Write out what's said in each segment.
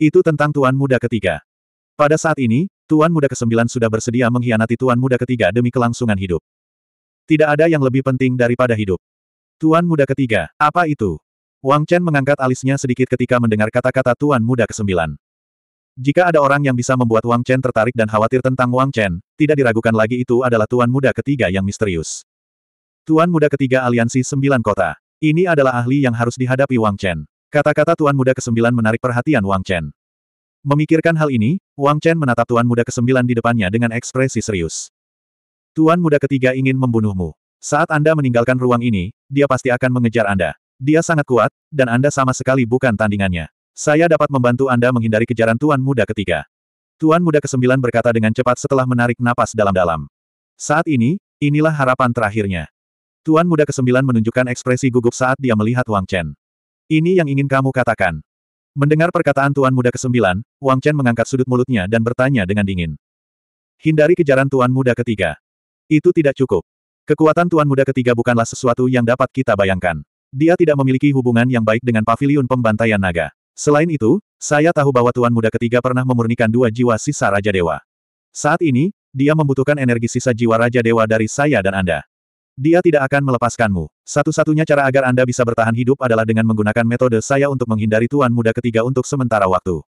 Itu tentang Tuan Muda ketiga. Pada saat ini, Tuan Muda Kesembilan sudah bersedia mengkhianati Tuan Muda ketiga demi kelangsungan hidup. Tidak ada yang lebih penting daripada hidup. Tuan Muda ketiga, apa itu? Wang Chen mengangkat alisnya sedikit ketika mendengar kata-kata Tuan Muda Kesembilan. Jika ada orang yang bisa membuat Wang Chen tertarik dan khawatir tentang Wang Chen, tidak diragukan lagi itu adalah Tuan Muda ketiga yang misterius. Tuan Muda ketiga aliansi sembilan kota. Ini adalah ahli yang harus dihadapi Wang Chen. Kata-kata Tuan Muda Kesembilan menarik perhatian Wang Chen. Memikirkan hal ini, Wang Chen menatap Tuan Muda Kesembilan di depannya dengan ekspresi serius. Tuan Muda Ketiga ingin membunuhmu. Saat Anda meninggalkan ruang ini, dia pasti akan mengejar Anda. Dia sangat kuat, dan Anda sama sekali bukan tandingannya. Saya dapat membantu Anda menghindari kejaran Tuan Muda Ketiga. Tuan Muda Kesembilan berkata dengan cepat setelah menarik napas dalam-dalam. Saat ini, inilah harapan terakhirnya. Tuan Muda Kesembilan menunjukkan ekspresi gugup saat dia melihat Wang Chen. Ini yang ingin kamu katakan. Mendengar perkataan Tuan Muda ke-9, Wang Chen mengangkat sudut mulutnya dan bertanya dengan dingin. Hindari kejaran Tuan Muda ketiga. Itu tidak cukup. Kekuatan Tuan Muda ketiga bukanlah sesuatu yang dapat kita bayangkan. Dia tidak memiliki hubungan yang baik dengan pavilion pembantaian naga. Selain itu, saya tahu bahwa Tuan Muda ketiga pernah memurnikan dua jiwa sisa Raja Dewa. Saat ini, dia membutuhkan energi sisa jiwa Raja Dewa dari saya dan Anda. Dia tidak akan melepaskanmu. Satu-satunya cara agar Anda bisa bertahan hidup adalah dengan menggunakan metode saya untuk menghindari Tuan Muda ketiga untuk sementara waktu.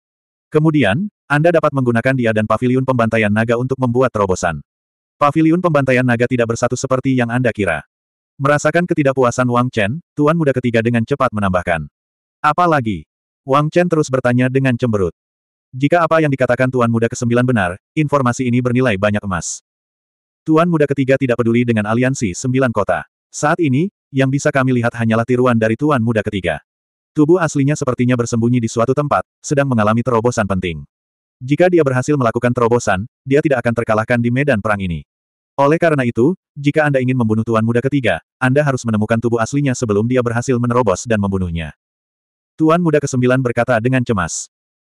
Kemudian, Anda dapat menggunakan dia dan Paviliun pembantaian naga untuk membuat terobosan. Paviliun pembantaian naga tidak bersatu seperti yang Anda kira. Merasakan ketidakpuasan Wang Chen, Tuan Muda ketiga dengan cepat menambahkan. Apalagi? Wang Chen terus bertanya dengan cemberut. Jika apa yang dikatakan Tuan Muda Kesembilan benar, informasi ini bernilai banyak emas. Tuan muda ketiga tidak peduli dengan aliansi sembilan kota. Saat ini, yang bisa kami lihat hanyalah tiruan dari tuan muda ketiga. Tubuh aslinya sepertinya bersembunyi di suatu tempat, sedang mengalami terobosan penting. Jika dia berhasil melakukan terobosan, dia tidak akan terkalahkan di medan perang ini. Oleh karena itu, jika Anda ingin membunuh tuan muda ketiga, Anda harus menemukan tubuh aslinya sebelum dia berhasil menerobos dan membunuhnya. Tuan muda kesembilan berkata dengan cemas.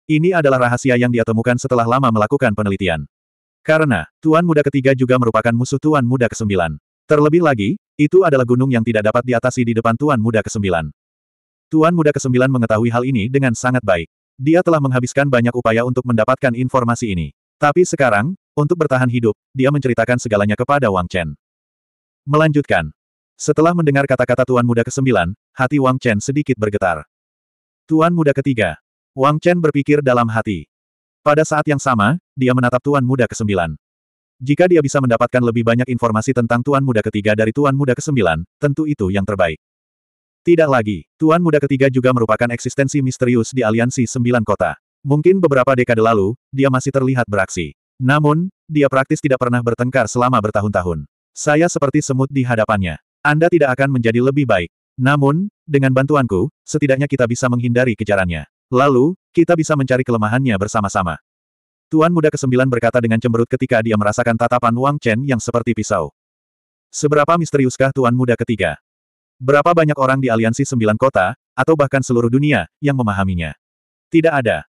Ini adalah rahasia yang dia temukan setelah lama melakukan penelitian. Karena, Tuan Muda ketiga juga merupakan musuh Tuan Muda kesembilan. Terlebih lagi, itu adalah gunung yang tidak dapat diatasi di depan Tuan Muda kesembilan. Tuan Muda kesembilan mengetahui hal ini dengan sangat baik. Dia telah menghabiskan banyak upaya untuk mendapatkan informasi ini. Tapi sekarang, untuk bertahan hidup, dia menceritakan segalanya kepada Wang Chen. Melanjutkan. Setelah mendengar kata-kata Tuan Muda kesembilan, hati Wang Chen sedikit bergetar. Tuan Muda ketiga. Wang Chen berpikir dalam hati. Pada saat yang sama, dia menatap Tuan Muda ke-9. Jika dia bisa mendapatkan lebih banyak informasi tentang Tuan Muda ketiga dari Tuan Muda ke-9, tentu itu yang terbaik. Tidak lagi, Tuan Muda ketiga juga merupakan eksistensi misterius di aliansi sembilan kota. Mungkin beberapa dekade lalu, dia masih terlihat beraksi. Namun, dia praktis tidak pernah bertengkar selama bertahun-tahun. Saya seperti semut di hadapannya. Anda tidak akan menjadi lebih baik. Namun, dengan bantuanku, setidaknya kita bisa menghindari kejarannya. Lalu, kita bisa mencari kelemahannya bersama-sama. Tuan muda kesembilan berkata dengan cemberut ketika dia merasakan tatapan Wang Chen yang seperti pisau. Seberapa misteriuskah tuan muda ketiga? Berapa banyak orang di aliansi sembilan kota, atau bahkan seluruh dunia, yang memahaminya? Tidak ada.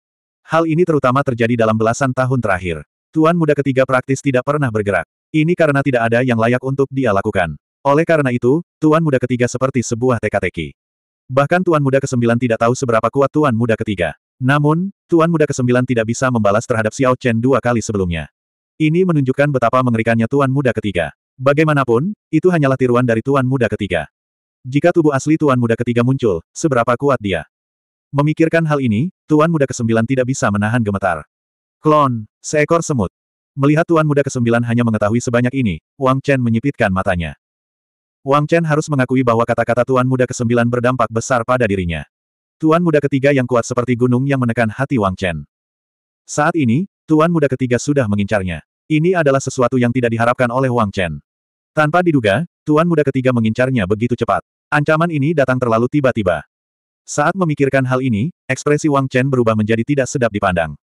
Hal ini terutama terjadi dalam belasan tahun terakhir. Tuan muda ketiga praktis tidak pernah bergerak. Ini karena tidak ada yang layak untuk dia lakukan. Oleh karena itu, tuan muda ketiga seperti sebuah teka-teki. Bahkan Tuan Muda ke-9 tidak tahu seberapa kuat Tuan Muda ketiga. Namun, Tuan Muda ke-9 tidak bisa membalas terhadap Xiao Chen dua kali sebelumnya. Ini menunjukkan betapa mengerikannya Tuan Muda ketiga. Bagaimanapun, itu hanyalah tiruan dari Tuan Muda ketiga. Jika tubuh asli Tuan Muda ketiga muncul, seberapa kuat dia? Memikirkan hal ini, Tuan Muda ke-9 tidak bisa menahan gemetar. Klon, seekor semut. Melihat Tuan Muda ke-9 hanya mengetahui sebanyak ini, Wang Chen menyipitkan matanya. Wang Chen harus mengakui bahwa kata-kata Tuan Muda ke-9 berdampak besar pada dirinya. Tuan Muda ketiga yang kuat seperti gunung yang menekan hati Wang Chen. Saat ini, Tuan Muda ketiga sudah mengincarnya. Ini adalah sesuatu yang tidak diharapkan oleh Wang Chen. Tanpa diduga, Tuan Muda ketiga mengincarnya begitu cepat. Ancaman ini datang terlalu tiba-tiba. Saat memikirkan hal ini, ekspresi Wang Chen berubah menjadi tidak sedap dipandang.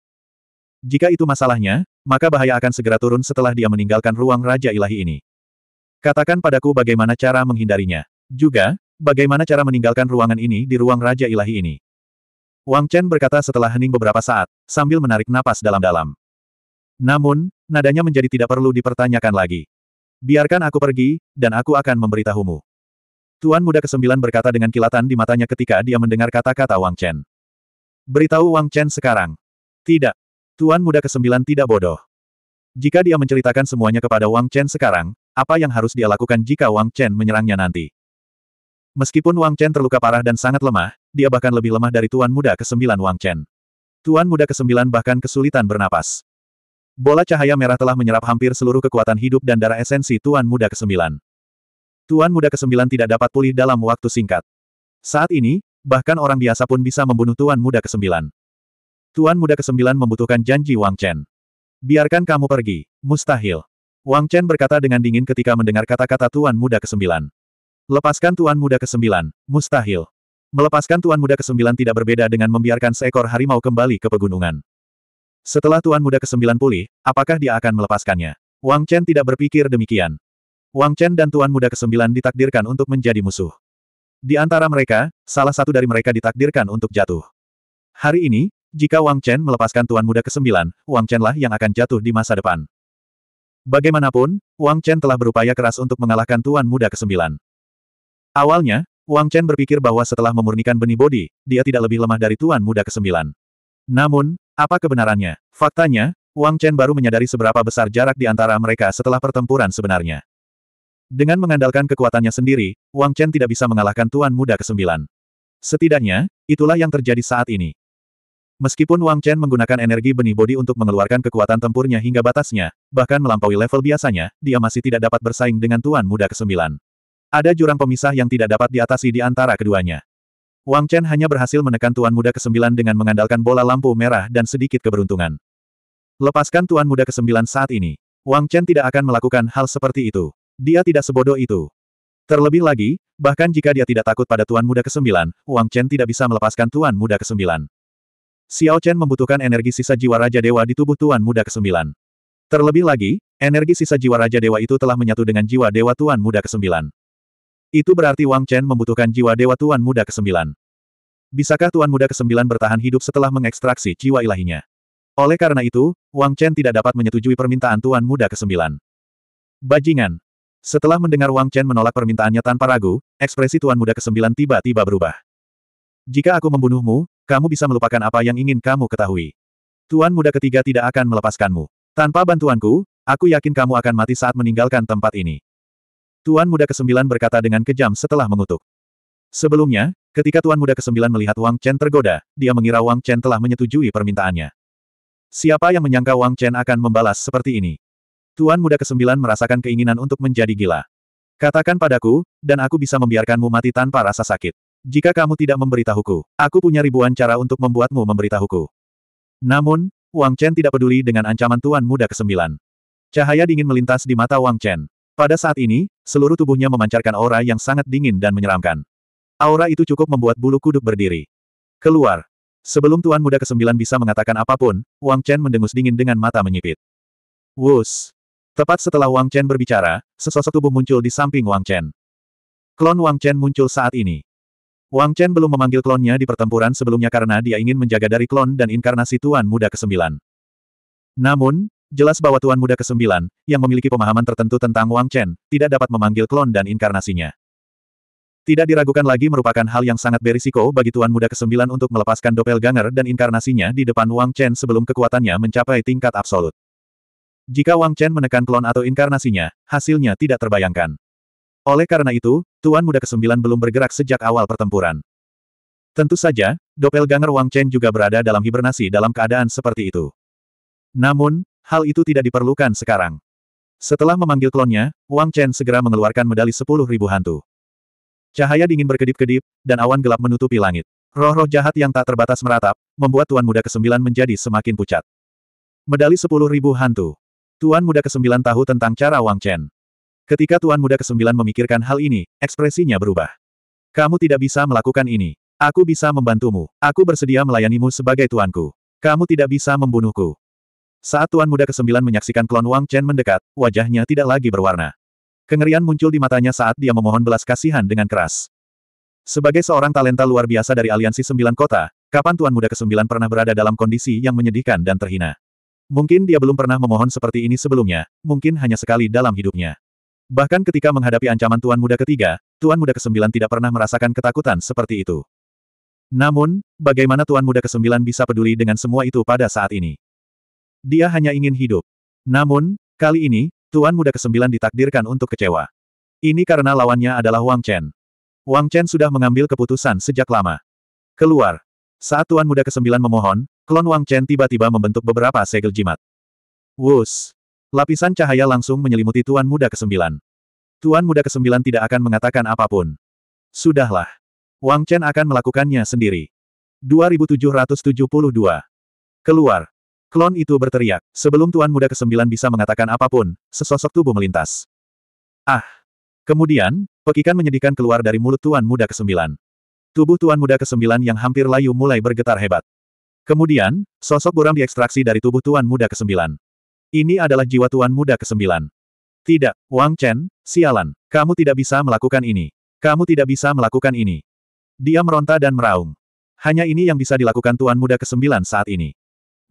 Jika itu masalahnya, maka bahaya akan segera turun setelah dia meninggalkan ruang Raja Ilahi ini. Katakan padaku bagaimana cara menghindarinya. Juga, bagaimana cara meninggalkan ruangan ini di ruang Raja Ilahi ini. Wang Chen berkata setelah hening beberapa saat, sambil menarik napas dalam-dalam. Namun, nadanya menjadi tidak perlu dipertanyakan lagi. Biarkan aku pergi, dan aku akan memberitahumu. Tuan muda kesembilan berkata dengan kilatan di matanya ketika dia mendengar kata-kata Wang Chen. Beritahu Wang Chen sekarang. Tidak. Tuan muda kesembilan tidak bodoh. Jika dia menceritakan semuanya kepada Wang Chen sekarang, apa yang harus dia lakukan jika Wang Chen menyerangnya nanti? Meskipun Wang Chen terluka parah dan sangat lemah, dia bahkan lebih lemah dari Tuan Muda ke-9 Wang Chen. Tuan Muda ke-9 bahkan kesulitan bernapas. Bola cahaya merah telah menyerap hampir seluruh kekuatan hidup dan darah esensi Tuan Muda ke-9. Tuan Muda ke-9 tidak dapat pulih dalam waktu singkat. Saat ini, bahkan orang biasa pun bisa membunuh Tuan Muda ke-9. Tuan Muda ke-9 membutuhkan janji Wang Chen. Biarkan kamu pergi, mustahil. Wang Chen berkata dengan dingin ketika mendengar kata-kata Tuan Muda Kesembilan. Lepaskan Tuan Muda Kesembilan, mustahil. Melepaskan Tuan Muda Kesembilan tidak berbeda dengan membiarkan seekor harimau kembali ke pegunungan. Setelah Tuan Muda Kesembilan pulih, apakah dia akan melepaskannya? Wang Chen tidak berpikir demikian. Wang Chen dan Tuan Muda Kesembilan ditakdirkan untuk menjadi musuh. Di antara mereka, salah satu dari mereka ditakdirkan untuk jatuh. Hari ini, jika Wang Chen melepaskan Tuan Muda Kesembilan, Wang Chen lah yang akan jatuh di masa depan. Bagaimanapun, Wang Chen telah berupaya keras untuk mengalahkan Tuan Muda Kesembilan. Awalnya, Wang Chen berpikir bahwa setelah memurnikan benih bodi, dia tidak lebih lemah dari Tuan Muda Kesembilan. Namun, apa kebenarannya? Faktanya, Wang Chen baru menyadari seberapa besar jarak di antara mereka setelah pertempuran sebenarnya. Dengan mengandalkan kekuatannya sendiri, Wang Chen tidak bisa mengalahkan Tuan Muda Kesembilan. Setidaknya, itulah yang terjadi saat ini. Meskipun Wang Chen menggunakan energi benih bodi untuk mengeluarkan kekuatan tempurnya hingga batasnya, bahkan melampaui level biasanya, dia masih tidak dapat bersaing dengan Tuan Muda ke-9. Ada jurang pemisah yang tidak dapat diatasi di antara keduanya. Wang Chen hanya berhasil menekan Tuan Muda ke-9 dengan mengandalkan bola lampu merah dan sedikit keberuntungan. Lepaskan Tuan Muda ke-9 saat ini. Wang Chen tidak akan melakukan hal seperti itu. Dia tidak sebodoh itu. Terlebih lagi, bahkan jika dia tidak takut pada Tuan Muda ke-9, Wang Chen tidak bisa melepaskan Tuan Muda ke-9. Xiao Chen membutuhkan energi sisa jiwa Raja Dewa di tubuh Tuan Muda ke-9. Terlebih lagi, energi sisa jiwa Raja Dewa itu telah menyatu dengan jiwa Dewa Tuan Muda ke-9. Itu berarti Wang Chen membutuhkan jiwa Dewa Tuan Muda ke-9. Bisakah Tuan Muda ke-9 bertahan hidup setelah mengekstraksi jiwa ilahinya? Oleh karena itu, Wang Chen tidak dapat menyetujui permintaan Tuan Muda ke-9. Bajingan. Setelah mendengar Wang Chen menolak permintaannya tanpa ragu, ekspresi Tuan Muda ke-9 tiba-tiba berubah. Jika aku membunuhmu, kamu bisa melupakan apa yang ingin kamu ketahui. Tuan muda ketiga tidak akan melepaskanmu. Tanpa bantuanku, aku yakin kamu akan mati saat meninggalkan tempat ini. Tuan muda kesembilan berkata dengan kejam setelah mengutuk. Sebelumnya, ketika Tuan muda kesembilan melihat Wang Chen tergoda, dia mengira Wang Chen telah menyetujui permintaannya. Siapa yang menyangka Wang Chen akan membalas seperti ini? Tuan muda kesembilan merasakan keinginan untuk menjadi gila. Katakan padaku, dan aku bisa membiarkanmu mati tanpa rasa sakit. Jika kamu tidak memberitahuku, aku punya ribuan cara untuk membuatmu memberitahuku. Namun, Wang Chen tidak peduli dengan ancaman Tuan Muda ke-9. Cahaya dingin melintas di mata Wang Chen. Pada saat ini, seluruh tubuhnya memancarkan aura yang sangat dingin dan menyeramkan. Aura itu cukup membuat bulu kuduk berdiri. Keluar. Sebelum Tuan Muda ke-9 bisa mengatakan apapun, Wang Chen mendengus dingin dengan mata menyipit. Wus. Tepat setelah Wang Chen berbicara, sesosok tubuh muncul di samping Wang Chen. Klon Wang Chen muncul saat ini. Wang Chen belum memanggil klonnya di pertempuran sebelumnya karena dia ingin menjaga dari klon dan inkarnasi Tuan Muda ke-9. Namun, jelas bahwa Tuan Muda ke-9, yang memiliki pemahaman tertentu tentang Wang Chen, tidak dapat memanggil klon dan inkarnasinya. Tidak diragukan lagi merupakan hal yang sangat berisiko bagi Tuan Muda ke-9 untuk melepaskan Ganger dan inkarnasinya di depan Wang Chen sebelum kekuatannya mencapai tingkat absolut. Jika Wang Chen menekan klon atau inkarnasinya, hasilnya tidak terbayangkan. Oleh karena itu, Tuan Muda ke-9 belum bergerak sejak awal pertempuran. Tentu saja, doppelganger Wang Chen juga berada dalam hibernasi dalam keadaan seperti itu. Namun, hal itu tidak diperlukan sekarang. Setelah memanggil klonnya, Wang Chen segera mengeluarkan medali ribu hantu. Cahaya dingin berkedip-kedip, dan awan gelap menutupi langit. Roh-roh jahat yang tak terbatas meratap, membuat Tuan Muda ke-9 menjadi semakin pucat. Medali ribu hantu. Tuan Muda ke-9 tahu tentang cara Wang Chen. Ketika Tuan Muda Kesembilan memikirkan hal ini, ekspresinya berubah. Kamu tidak bisa melakukan ini. Aku bisa membantumu. Aku bersedia melayanimu sebagai tuanku. Kamu tidak bisa membunuhku. Saat Tuan Muda Kesembilan menyaksikan klon Wang Chen mendekat, wajahnya tidak lagi berwarna. Kengerian muncul di matanya saat dia memohon belas kasihan dengan keras. Sebagai seorang talenta luar biasa dari Aliansi Sembilan Kota, kapan Tuan Muda Kesembilan pernah berada dalam kondisi yang menyedihkan dan terhina? Mungkin dia belum pernah memohon seperti ini sebelumnya, mungkin hanya sekali dalam hidupnya. Bahkan ketika menghadapi ancaman Tuan Muda ketiga, Tuan Muda kesembilan tidak pernah merasakan ketakutan seperti itu. Namun, bagaimana Tuan Muda kesembilan bisa peduli dengan semua itu pada saat ini? Dia hanya ingin hidup. Namun, kali ini, Tuan Muda kesembilan ditakdirkan untuk kecewa. Ini karena lawannya adalah Wang Chen. Wang Chen sudah mengambil keputusan sejak lama. Keluar. Saat Tuan Muda kesembilan memohon, klon Wang Chen tiba-tiba membentuk beberapa segel jimat. Wus! Lapisan cahaya langsung menyelimuti Tuan Muda Kesembilan. Tuan Muda Kesembilan tidak akan mengatakan apapun. Sudahlah. Wang Chen akan melakukannya sendiri. 2772. Keluar. Klon itu berteriak. Sebelum Tuan Muda Kesembilan bisa mengatakan apapun, sesosok tubuh melintas. Ah! Kemudian, pekikan menyedihkan keluar dari mulut Tuan Muda Kesembilan. Tubuh Tuan Muda Kesembilan yang hampir layu mulai bergetar hebat. Kemudian, sosok buram diekstraksi dari tubuh Tuan Muda Kesembilan. Ini adalah jiwa tuan muda ke kesembilan. Tidak, Wang Chen, sialan, kamu tidak bisa melakukan ini. Kamu tidak bisa melakukan ini. Dia meronta dan meraung. Hanya ini yang bisa dilakukan tuan muda ke kesembilan saat ini.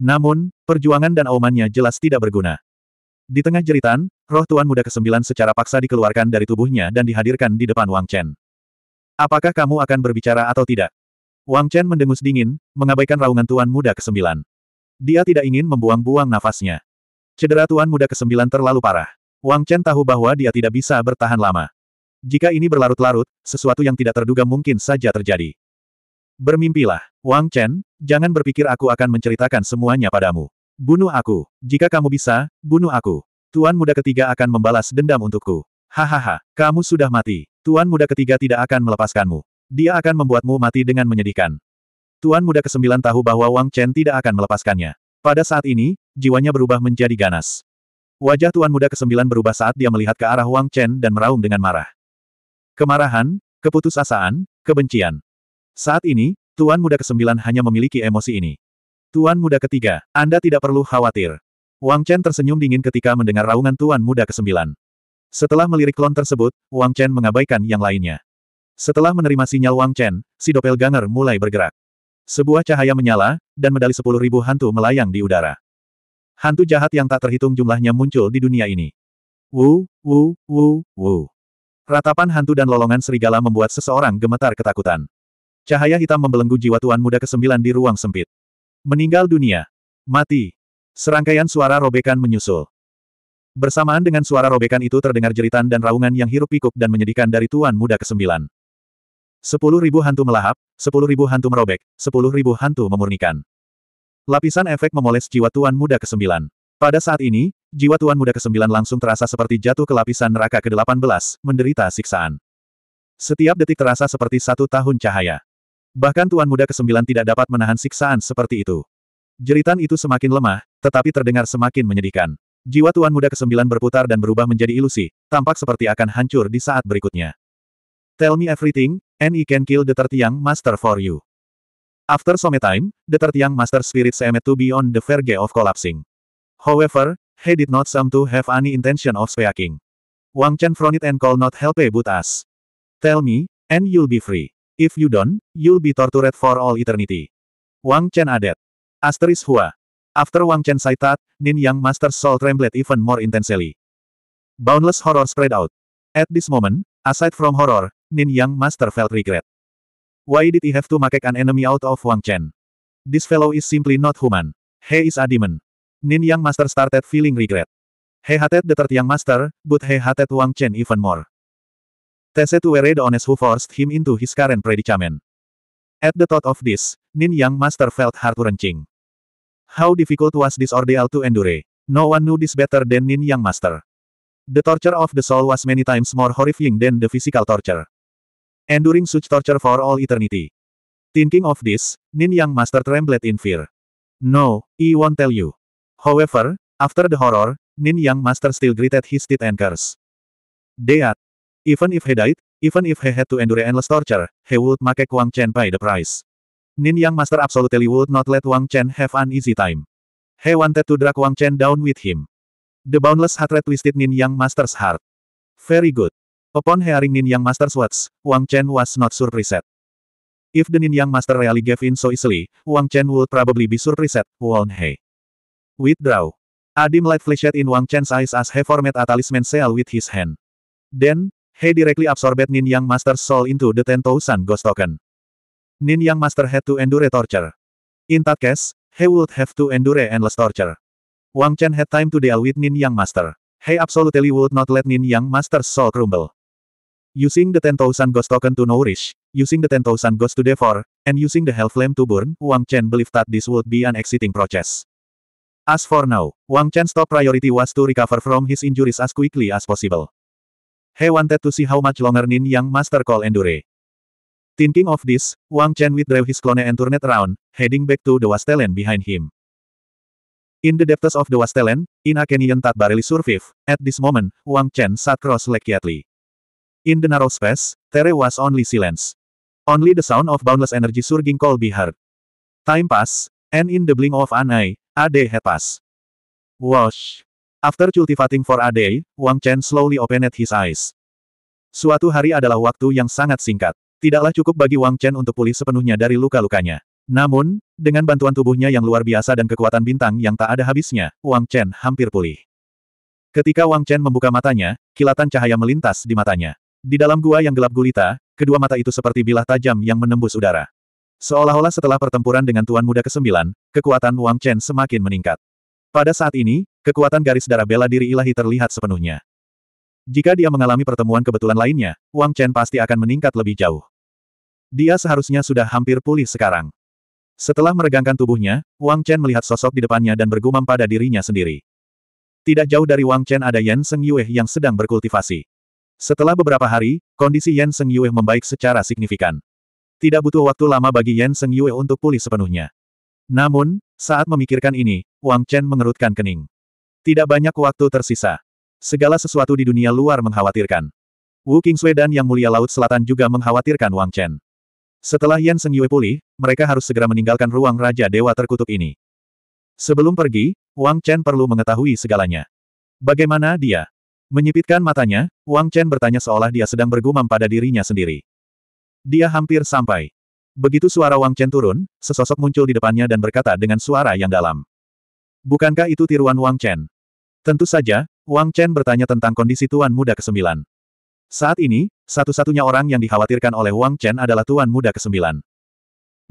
Namun, perjuangan dan aumannya jelas tidak berguna. Di tengah jeritan, roh tuan muda ke kesembilan secara paksa dikeluarkan dari tubuhnya dan dihadirkan di depan Wang Chen. Apakah kamu akan berbicara atau tidak? Wang Chen mendengus dingin, mengabaikan raungan tuan muda ke kesembilan. Dia tidak ingin membuang-buang nafasnya. Cedera Tuan Muda ke-9 terlalu parah. Wang Chen tahu bahwa dia tidak bisa bertahan lama. Jika ini berlarut-larut, sesuatu yang tidak terduga mungkin saja terjadi. Bermimpilah, Wang Chen, jangan berpikir aku akan menceritakan semuanya padamu. Bunuh aku. Jika kamu bisa, bunuh aku. Tuan muda ketiga akan membalas dendam untukku. Hahaha, kamu sudah mati. Tuan muda ketiga tidak akan melepaskanmu. Dia akan membuatmu mati dengan menyedihkan. Tuan muda kesembilan tahu bahwa Wang Chen tidak akan melepaskannya. Pada saat ini, jiwanya berubah menjadi ganas. Wajah Tuan Muda Kesembilan berubah saat dia melihat ke arah Wang Chen dan meraung dengan marah. Kemarahan, keputusasaan, kebencian. Saat ini, Tuan Muda Kesembilan hanya memiliki emosi ini. Tuan Muda Ketiga, Anda tidak perlu khawatir. Wang Chen tersenyum dingin ketika mendengar raungan Tuan Muda Kesembilan. Setelah melirik klon tersebut, Wang Chen mengabaikan yang lainnya. Setelah menerima sinyal Wang Chen, si doppelganger mulai bergerak. Sebuah cahaya menyala, dan medali sepuluh ribu hantu melayang di udara. Hantu jahat yang tak terhitung jumlahnya muncul di dunia ini. Wu, wu, wu, wu. Ratapan hantu dan lolongan serigala membuat seseorang gemetar ketakutan. Cahaya hitam membelenggu jiwa Tuan Muda ke-9 di ruang sempit. Meninggal dunia. Mati. Serangkaian suara robekan menyusul. Bersamaan dengan suara robekan itu terdengar jeritan dan raungan yang hirup pikuk dan menyedihkan dari Tuan Muda ke-9. Sepuluh ribu hantu melahap, sepuluh ribu hantu merobek, sepuluh ribu hantu memurnikan. Lapisan efek memoles jiwa Tuan Muda ke-9. Pada saat ini, jiwa Tuan Muda ke-9 langsung terasa seperti jatuh ke lapisan neraka ke-18, menderita siksaan. Setiap detik terasa seperti satu tahun cahaya. Bahkan Tuan Muda ke-9 tidak dapat menahan siksaan seperti itu. Jeritan itu semakin lemah, tetapi terdengar semakin menyedihkan. Jiwa Tuan Muda ke-9 berputar dan berubah menjadi ilusi, tampak seperti akan hancur di saat berikutnya. Tell me everything, and I can kill the tertiang master for you. After some time, the third Tertiang Master Spirit seemed to be on the verge of collapsing. However, he did not seem to have any intention of speaking. Wang Chen frowned and called not help but ask. Tell me, and you'll be free. If you don't, you'll be tortured for all eternity. Wang Chen added. Asterisk Hua. After Wang Chen said that, Nin Yang Master's soul trembled even more intensely. Boundless horror spread out. At this moment, aside from horror, Nin Yang Master felt regret. Why did he have to make an enemy out of Wang Chen? This fellow is simply not human. He is a demon. Nin Yang Master started feeling regret. He hated the third Yang Master, but he hated Wang Chen even more. Tese were the honest who forced him into his current predicament. At the thought of this, Nin Yang Master felt heart wrenching. How difficult was this ordeal to endure? No one knew this better than Nin Yang Master. The torture of the soul was many times more horrifying than the physical torture. Enduring such torture for all eternity. Thinking of this, Nin Yang Master trembled in fear. No, he won't tell you. However, after the horror, Nin Yang Master still gritted his teeth and cursed. Deat. Even if he died, even if he had to endure endless torture, he would make Wang Chen pay the price. Nin Yang Master absolutely would not let Wang Chen have an easy time. He wanted to drag Wang Chen down with him. The boundless hatred twisted Nin Yang Master's heart. Very good. Upon hearing Nin Yang Master's words, Wang Chen was not surprised. If the Nin Yang Master really gave in so easily, Wang Chen would probably be surprised, won't he? Withdraw. Adim light flashed in Wang Chen's eyes as he formed a talisman seal with his hand. Then, he directly absorbed Nin Yang Master's soul into the 10,000 ghost token. Nin Yang Master had to endure torture. In that case, he would have to endure endless torture. Wang Chen had time to deal with Nin Yang Master. He absolutely would not let Nin Yang Master's soul crumble. Using the 10,000 ghost token to nourish, using the 10,000 ghost to devour, and using the hell flame to burn, Wang Chen believed that this would be an exciting process. As for now, Wang Chen's top priority was to recover from his injuries as quickly as possible. He wanted to see how much longer Nin Yang Master Call endure. Thinking of this, Wang Chen withdrew his clone and turned around, heading back to the Wastelen behind him. In the depths of the Wastelen, in a canyon that barely survived, at this moment, Wang Chen sat cross-leggedly. In the narrow space, there was only silence. Only the sound of boundless energy surging could be heard. Time passed, and in the blink of an eye, a day had passed. Wash. After cultivating for a day, Wang Chen slowly opened his eyes. Suatu hari adalah waktu yang sangat singkat. Tidaklah cukup bagi Wang Chen untuk pulih sepenuhnya dari luka-lukanya. Namun, dengan bantuan tubuhnya yang luar biasa dan kekuatan bintang yang tak ada habisnya, Wang Chen hampir pulih. Ketika Wang Chen membuka matanya, kilatan cahaya melintas di matanya. Di dalam gua yang gelap gulita, kedua mata itu seperti bilah tajam yang menembus udara. Seolah-olah setelah pertempuran dengan Tuan Muda ke-9, kekuatan Wang Chen semakin meningkat. Pada saat ini, kekuatan garis darah bela diri ilahi terlihat sepenuhnya. Jika dia mengalami pertemuan kebetulan lainnya, Wang Chen pasti akan meningkat lebih jauh. Dia seharusnya sudah hampir pulih sekarang. Setelah meregangkan tubuhnya, Wang Chen melihat sosok di depannya dan bergumam pada dirinya sendiri. Tidak jauh dari Wang Chen ada Yan Seng Yue yang sedang berkultivasi. Setelah beberapa hari, kondisi Yan Seng Yue membaik secara signifikan. Tidak butuh waktu lama bagi Yan Seng Yue untuk pulih sepenuhnya. Namun, saat memikirkan ini, Wang Chen mengerutkan kening. Tidak banyak waktu tersisa. Segala sesuatu di dunia luar mengkhawatirkan. Wu Kingsui dan Yang Mulia Laut Selatan juga mengkhawatirkan Wang Chen. Setelah Yan Seng Yue pulih, mereka harus segera meninggalkan ruang Raja Dewa Terkutuk ini. Sebelum pergi, Wang Chen perlu mengetahui segalanya. Bagaimana dia? Menyipitkan matanya, Wang Chen bertanya seolah dia sedang bergumam pada dirinya sendiri. Dia hampir sampai. Begitu suara Wang Chen turun, sesosok muncul di depannya dan berkata dengan suara yang dalam. Bukankah itu tiruan Wang Chen? Tentu saja, Wang Chen bertanya tentang kondisi Tuan Muda ke-9. Saat ini, satu-satunya orang yang dikhawatirkan oleh Wang Chen adalah Tuan Muda ke-9.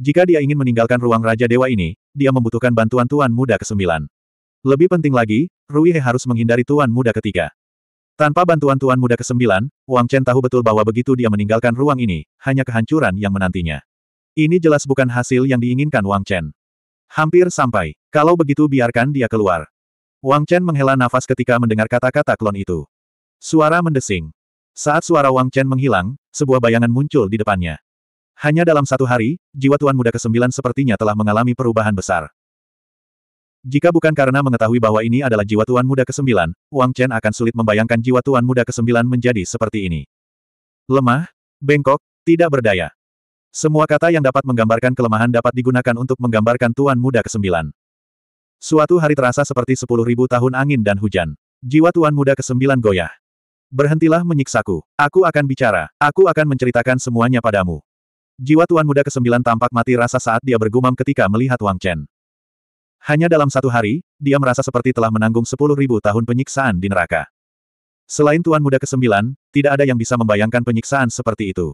Jika dia ingin meninggalkan ruang Raja Dewa ini, dia membutuhkan bantuan Tuan Muda ke-9. Lebih penting lagi, Rui He harus menghindari Tuan Muda ketiga. Tanpa bantuan Tuan Muda ke-9, Wang Chen tahu betul bahwa begitu dia meninggalkan ruang ini, hanya kehancuran yang menantinya. Ini jelas bukan hasil yang diinginkan Wang Chen. Hampir sampai. Kalau begitu biarkan dia keluar. Wang Chen menghela nafas ketika mendengar kata-kata klon itu. Suara mendesing. Saat suara Wang Chen menghilang, sebuah bayangan muncul di depannya. Hanya dalam satu hari, jiwa Tuan Muda ke-9 sepertinya telah mengalami perubahan besar. Jika bukan karena mengetahui bahwa ini adalah jiwa Tuan Muda ke-9, Wang Chen akan sulit membayangkan jiwa Tuan Muda ke-9 menjadi seperti ini. Lemah, bengkok, tidak berdaya. Semua kata yang dapat menggambarkan kelemahan dapat digunakan untuk menggambarkan Tuan Muda ke-9. Suatu hari terasa seperti 10.000 tahun angin dan hujan. Jiwa Tuan Muda ke-9 goyah. Berhentilah menyiksaku. Aku akan bicara. Aku akan menceritakan semuanya padamu. Jiwa Tuan Muda ke-9 tampak mati rasa saat dia bergumam ketika melihat Wang Chen. Hanya dalam satu hari, dia merasa seperti telah menanggung sepuluh ribu tahun penyiksaan di neraka. Selain Tuan Muda ke-9, tidak ada yang bisa membayangkan penyiksaan seperti itu.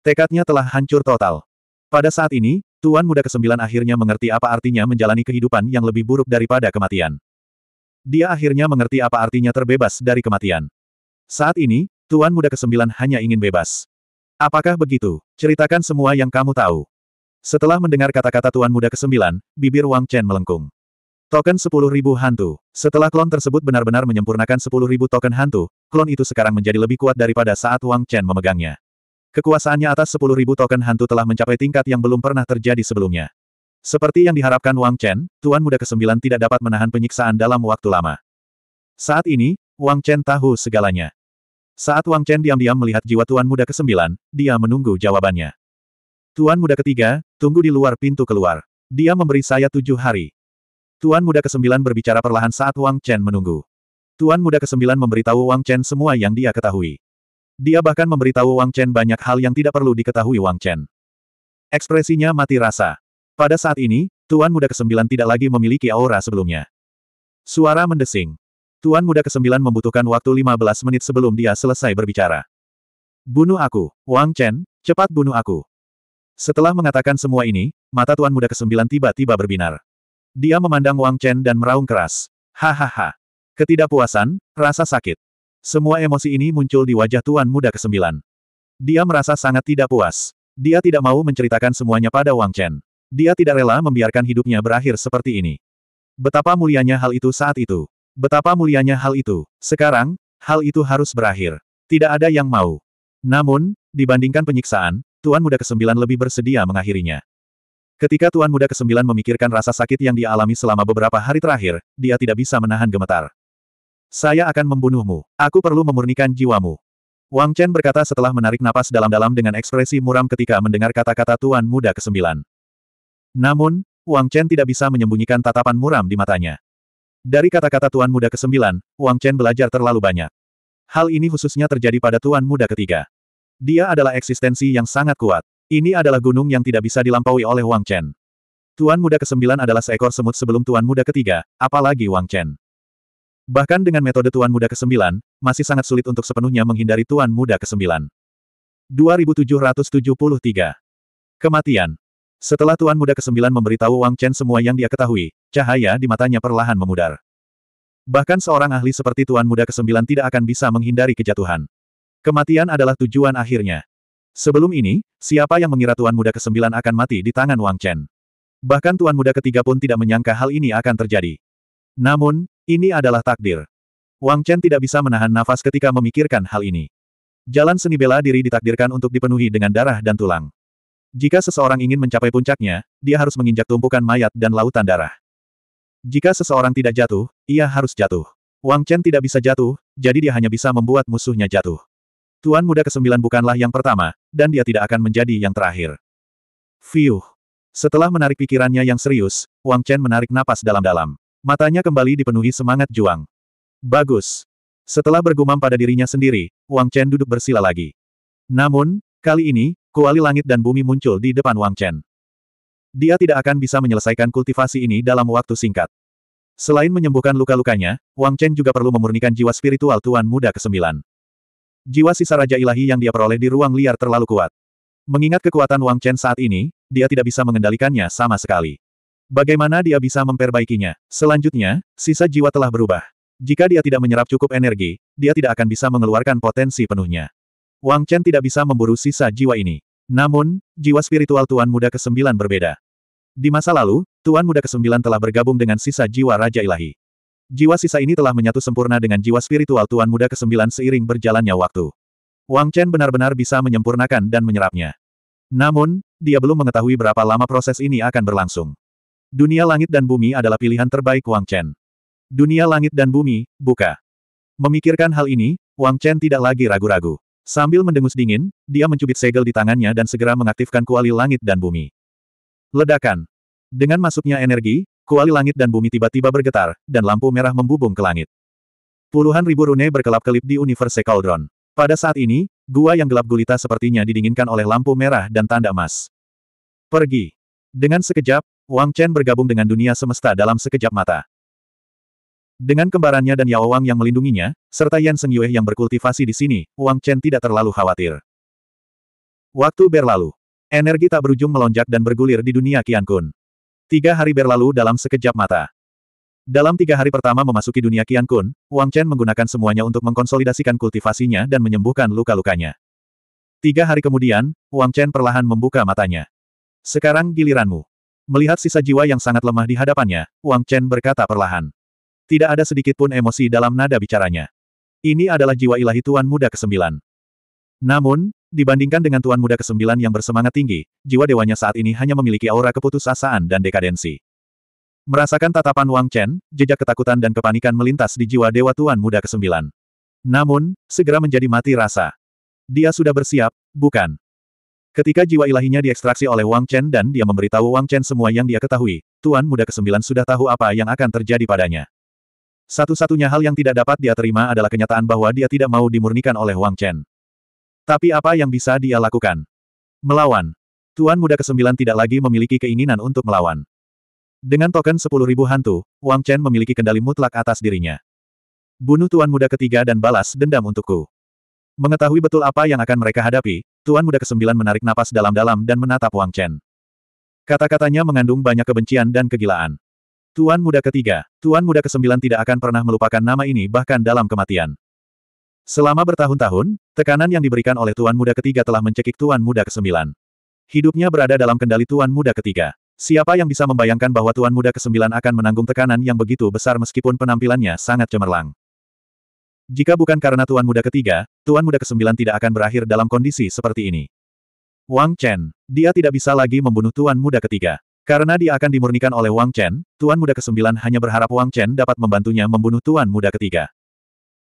Tekadnya telah hancur total. Pada saat ini, Tuan Muda ke-9 akhirnya mengerti apa artinya menjalani kehidupan yang lebih buruk daripada kematian. Dia akhirnya mengerti apa artinya terbebas dari kematian. Saat ini, Tuan Muda ke-9 hanya ingin bebas. Apakah begitu? Ceritakan semua yang kamu tahu. Setelah mendengar kata-kata Tuan Muda ke-9, bibir Wang Chen melengkung. Token 10.000 hantu. Setelah klon tersebut benar-benar menyempurnakan 10.000 token hantu, klon itu sekarang menjadi lebih kuat daripada saat Wang Chen memegangnya. Kekuasaannya atas 10.000 token hantu telah mencapai tingkat yang belum pernah terjadi sebelumnya. Seperti yang diharapkan Wang Chen, Tuan Muda ke-9 tidak dapat menahan penyiksaan dalam waktu lama. Saat ini, Wang Chen tahu segalanya. Saat Wang Chen diam-diam melihat jiwa Tuan Muda ke-9, dia menunggu jawabannya. Tuan muda ketiga, tunggu di luar pintu keluar. Dia memberi saya tujuh hari. Tuan muda kesembilan berbicara perlahan saat Wang Chen menunggu. Tuan muda kesembilan memberitahu Wang Chen semua yang dia ketahui. Dia bahkan memberitahu Wang Chen banyak hal yang tidak perlu diketahui Wang Chen. Ekspresinya mati rasa. Pada saat ini, Tuan muda kesembilan tidak lagi memiliki aura sebelumnya. Suara mendesing. Tuan muda kesembilan membutuhkan waktu 15 menit sebelum dia selesai berbicara. Bunuh aku, Wang Chen, cepat bunuh aku. Setelah mengatakan semua ini, mata Tuan Muda Kesembilan tiba-tiba berbinar. Dia memandang Wang Chen dan meraung keras. Hahaha. Ketidakpuasan, rasa sakit. Semua emosi ini muncul di wajah Tuan Muda Kesembilan. Dia merasa sangat tidak puas. Dia tidak mau menceritakan semuanya pada Wang Chen. Dia tidak rela membiarkan hidupnya berakhir seperti ini. Betapa mulianya hal itu saat itu. Betapa mulianya hal itu. Sekarang, hal itu harus berakhir. Tidak ada yang mau. Namun, dibandingkan penyiksaan, Tuan Muda ke Kesembilan lebih bersedia mengakhirinya. Ketika Tuan Muda ke Kesembilan memikirkan rasa sakit yang dia alami selama beberapa hari terakhir, dia tidak bisa menahan gemetar. Saya akan membunuhmu. Aku perlu memurnikan jiwamu. Wang Chen berkata setelah menarik napas dalam-dalam dengan ekspresi muram ketika mendengar kata-kata Tuan Muda ke Kesembilan. Namun, Wang Chen tidak bisa menyembunyikan tatapan muram di matanya. Dari kata-kata Tuan Muda ke Kesembilan, Wang Chen belajar terlalu banyak. Hal ini khususnya terjadi pada Tuan Muda ketiga. Dia adalah eksistensi yang sangat kuat. Ini adalah gunung yang tidak bisa dilampaui oleh Wang Chen. Tuan muda ke kesembilan adalah seekor semut sebelum tuan muda ketiga, apalagi Wang Chen. Bahkan dengan metode tuan muda ke kesembilan, masih sangat sulit untuk sepenuhnya menghindari tuan muda ke kesembilan. 2773. Kematian. Setelah tuan muda ke kesembilan memberitahu Wang Chen semua yang dia ketahui, cahaya di matanya perlahan memudar. Bahkan seorang ahli seperti tuan muda ke kesembilan tidak akan bisa menghindari kejatuhan. Kematian adalah tujuan akhirnya. Sebelum ini, siapa yang mengira Tuan Muda ke-9 akan mati di tangan Wang Chen? Bahkan Tuan Muda ketiga pun tidak menyangka hal ini akan terjadi. Namun, ini adalah takdir. Wang Chen tidak bisa menahan nafas ketika memikirkan hal ini. Jalan seni bela diri ditakdirkan untuk dipenuhi dengan darah dan tulang. Jika seseorang ingin mencapai puncaknya, dia harus menginjak tumpukan mayat dan lautan darah. Jika seseorang tidak jatuh, ia harus jatuh. Wang Chen tidak bisa jatuh, jadi dia hanya bisa membuat musuhnya jatuh. Tuan muda kesembilan bukanlah yang pertama, dan dia tidak akan menjadi yang terakhir. Fiuh. Setelah menarik pikirannya yang serius, Wang Chen menarik napas dalam-dalam. Matanya kembali dipenuhi semangat juang. Bagus. Setelah bergumam pada dirinya sendiri, Wang Chen duduk bersila lagi. Namun, kali ini, kuali langit dan bumi muncul di depan Wang Chen. Dia tidak akan bisa menyelesaikan kultivasi ini dalam waktu singkat. Selain menyembuhkan luka-lukanya, Wang Chen juga perlu memurnikan jiwa spiritual Tuan Muda ke-9. Jiwa sisa Raja Ilahi yang dia peroleh di ruang liar terlalu kuat. Mengingat kekuatan Wang Chen saat ini, dia tidak bisa mengendalikannya sama sekali. Bagaimana dia bisa memperbaikinya? Selanjutnya, sisa jiwa telah berubah. Jika dia tidak menyerap cukup energi, dia tidak akan bisa mengeluarkan potensi penuhnya. Wang Chen tidak bisa memburu sisa jiwa ini. Namun, jiwa spiritual Tuan Muda ke-9 berbeda. Di masa lalu, Tuan Muda ke-9 telah bergabung dengan sisa jiwa Raja Ilahi. Jiwa sisa ini telah menyatu sempurna dengan jiwa spiritual Tuan Muda ke-9 seiring berjalannya waktu. Wang Chen benar-benar bisa menyempurnakan dan menyerapnya. Namun, dia belum mengetahui berapa lama proses ini akan berlangsung. Dunia langit dan bumi adalah pilihan terbaik Wang Chen. Dunia langit dan bumi, buka. Memikirkan hal ini, Wang Chen tidak lagi ragu-ragu. Sambil mendengus dingin, dia mencubit segel di tangannya dan segera mengaktifkan kuali langit dan bumi. Ledakan. Dengan masuknya energi, kuali langit dan bumi tiba-tiba bergetar, dan lampu merah membubung ke langit. Puluhan ribu rune berkelap-kelip di Universe Cauldron. Pada saat ini, gua yang gelap gulita sepertinya didinginkan oleh lampu merah dan tanda emas. Pergi. Dengan sekejap, Wang Chen bergabung dengan dunia semesta dalam sekejap mata. Dengan kembarannya dan Yao Wang yang melindunginya, serta Yan Seng Yue yang berkultivasi di sini, Wang Chen tidak terlalu khawatir. Waktu berlalu. Energi tak berujung melonjak dan bergulir di dunia Qian Kun. Tiga hari berlalu dalam sekejap mata. Dalam tiga hari pertama memasuki dunia Qian Kun, Wang Chen menggunakan semuanya untuk mengkonsolidasikan kultivasinya dan menyembuhkan luka-lukanya. Tiga hari kemudian, Wang Chen perlahan membuka matanya. Sekarang giliranmu. Melihat sisa jiwa yang sangat lemah di hadapannya, Wang Chen berkata perlahan. Tidak ada sedikit pun emosi dalam nada bicaranya. Ini adalah jiwa ilahi Tuan Muda ke-9. Namun, Dibandingkan dengan Tuan Muda Kesembilan yang bersemangat tinggi, jiwa dewanya saat ini hanya memiliki aura keputusasaan dan dekadensi. Merasakan tatapan Wang Chen, jejak ketakutan dan kepanikan melintas di jiwa dewa Tuan Muda Kesembilan. Namun, segera menjadi mati rasa. Dia sudah bersiap, bukan? Ketika jiwa ilahinya diekstraksi oleh Wang Chen dan dia memberitahu Wang Chen semua yang dia ketahui, Tuan Muda Kesembilan sudah tahu apa yang akan terjadi padanya. Satu-satunya hal yang tidak dapat dia terima adalah kenyataan bahwa dia tidak mau dimurnikan oleh Wang Chen. Tapi apa yang bisa dia lakukan? Melawan. Tuan muda kesembilan tidak lagi memiliki keinginan untuk melawan. Dengan token 10.000 hantu, Wang Chen memiliki kendali mutlak atas dirinya. Bunuh tuan muda ketiga dan balas dendam untukku. Mengetahui betul apa yang akan mereka hadapi, tuan muda kesembilan menarik napas dalam-dalam dan menatap Wang Chen. Kata-katanya mengandung banyak kebencian dan kegilaan. Tuan muda ketiga, tuan muda kesembilan tidak akan pernah melupakan nama ini bahkan dalam kematian. Selama bertahun-tahun, tekanan yang diberikan oleh Tuan Muda Ketiga telah mencekik Tuan Muda Kesembilan. Hidupnya berada dalam kendali Tuan Muda Ketiga. Siapa yang bisa membayangkan bahwa Tuan Muda Kesembilan akan menanggung tekanan yang begitu besar meskipun penampilannya sangat cemerlang. Jika bukan karena Tuan Muda Ketiga, Tuan Muda Kesembilan tidak akan berakhir dalam kondisi seperti ini. Wang Chen, dia tidak bisa lagi membunuh Tuan Muda Ketiga. Karena dia akan dimurnikan oleh Wang Chen, Tuan Muda Kesembilan hanya berharap Wang Chen dapat membantunya membunuh Tuan Muda Ketiga.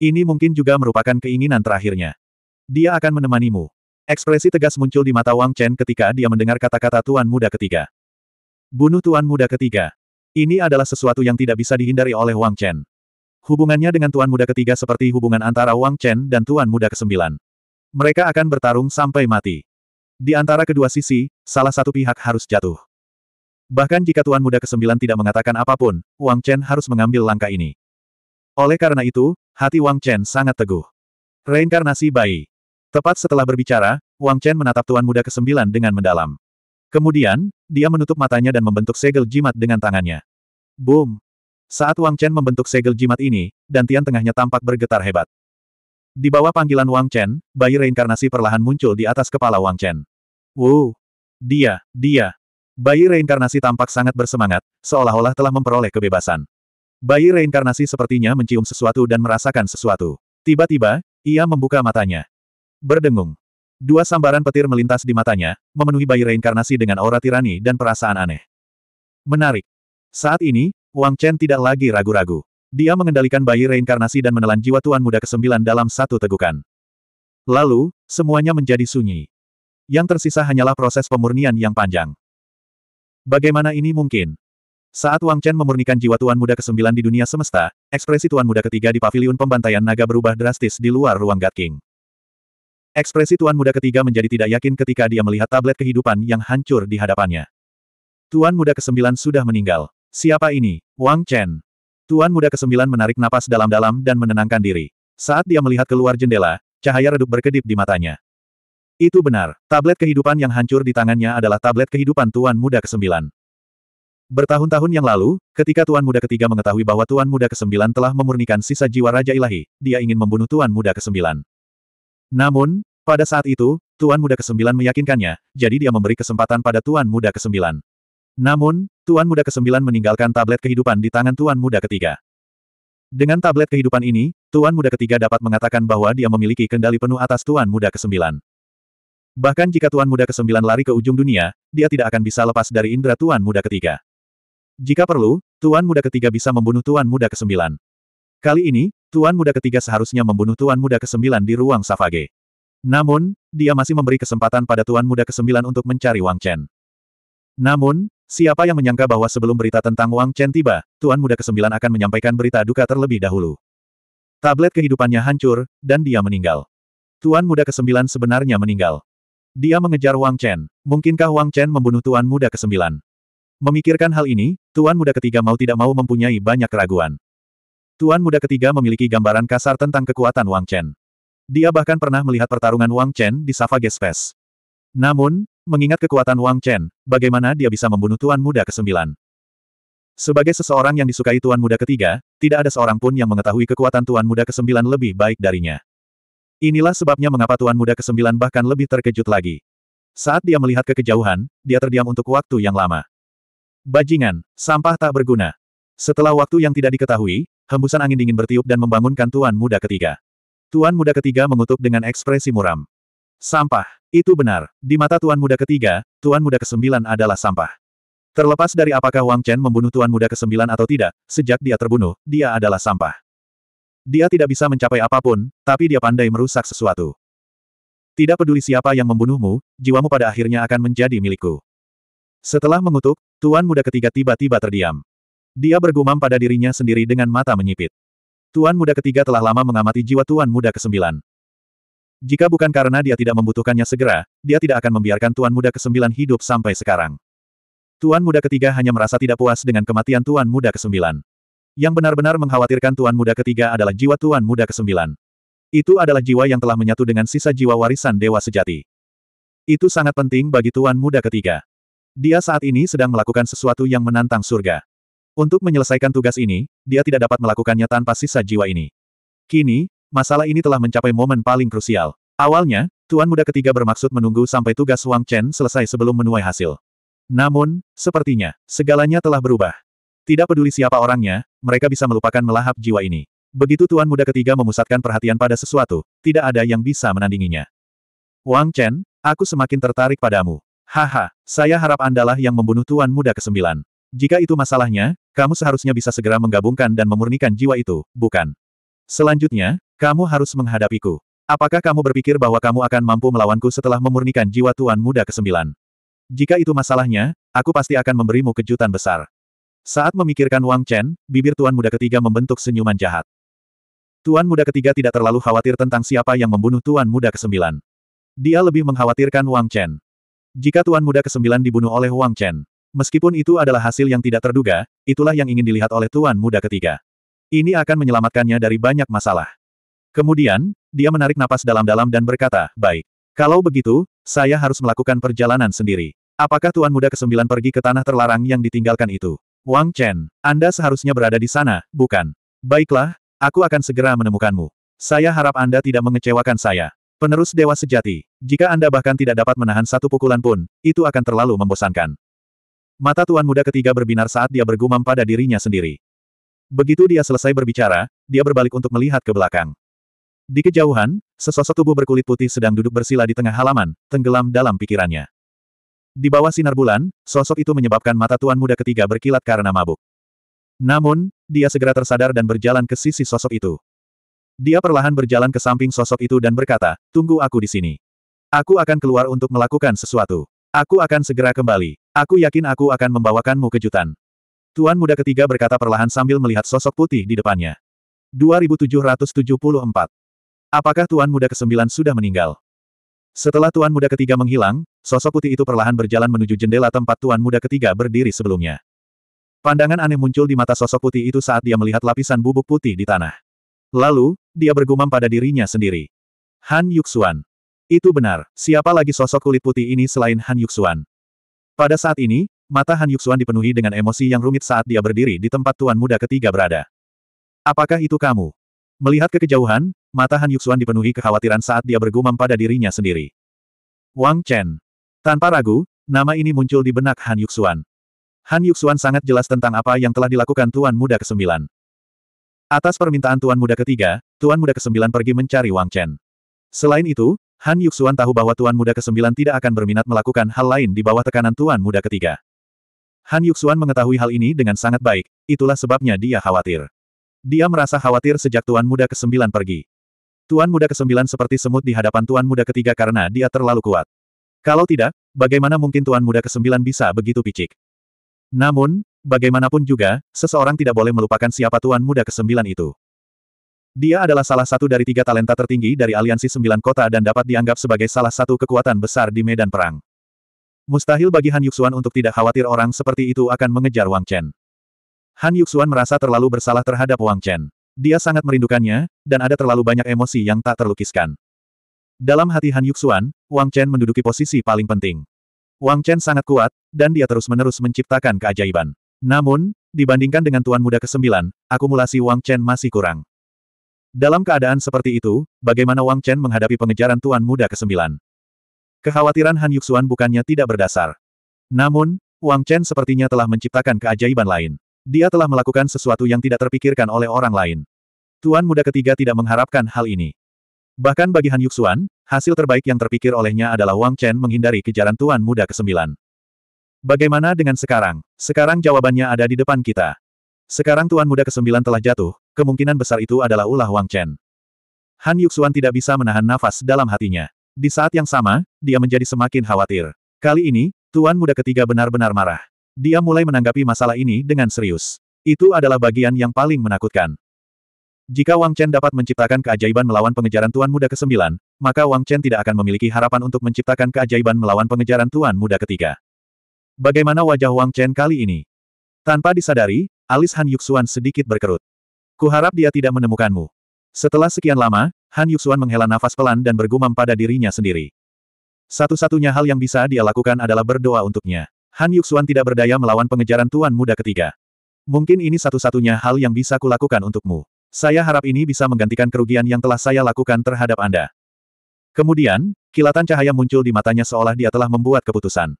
Ini mungkin juga merupakan keinginan terakhirnya. Dia akan menemanimu. Ekspresi tegas muncul di mata Wang Chen ketika dia mendengar kata-kata Tuan Muda ketiga. Bunuh Tuan Muda ketiga. Ini adalah sesuatu yang tidak bisa dihindari oleh Wang Chen. Hubungannya dengan Tuan Muda ketiga seperti hubungan antara Wang Chen dan Tuan Muda kesembilan. Mereka akan bertarung sampai mati. Di antara kedua sisi, salah satu pihak harus jatuh. Bahkan jika Tuan Muda kesembilan tidak mengatakan apapun, Wang Chen harus mengambil langkah ini. Oleh karena itu, hati Wang Chen sangat teguh. Reinkarnasi bayi. Tepat setelah berbicara, Wang Chen menatap Tuan Muda ke-9 dengan mendalam. Kemudian, dia menutup matanya dan membentuk segel jimat dengan tangannya. Boom! Saat Wang Chen membentuk segel jimat ini, dantian tengahnya tampak bergetar hebat. Di bawah panggilan Wang Chen, bayi reinkarnasi perlahan muncul di atas kepala Wang Chen. Wow! Dia, dia! Bayi reinkarnasi tampak sangat bersemangat, seolah-olah telah memperoleh kebebasan. Bayi reinkarnasi sepertinya mencium sesuatu dan merasakan sesuatu. Tiba-tiba, ia membuka matanya. Berdengung. Dua sambaran petir melintas di matanya, memenuhi bayi reinkarnasi dengan aura tirani dan perasaan aneh. Menarik. Saat ini, Wang Chen tidak lagi ragu-ragu. Dia mengendalikan bayi reinkarnasi dan menelan jiwa Tuan Muda ke-9 dalam satu tegukan. Lalu, semuanya menjadi sunyi. Yang tersisa hanyalah proses pemurnian yang panjang. Bagaimana ini mungkin? Saat Wang Chen memurnikan jiwa Tuan Muda ke-9 di dunia semesta, ekspresi Tuan Muda ketiga di paviliun pembantaian naga berubah drastis di luar ruang God King. Ekspresi Tuan Muda ketiga menjadi tidak yakin ketika dia melihat tablet kehidupan yang hancur di hadapannya. Tuan Muda ke-9 sudah meninggal. Siapa ini? Wang Chen. Tuan Muda ke-9 menarik napas dalam-dalam dan menenangkan diri. Saat dia melihat keluar jendela, cahaya redup berkedip di matanya. Itu benar, tablet kehidupan yang hancur di tangannya adalah tablet kehidupan Tuan Muda ke-9. Bertahun-tahun yang lalu, ketika Tuan Muda ketiga mengetahui bahwa Tuan Muda Kesembilan telah memurnikan sisa jiwa Raja Ilahi, dia ingin membunuh Tuan Muda Kesembilan. Namun, pada saat itu, Tuan Muda Kesembilan meyakinkannya, jadi dia memberi kesempatan pada Tuan Muda Kesembilan. Namun, Tuan Muda Kesembilan meninggalkan tablet kehidupan di tangan Tuan Muda ketiga. Dengan tablet kehidupan ini, Tuan Muda ketiga dapat mengatakan bahwa dia memiliki kendali penuh atas Tuan Muda Kesembilan. Bahkan jika Tuan Muda Kesembilan lari ke ujung dunia, dia tidak akan bisa lepas dari indera Tuan Muda ketiga. Jika perlu, Tuan Muda ketiga bisa membunuh Tuan Muda kesembilan. Kali ini, Tuan Muda ketiga seharusnya membunuh Tuan Muda kesembilan di ruang Savage. Namun, dia masih memberi kesempatan pada Tuan Muda kesembilan untuk mencari Wang Chen. Namun, siapa yang menyangka bahwa sebelum berita tentang Wang Chen tiba, Tuan Muda kesembilan akan menyampaikan berita duka terlebih dahulu. Tablet kehidupannya hancur, dan dia meninggal. Tuan Muda kesembilan sebenarnya meninggal. Dia mengejar Wang Chen. Mungkinkah Wang Chen membunuh Tuan Muda kesembilan? Memikirkan hal ini, Tuan Muda ketiga mau tidak mau mempunyai banyak keraguan. Tuan Muda ketiga memiliki gambaran kasar tentang kekuatan Wang Chen. Dia bahkan pernah melihat pertarungan Wang Chen di Savage Space. Namun, mengingat kekuatan Wang Chen, bagaimana dia bisa membunuh Tuan Muda Kesembilan? Sebagai seseorang yang disukai Tuan Muda ketiga, tidak ada seorang pun yang mengetahui kekuatan Tuan Muda Kesembilan lebih baik darinya. Inilah sebabnya mengapa Tuan Muda Kesembilan bahkan lebih terkejut lagi. Saat dia melihat kekejauhan, dia terdiam untuk waktu yang lama. Bajingan, sampah tak berguna. Setelah waktu yang tidak diketahui, hembusan angin dingin bertiup dan membangunkan tuan muda ketiga. Tuan muda ketiga mengutuk dengan ekspresi muram. Sampah, itu benar. Di mata tuan muda ketiga, tuan muda kesembilan adalah sampah. Terlepas dari apakah Wang Chen membunuh tuan muda kesembilan atau tidak, sejak dia terbunuh, dia adalah sampah. Dia tidak bisa mencapai apapun, tapi dia pandai merusak sesuatu. Tidak peduli siapa yang membunuhmu, jiwamu pada akhirnya akan menjadi milikku. Setelah mengutuk, tuan muda ketiga tiba-tiba terdiam. Dia bergumam pada dirinya sendiri dengan mata menyipit. Tuan muda ketiga telah lama mengamati jiwa tuan muda kesembilan. Jika bukan karena dia tidak membutuhkannya segera, dia tidak akan membiarkan tuan muda kesembilan hidup sampai sekarang. Tuan muda ketiga hanya merasa tidak puas dengan kematian tuan muda kesembilan. Yang benar-benar mengkhawatirkan tuan muda ketiga adalah jiwa tuan muda kesembilan. Itu adalah jiwa yang telah menyatu dengan sisa jiwa warisan dewa sejati. Itu sangat penting bagi tuan muda ketiga. Dia saat ini sedang melakukan sesuatu yang menantang surga. Untuk menyelesaikan tugas ini, dia tidak dapat melakukannya tanpa sisa jiwa ini. Kini, masalah ini telah mencapai momen paling krusial. Awalnya, Tuan Muda ketiga bermaksud menunggu sampai tugas Wang Chen selesai sebelum menuai hasil. Namun, sepertinya, segalanya telah berubah. Tidak peduli siapa orangnya, mereka bisa melupakan melahap jiwa ini. Begitu Tuan Muda ketiga memusatkan perhatian pada sesuatu, tidak ada yang bisa menandinginya. Wang Chen, aku semakin tertarik padamu. Haha, saya harap Andalah yang membunuh Tuan Muda ke-9. Jika itu masalahnya, kamu seharusnya bisa segera menggabungkan dan memurnikan jiwa itu, bukan? Selanjutnya, kamu harus menghadapiku. Apakah kamu berpikir bahwa kamu akan mampu melawanku setelah memurnikan jiwa Tuan Muda ke-9? Jika itu masalahnya, aku pasti akan memberimu kejutan besar. Saat memikirkan Wang Chen, bibir Tuan Muda ketiga membentuk senyuman jahat. Tuan Muda ketiga tidak terlalu khawatir tentang siapa yang membunuh Tuan Muda Kesembilan. Dia lebih mengkhawatirkan Wang Chen. Jika Tuan Muda ke-9 dibunuh oleh Wang Chen, meskipun itu adalah hasil yang tidak terduga, itulah yang ingin dilihat oleh Tuan Muda ketiga. Ini akan menyelamatkannya dari banyak masalah. Kemudian, dia menarik napas dalam-dalam dan berkata, baik. Kalau begitu, saya harus melakukan perjalanan sendiri. Apakah Tuan Muda ke-9 pergi ke tanah terlarang yang ditinggalkan itu? Wang Chen, Anda seharusnya berada di sana, bukan? Baiklah, aku akan segera menemukanmu. Saya harap Anda tidak mengecewakan saya. Penerus Dewa Sejati, jika Anda bahkan tidak dapat menahan satu pukulan pun, itu akan terlalu membosankan. Mata Tuan Muda ketiga berbinar saat dia bergumam pada dirinya sendiri. Begitu dia selesai berbicara, dia berbalik untuk melihat ke belakang. Di kejauhan, sesosok tubuh berkulit putih sedang duduk bersila di tengah halaman, tenggelam dalam pikirannya. Di bawah sinar bulan, sosok itu menyebabkan mata Tuan Muda ketiga berkilat karena mabuk. Namun, dia segera tersadar dan berjalan ke sisi sosok itu. Dia perlahan berjalan ke samping sosok itu dan berkata, tunggu aku di sini. Aku akan keluar untuk melakukan sesuatu. Aku akan segera kembali. Aku yakin aku akan membawakanmu kejutan. Tuan muda ketiga berkata perlahan sambil melihat sosok putih di depannya. 2774. Apakah Tuan muda kesembilan sudah meninggal? Setelah Tuan muda ketiga menghilang, sosok putih itu perlahan berjalan menuju jendela tempat Tuan muda ketiga berdiri sebelumnya. Pandangan aneh muncul di mata sosok putih itu saat dia melihat lapisan bubuk putih di tanah. Lalu, dia bergumam pada dirinya sendiri. Han Yuxuan. Itu benar, siapa lagi sosok kulit putih ini selain Han Yuxuan? Pada saat ini, mata Han Yuxuan dipenuhi dengan emosi yang rumit saat dia berdiri di tempat tuan muda ketiga berada. Apakah itu kamu? Melihat ke kejauhan, mata Han Yuxuan dipenuhi kekhawatiran saat dia bergumam pada dirinya sendiri. Wang Chen. Tanpa ragu, nama ini muncul di benak Han Yuxuan. Han Yuxuan sangat jelas tentang apa yang telah dilakukan Tuan Muda ke-9. Atas permintaan Tuan Muda ketiga, Tuan Muda kesembilan pergi mencari Wang Chen. Selain itu, Han Yuxuan tahu bahwa Tuan Muda kesembilan tidak akan berminat melakukan hal lain di bawah tekanan Tuan Muda ketiga. Han Yuxuan mengetahui hal ini dengan sangat baik, itulah sebabnya dia khawatir. Dia merasa khawatir sejak Tuan Muda kesembilan pergi. Tuan Muda kesembilan seperti semut di hadapan Tuan Muda ketiga karena dia terlalu kuat. Kalau tidak, bagaimana mungkin Tuan Muda kesembilan bisa begitu picik? Namun, Bagaimanapun juga, seseorang tidak boleh melupakan siapa Tuan Muda kesembilan itu. Dia adalah salah satu dari tiga talenta tertinggi dari Aliansi Sembilan Kota dan dapat dianggap sebagai salah satu kekuatan besar di medan perang. Mustahil bagi Han Yuxuan untuk tidak khawatir orang seperti itu akan mengejar Wang Chen. Han Yuxuan merasa terlalu bersalah terhadap Wang Chen. Dia sangat merindukannya, dan ada terlalu banyak emosi yang tak terlukiskan. Dalam hati Han Yuxuan, Wang Chen menduduki posisi paling penting. Wang Chen sangat kuat, dan dia terus-menerus menciptakan keajaiban. Namun, dibandingkan dengan Tuan Muda ke-9, akumulasi Wang Chen masih kurang. Dalam keadaan seperti itu, bagaimana Wang Chen menghadapi pengejaran Tuan Muda ke-9? Kekhawatiran Han Yuxuan bukannya tidak berdasar. Namun, Wang Chen sepertinya telah menciptakan keajaiban lain. Dia telah melakukan sesuatu yang tidak terpikirkan oleh orang lain. Tuan Muda ketiga tidak mengharapkan hal ini. Bahkan bagi Han Yuxuan, hasil terbaik yang terpikir olehnya adalah Wang Chen menghindari kejaran Tuan Muda ke-9. Bagaimana dengan sekarang? Sekarang jawabannya ada di depan kita. Sekarang Tuan Muda ke-9 telah jatuh, kemungkinan besar itu adalah ulah Wang Chen. Han Yuxuan tidak bisa menahan nafas dalam hatinya. Di saat yang sama, dia menjadi semakin khawatir. Kali ini, Tuan Muda ketiga benar-benar marah. Dia mulai menanggapi masalah ini dengan serius. Itu adalah bagian yang paling menakutkan. Jika Wang Chen dapat menciptakan keajaiban melawan pengejaran Tuan Muda ke-9, maka Wang Chen tidak akan memiliki harapan untuk menciptakan keajaiban melawan pengejaran Tuan Muda ketiga. Bagaimana wajah Wang Chen kali ini? Tanpa disadari, alis Han Yuxuan sedikit berkerut. Kuharap dia tidak menemukanmu. Setelah sekian lama, Han Yuxuan menghela nafas pelan dan bergumam pada dirinya sendiri. Satu-satunya hal yang bisa dia lakukan adalah berdoa untuknya. Han Yuxuan tidak berdaya melawan pengejaran tuan muda ketiga. Mungkin ini satu-satunya hal yang bisa kulakukan untukmu. Saya harap ini bisa menggantikan kerugian yang telah saya lakukan terhadap Anda. Kemudian, kilatan cahaya muncul di matanya seolah dia telah membuat keputusan.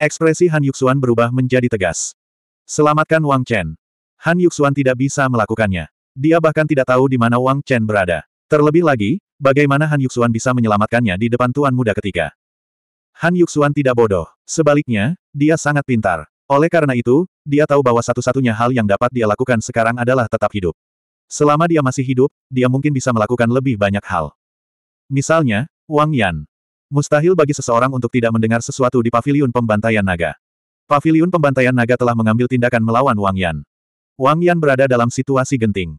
Ekspresi Han Yuxuan berubah menjadi tegas. Selamatkan Wang Chen. Han Yuxuan tidak bisa melakukannya. Dia bahkan tidak tahu di mana Wang Chen berada. Terlebih lagi, bagaimana Han Yuxuan bisa menyelamatkannya di depan tuan muda ketiga. Han Yuxuan tidak bodoh. Sebaliknya, dia sangat pintar. Oleh karena itu, dia tahu bahwa satu-satunya hal yang dapat dia lakukan sekarang adalah tetap hidup. Selama dia masih hidup, dia mungkin bisa melakukan lebih banyak hal. Misalnya, Wang Yan. Mustahil bagi seseorang untuk tidak mendengar sesuatu di paviliun pembantaian naga. Paviliun pembantaian naga telah mengambil tindakan melawan Wang Yan. Wang Yan berada dalam situasi genting.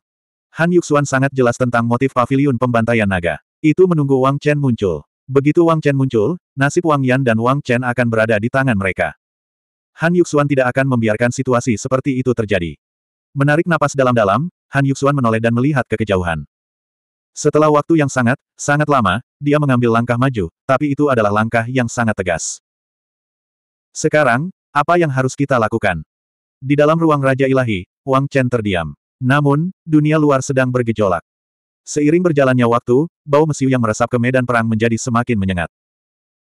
Han Yuxuan sangat jelas tentang motif paviliun pembantaian naga. Itu menunggu Wang Chen muncul. Begitu Wang Chen muncul, nasib Wang Yan dan Wang Chen akan berada di tangan mereka. Han Yuxuan tidak akan membiarkan situasi seperti itu terjadi. Menarik napas dalam-dalam, Han Yuxuan menoleh dan melihat ke kejauhan. Setelah waktu yang sangat, sangat lama, dia mengambil langkah maju, tapi itu adalah langkah yang sangat tegas. Sekarang, apa yang harus kita lakukan? Di dalam ruang Raja Ilahi, Wang Chen terdiam. Namun, dunia luar sedang bergejolak. Seiring berjalannya waktu, bau mesiu yang meresap ke medan perang menjadi semakin menyengat.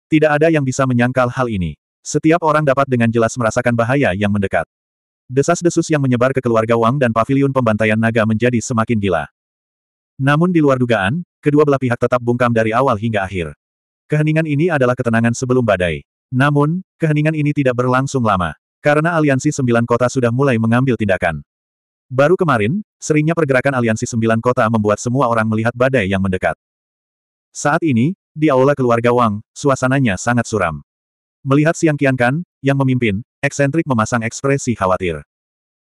Tidak ada yang bisa menyangkal hal ini. Setiap orang dapat dengan jelas merasakan bahaya yang mendekat. Desas-desus yang menyebar ke keluarga Wang dan paviliun pembantaian naga menjadi semakin gila. Namun di luar dugaan, kedua belah pihak tetap bungkam dari awal hingga akhir. Keheningan ini adalah ketenangan sebelum badai. Namun, keheningan ini tidak berlangsung lama, karena aliansi sembilan kota sudah mulai mengambil tindakan. Baru kemarin, seringnya pergerakan aliansi sembilan kota membuat semua orang melihat badai yang mendekat. Saat ini, di aula keluarga Wang, suasananya sangat suram. Melihat Siang Kiankan yang memimpin, eksentrik memasang ekspresi khawatir.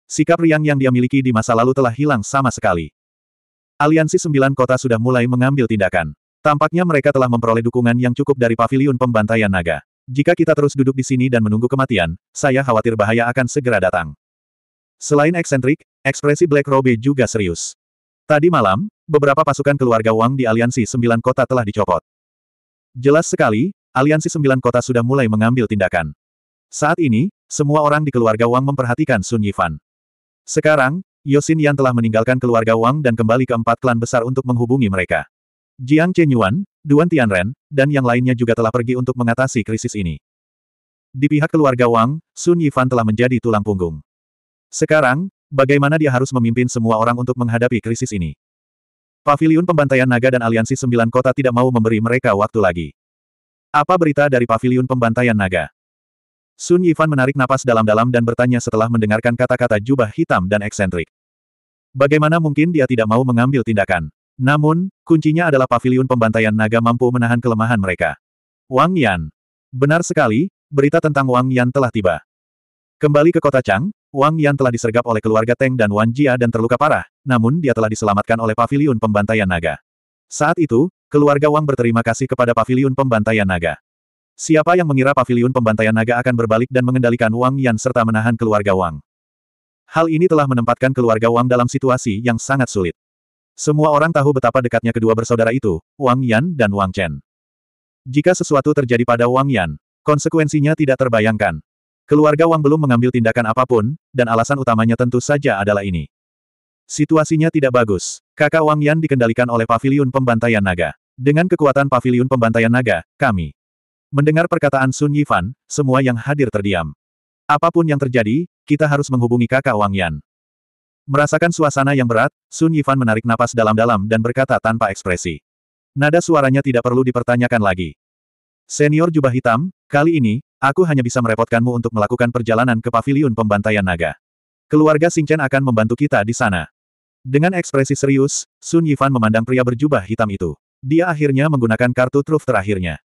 Sikap riang yang dia miliki di masa lalu telah hilang sama sekali. Aliansi Sembilan Kota sudah mulai mengambil tindakan. Tampaknya mereka telah memperoleh dukungan yang cukup dari paviliun pembantaian naga. Jika kita terus duduk di sini dan menunggu kematian, saya khawatir bahaya akan segera datang. Selain eksentrik, ekspresi Black Robe juga serius. Tadi malam, beberapa pasukan keluarga Wang di Aliansi Sembilan Kota telah dicopot. Jelas sekali, Aliansi Sembilan Kota sudah mulai mengambil tindakan. Saat ini, semua orang di keluarga Wang memperhatikan Sun Yifan. Sekarang, Yosin Yan telah meninggalkan keluarga Wang dan kembali ke empat klan besar untuk menghubungi mereka. Jiang Chenyuan, Duan Tianren, dan yang lainnya juga telah pergi untuk mengatasi krisis ini. Di pihak keluarga Wang, Sun Yifan telah menjadi tulang punggung. Sekarang, bagaimana dia harus memimpin semua orang untuk menghadapi krisis ini? Paviliun Pembantaian Naga dan Aliansi Sembilan Kota tidak mau memberi mereka waktu lagi. Apa berita dari Paviliun Pembantaian Naga? Sun Yifan menarik napas dalam-dalam dan bertanya setelah mendengarkan kata-kata jubah hitam dan eksentrik. Bagaimana mungkin dia tidak mau mengambil tindakan? Namun, kuncinya adalah pavilion pembantaian naga mampu menahan kelemahan mereka. Wang Yan. Benar sekali, berita tentang Wang Yan telah tiba. Kembali ke kota Chang, Wang Yan telah disergap oleh keluarga Teng dan Wan Jia dan terluka parah, namun dia telah diselamatkan oleh pavilion pembantaian naga. Saat itu, keluarga Wang berterima kasih kepada pavilion pembantaian naga. Siapa yang mengira pavilion pembantaian naga akan berbalik dan mengendalikan Wang Yan serta menahan keluarga Wang? Hal ini telah menempatkan keluarga Wang dalam situasi yang sangat sulit. Semua orang tahu betapa dekatnya kedua bersaudara itu, Wang Yan dan Wang Chen. Jika sesuatu terjadi pada Wang Yan, konsekuensinya tidak terbayangkan. Keluarga Wang belum mengambil tindakan apapun, dan alasan utamanya tentu saja adalah ini. Situasinya tidak bagus. Kakak Wang Yan dikendalikan oleh pavilion pembantaian naga. Dengan kekuatan pavilion pembantaian naga, kami Mendengar perkataan Sun Yifan, semua yang hadir terdiam. Apapun yang terjadi, kita harus menghubungi kakak Wang Yan. Merasakan suasana yang berat, Sun Yifan menarik napas dalam-dalam dan berkata tanpa ekspresi. Nada suaranya tidak perlu dipertanyakan lagi. Senior jubah hitam, kali ini, aku hanya bisa merepotkanmu untuk melakukan perjalanan ke paviliun pembantaian naga. Keluarga Chen akan membantu kita di sana. Dengan ekspresi serius, Sun Yifan memandang pria berjubah hitam itu. Dia akhirnya menggunakan kartu truf terakhirnya.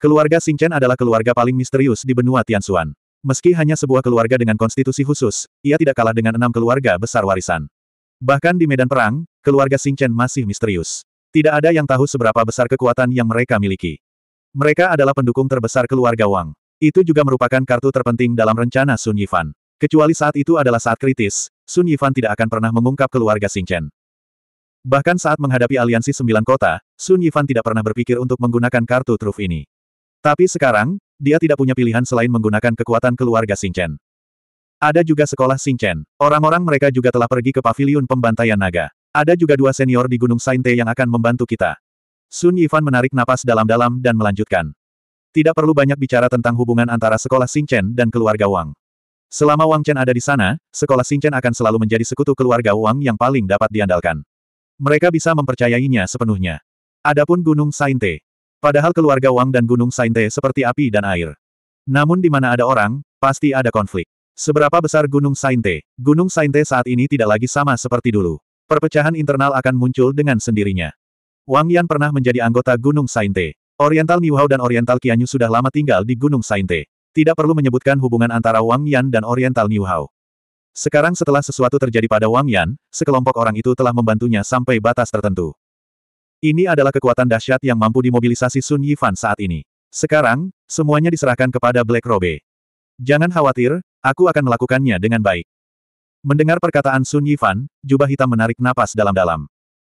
Keluarga Chen adalah keluarga paling misterius di benua Tianxuan. Meski hanya sebuah keluarga dengan konstitusi khusus, ia tidak kalah dengan enam keluarga besar warisan. Bahkan di medan perang, keluarga Chen masih misterius. Tidak ada yang tahu seberapa besar kekuatan yang mereka miliki. Mereka adalah pendukung terbesar keluarga Wang. Itu juga merupakan kartu terpenting dalam rencana Sun Yifan. Kecuali saat itu adalah saat kritis, Sun Yifan tidak akan pernah mengungkap keluarga Chen. Bahkan saat menghadapi aliansi sembilan kota, Sun Yifan tidak pernah berpikir untuk menggunakan kartu truf ini. Tapi sekarang, dia tidak punya pilihan selain menggunakan kekuatan keluarga Xingchen. Ada juga sekolah Xingchen. Orang-orang mereka juga telah pergi ke paviliun pembantaian naga. Ada juga dua senior di Gunung Sainte yang akan membantu kita. Sun Yifan menarik napas dalam-dalam dan melanjutkan. Tidak perlu banyak bicara tentang hubungan antara sekolah Xingchen dan keluarga Wang. Selama Wang Chen ada di sana, sekolah Xingchen akan selalu menjadi sekutu keluarga Wang yang paling dapat diandalkan. Mereka bisa mempercayainya sepenuhnya. Adapun Gunung Sainte, Padahal keluarga Wang dan Gunung Sainte seperti api dan air. Namun di mana ada orang, pasti ada konflik. Seberapa besar Gunung Sainte? Gunung Sainte saat ini tidak lagi sama seperti dulu. Perpecahan internal akan muncul dengan sendirinya. Wang Yan pernah menjadi anggota Gunung Sainte. Oriental Niuhao dan Oriental Qianyu sudah lama tinggal di Gunung Sainte. Tidak perlu menyebutkan hubungan antara Wang Yan dan Oriental Niuhao. Sekarang setelah sesuatu terjadi pada Wang Yan, sekelompok orang itu telah membantunya sampai batas tertentu. Ini adalah kekuatan dahsyat yang mampu dimobilisasi Sun Yifan saat ini. Sekarang, semuanya diserahkan kepada Black Robe. Jangan khawatir, aku akan melakukannya dengan baik. Mendengar perkataan Sun Yifan, jubah hitam menarik napas dalam-dalam.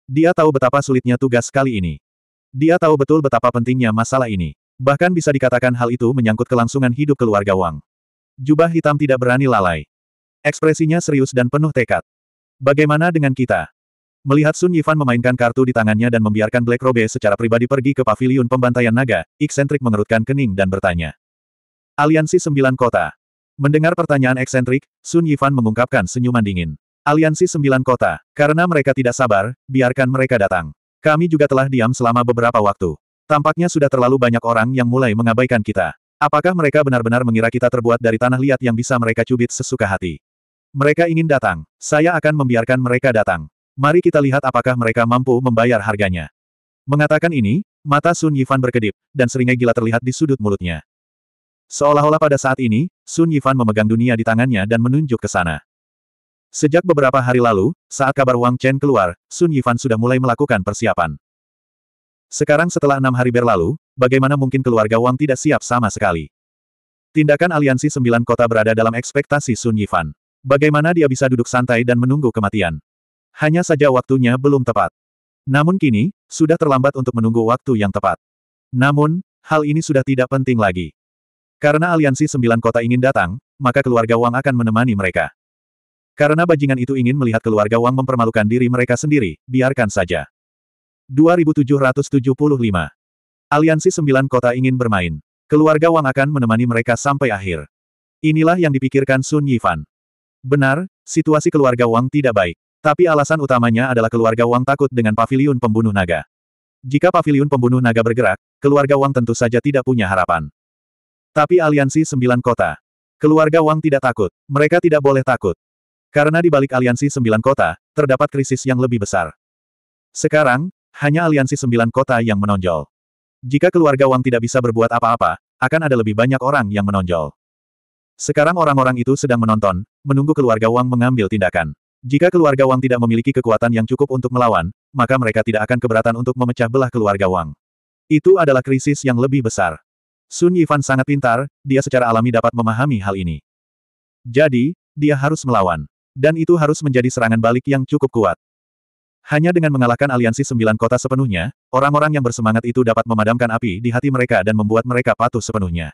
Dia tahu betapa sulitnya tugas kali ini. Dia tahu betul betapa pentingnya masalah ini. Bahkan bisa dikatakan hal itu menyangkut kelangsungan hidup keluarga Wang. Jubah hitam tidak berani lalai. Ekspresinya serius dan penuh tekad. Bagaimana dengan kita? Melihat Sun Yifan memainkan kartu di tangannya dan membiarkan Black Robe secara pribadi pergi ke paviliun pembantaian naga, eksentrik mengerutkan kening dan bertanya. Aliansi Sembilan Kota. Mendengar pertanyaan eksentrik, Sun Yifan mengungkapkan senyuman dingin. Aliansi Sembilan Kota, karena mereka tidak sabar, biarkan mereka datang. Kami juga telah diam selama beberapa waktu. Tampaknya sudah terlalu banyak orang yang mulai mengabaikan kita. Apakah mereka benar-benar mengira kita terbuat dari tanah liat yang bisa mereka cubit sesuka hati? Mereka ingin datang. Saya akan membiarkan mereka datang. Mari kita lihat apakah mereka mampu membayar harganya. Mengatakan ini, mata Sun Yifan berkedip, dan seringai gila terlihat di sudut mulutnya. Seolah-olah pada saat ini, Sun Yifan memegang dunia di tangannya dan menunjuk ke sana. Sejak beberapa hari lalu, saat kabar Wang Chen keluar, Sun Yifan sudah mulai melakukan persiapan. Sekarang setelah enam hari berlalu, bagaimana mungkin keluarga Wang tidak siap sama sekali? Tindakan aliansi sembilan kota berada dalam ekspektasi Sun Yifan. Bagaimana dia bisa duduk santai dan menunggu kematian? Hanya saja waktunya belum tepat. Namun kini, sudah terlambat untuk menunggu waktu yang tepat. Namun, hal ini sudah tidak penting lagi. Karena aliansi sembilan kota ingin datang, maka keluarga Wang akan menemani mereka. Karena bajingan itu ingin melihat keluarga Wang mempermalukan diri mereka sendiri, biarkan saja. 2775 Aliansi sembilan kota ingin bermain. Keluarga Wang akan menemani mereka sampai akhir. Inilah yang dipikirkan Sun Yifan. Benar, situasi keluarga Wang tidak baik. Tapi alasan utamanya adalah keluarga Wang takut dengan pavilion pembunuh naga. Jika pavilion pembunuh naga bergerak, keluarga Wang tentu saja tidak punya harapan. Tapi aliansi sembilan kota. Keluarga Wang tidak takut. Mereka tidak boleh takut. Karena di balik aliansi sembilan kota, terdapat krisis yang lebih besar. Sekarang, hanya aliansi sembilan kota yang menonjol. Jika keluarga Wang tidak bisa berbuat apa-apa, akan ada lebih banyak orang yang menonjol. Sekarang orang-orang itu sedang menonton, menunggu keluarga Wang mengambil tindakan. Jika keluarga Wang tidak memiliki kekuatan yang cukup untuk melawan, maka mereka tidak akan keberatan untuk memecah belah keluarga Wang. Itu adalah krisis yang lebih besar. Sun Yifan sangat pintar, dia secara alami dapat memahami hal ini. Jadi, dia harus melawan. Dan itu harus menjadi serangan balik yang cukup kuat. Hanya dengan mengalahkan aliansi sembilan kota sepenuhnya, orang-orang yang bersemangat itu dapat memadamkan api di hati mereka dan membuat mereka patuh sepenuhnya.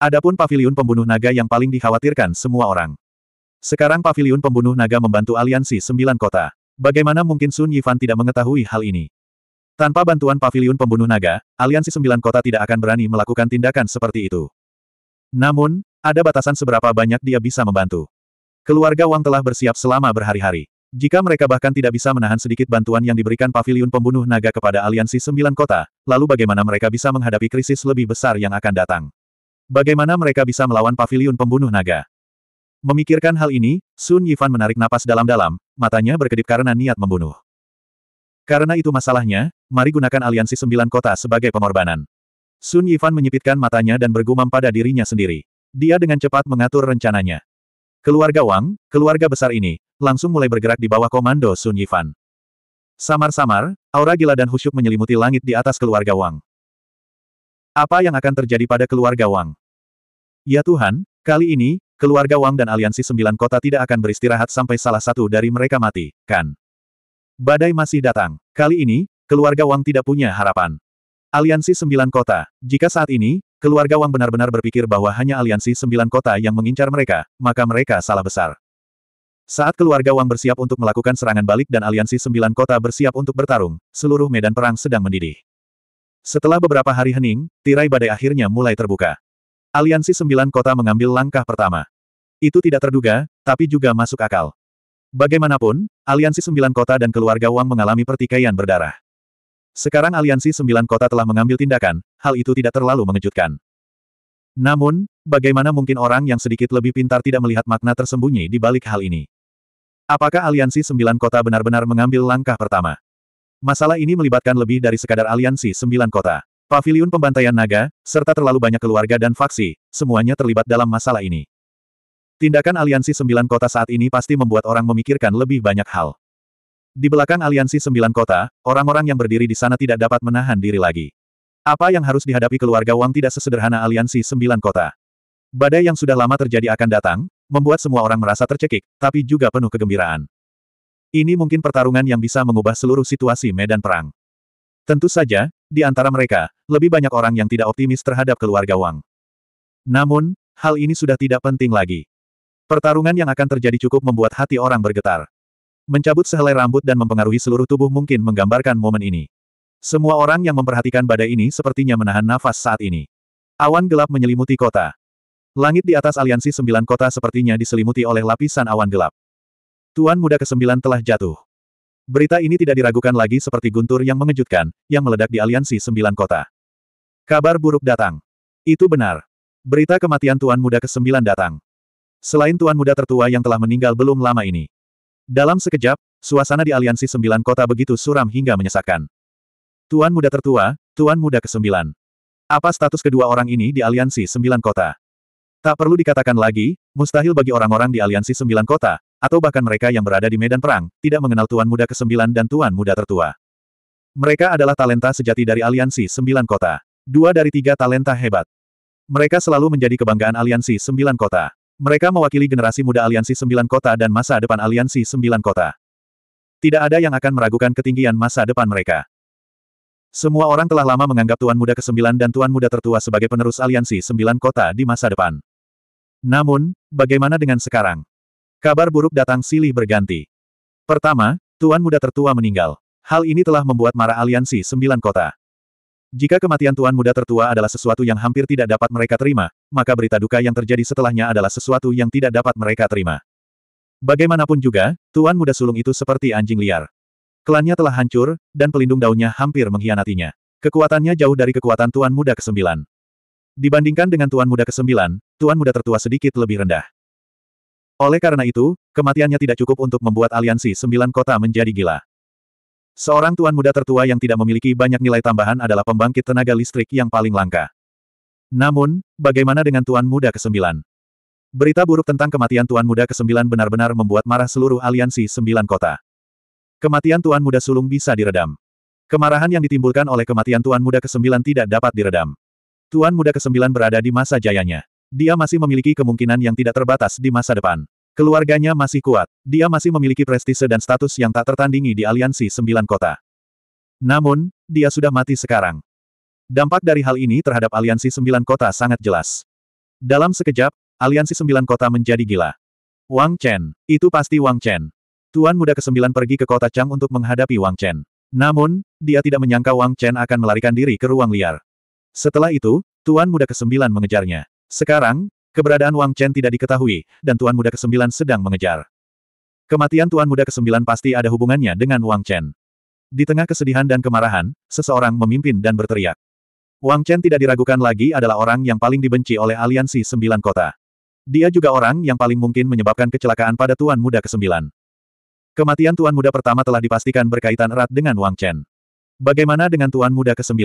Adapun paviliun pembunuh naga yang paling dikhawatirkan semua orang. Sekarang paviliun pembunuh naga membantu aliansi sembilan kota. Bagaimana mungkin Sun Yifan tidak mengetahui hal ini? Tanpa bantuan paviliun pembunuh naga, aliansi sembilan kota tidak akan berani melakukan tindakan seperti itu. Namun, ada batasan seberapa banyak dia bisa membantu. Keluarga Wang telah bersiap selama berhari-hari. Jika mereka bahkan tidak bisa menahan sedikit bantuan yang diberikan paviliun pembunuh naga kepada aliansi sembilan kota, lalu bagaimana mereka bisa menghadapi krisis lebih besar yang akan datang? Bagaimana mereka bisa melawan paviliun pembunuh naga? Memikirkan hal ini, Sun Yifan menarik napas dalam-dalam, matanya berkedip karena niat membunuh. Karena itu masalahnya, mari gunakan aliansi sembilan kota sebagai pengorbanan. Sun Yifan menyipitkan matanya dan bergumam pada dirinya sendiri. Dia dengan cepat mengatur rencananya. Keluarga Wang, keluarga besar ini, langsung mulai bergerak di bawah komando Sun Yifan. Samar-samar, aura gila dan husyuk menyelimuti langit di atas keluarga Wang. Apa yang akan terjadi pada keluarga Wang? Ya Tuhan, kali ini, keluarga Wang dan aliansi sembilan kota tidak akan beristirahat sampai salah satu dari mereka mati, kan? Badai masih datang. Kali ini, keluarga Wang tidak punya harapan. Aliansi sembilan kota, jika saat ini, keluarga Wang benar-benar berpikir bahwa hanya aliansi sembilan kota yang mengincar mereka, maka mereka salah besar. Saat keluarga Wang bersiap untuk melakukan serangan balik dan aliansi sembilan kota bersiap untuk bertarung, seluruh medan perang sedang mendidih. Setelah beberapa hari hening, tirai badai akhirnya mulai terbuka. Aliansi Sembilan Kota mengambil langkah pertama. Itu tidak terduga, tapi juga masuk akal. Bagaimanapun, Aliansi Sembilan Kota dan keluarga Wang mengalami pertikaian berdarah. Sekarang Aliansi Sembilan Kota telah mengambil tindakan, hal itu tidak terlalu mengejutkan. Namun, bagaimana mungkin orang yang sedikit lebih pintar tidak melihat makna tersembunyi di balik hal ini? Apakah Aliansi Sembilan Kota benar-benar mengambil langkah pertama? Masalah ini melibatkan lebih dari sekadar Aliansi Sembilan Kota. Paviliun pembantaian naga, serta terlalu banyak keluarga dan faksi, semuanya terlibat dalam masalah ini. Tindakan aliansi sembilan kota saat ini pasti membuat orang memikirkan lebih banyak hal. Di belakang aliansi sembilan kota, orang-orang yang berdiri di sana tidak dapat menahan diri lagi. Apa yang harus dihadapi keluarga Wang tidak sesederhana aliansi sembilan kota. Badai yang sudah lama terjadi akan datang, membuat semua orang merasa tercekik, tapi juga penuh kegembiraan. Ini mungkin pertarungan yang bisa mengubah seluruh situasi medan perang. Tentu saja, di antara mereka, lebih banyak orang yang tidak optimis terhadap keluarga Wang. Namun, hal ini sudah tidak penting lagi. Pertarungan yang akan terjadi cukup membuat hati orang bergetar. Mencabut sehelai rambut dan mempengaruhi seluruh tubuh mungkin menggambarkan momen ini. Semua orang yang memperhatikan badai ini sepertinya menahan nafas saat ini. Awan gelap menyelimuti kota. Langit di atas aliansi sembilan kota sepertinya diselimuti oleh lapisan awan gelap. Tuan muda kesembilan telah jatuh. Berita ini tidak diragukan lagi seperti guntur yang mengejutkan, yang meledak di aliansi sembilan kota. Kabar buruk datang. Itu benar. Berita kematian Tuan Muda ke-9 datang. Selain Tuan Muda tertua yang telah meninggal belum lama ini. Dalam sekejap, suasana di aliansi sembilan kota begitu suram hingga menyesakkan. Tuan Muda tertua, Tuan Muda ke-9. Apa status kedua orang ini di aliansi sembilan kota? Tak perlu dikatakan lagi, mustahil bagi orang-orang di aliansi sembilan kota, atau bahkan mereka yang berada di medan perang, tidak mengenal Tuan Muda ke-9 dan Tuan Muda tertua. Mereka adalah talenta sejati dari Aliansi Sembilan Kota. Dua dari tiga talenta hebat. Mereka selalu menjadi kebanggaan Aliansi Sembilan Kota. Mereka mewakili generasi muda Aliansi Sembilan Kota dan masa depan Aliansi Sembilan Kota. Tidak ada yang akan meragukan ketinggian masa depan mereka. Semua orang telah lama menganggap Tuan Muda ke-9 dan Tuan Muda Tertua sebagai penerus aliansi sembilan kota di masa depan. Namun, bagaimana dengan sekarang? Kabar buruk datang silih berganti. Pertama, Tuan Muda Tertua meninggal. Hal ini telah membuat marah aliansi sembilan kota. Jika kematian Tuan Muda Tertua adalah sesuatu yang hampir tidak dapat mereka terima, maka berita duka yang terjadi setelahnya adalah sesuatu yang tidak dapat mereka terima. Bagaimanapun juga, Tuan Muda Sulung itu seperti anjing liar. Klannya telah hancur, dan pelindung daunnya hampir mengkhianatinya. Kekuatannya jauh dari kekuatan Tuan Muda ke-9. Dibandingkan dengan Tuan Muda ke-9, Tuan Muda Tertua sedikit lebih rendah. Oleh karena itu, kematiannya tidak cukup untuk membuat aliansi sembilan kota menjadi gila. Seorang tuan muda tertua yang tidak memiliki banyak nilai tambahan adalah pembangkit tenaga listrik yang paling langka. Namun, bagaimana dengan tuan muda ke-9? Berita buruk tentang kematian tuan muda ke-9 benar-benar membuat marah seluruh aliansi sembilan kota. Kematian tuan muda sulung bisa diredam. Kemarahan yang ditimbulkan oleh kematian tuan muda ke-9 tidak dapat diredam. Tuan muda ke-9 berada di masa jayanya. Dia masih memiliki kemungkinan yang tidak terbatas di masa depan. Keluarganya masih kuat. Dia masih memiliki prestise dan status yang tak tertandingi di aliansi sembilan kota. Namun, dia sudah mati sekarang. Dampak dari hal ini terhadap aliansi sembilan kota sangat jelas. Dalam sekejap, aliansi sembilan kota menjadi gila. Wang Chen, itu pasti Wang Chen. Tuan muda kesembilan pergi ke kota Chang untuk menghadapi Wang Chen. Namun, dia tidak menyangka Wang Chen akan melarikan diri ke ruang liar. Setelah itu, Tuan muda kesembilan mengejarnya. Sekarang, keberadaan Wang Chen tidak diketahui, dan Tuan Muda ke-9 sedang mengejar. Kematian Tuan Muda ke-9 pasti ada hubungannya dengan Wang Chen. Di tengah kesedihan dan kemarahan, seseorang memimpin dan berteriak. Wang Chen tidak diragukan lagi adalah orang yang paling dibenci oleh aliansi sembilan kota. Dia juga orang yang paling mungkin menyebabkan kecelakaan pada Tuan Muda ke-9. Kematian Tuan Muda pertama telah dipastikan berkaitan erat dengan Wang Chen. Bagaimana dengan Tuan Muda ke-9?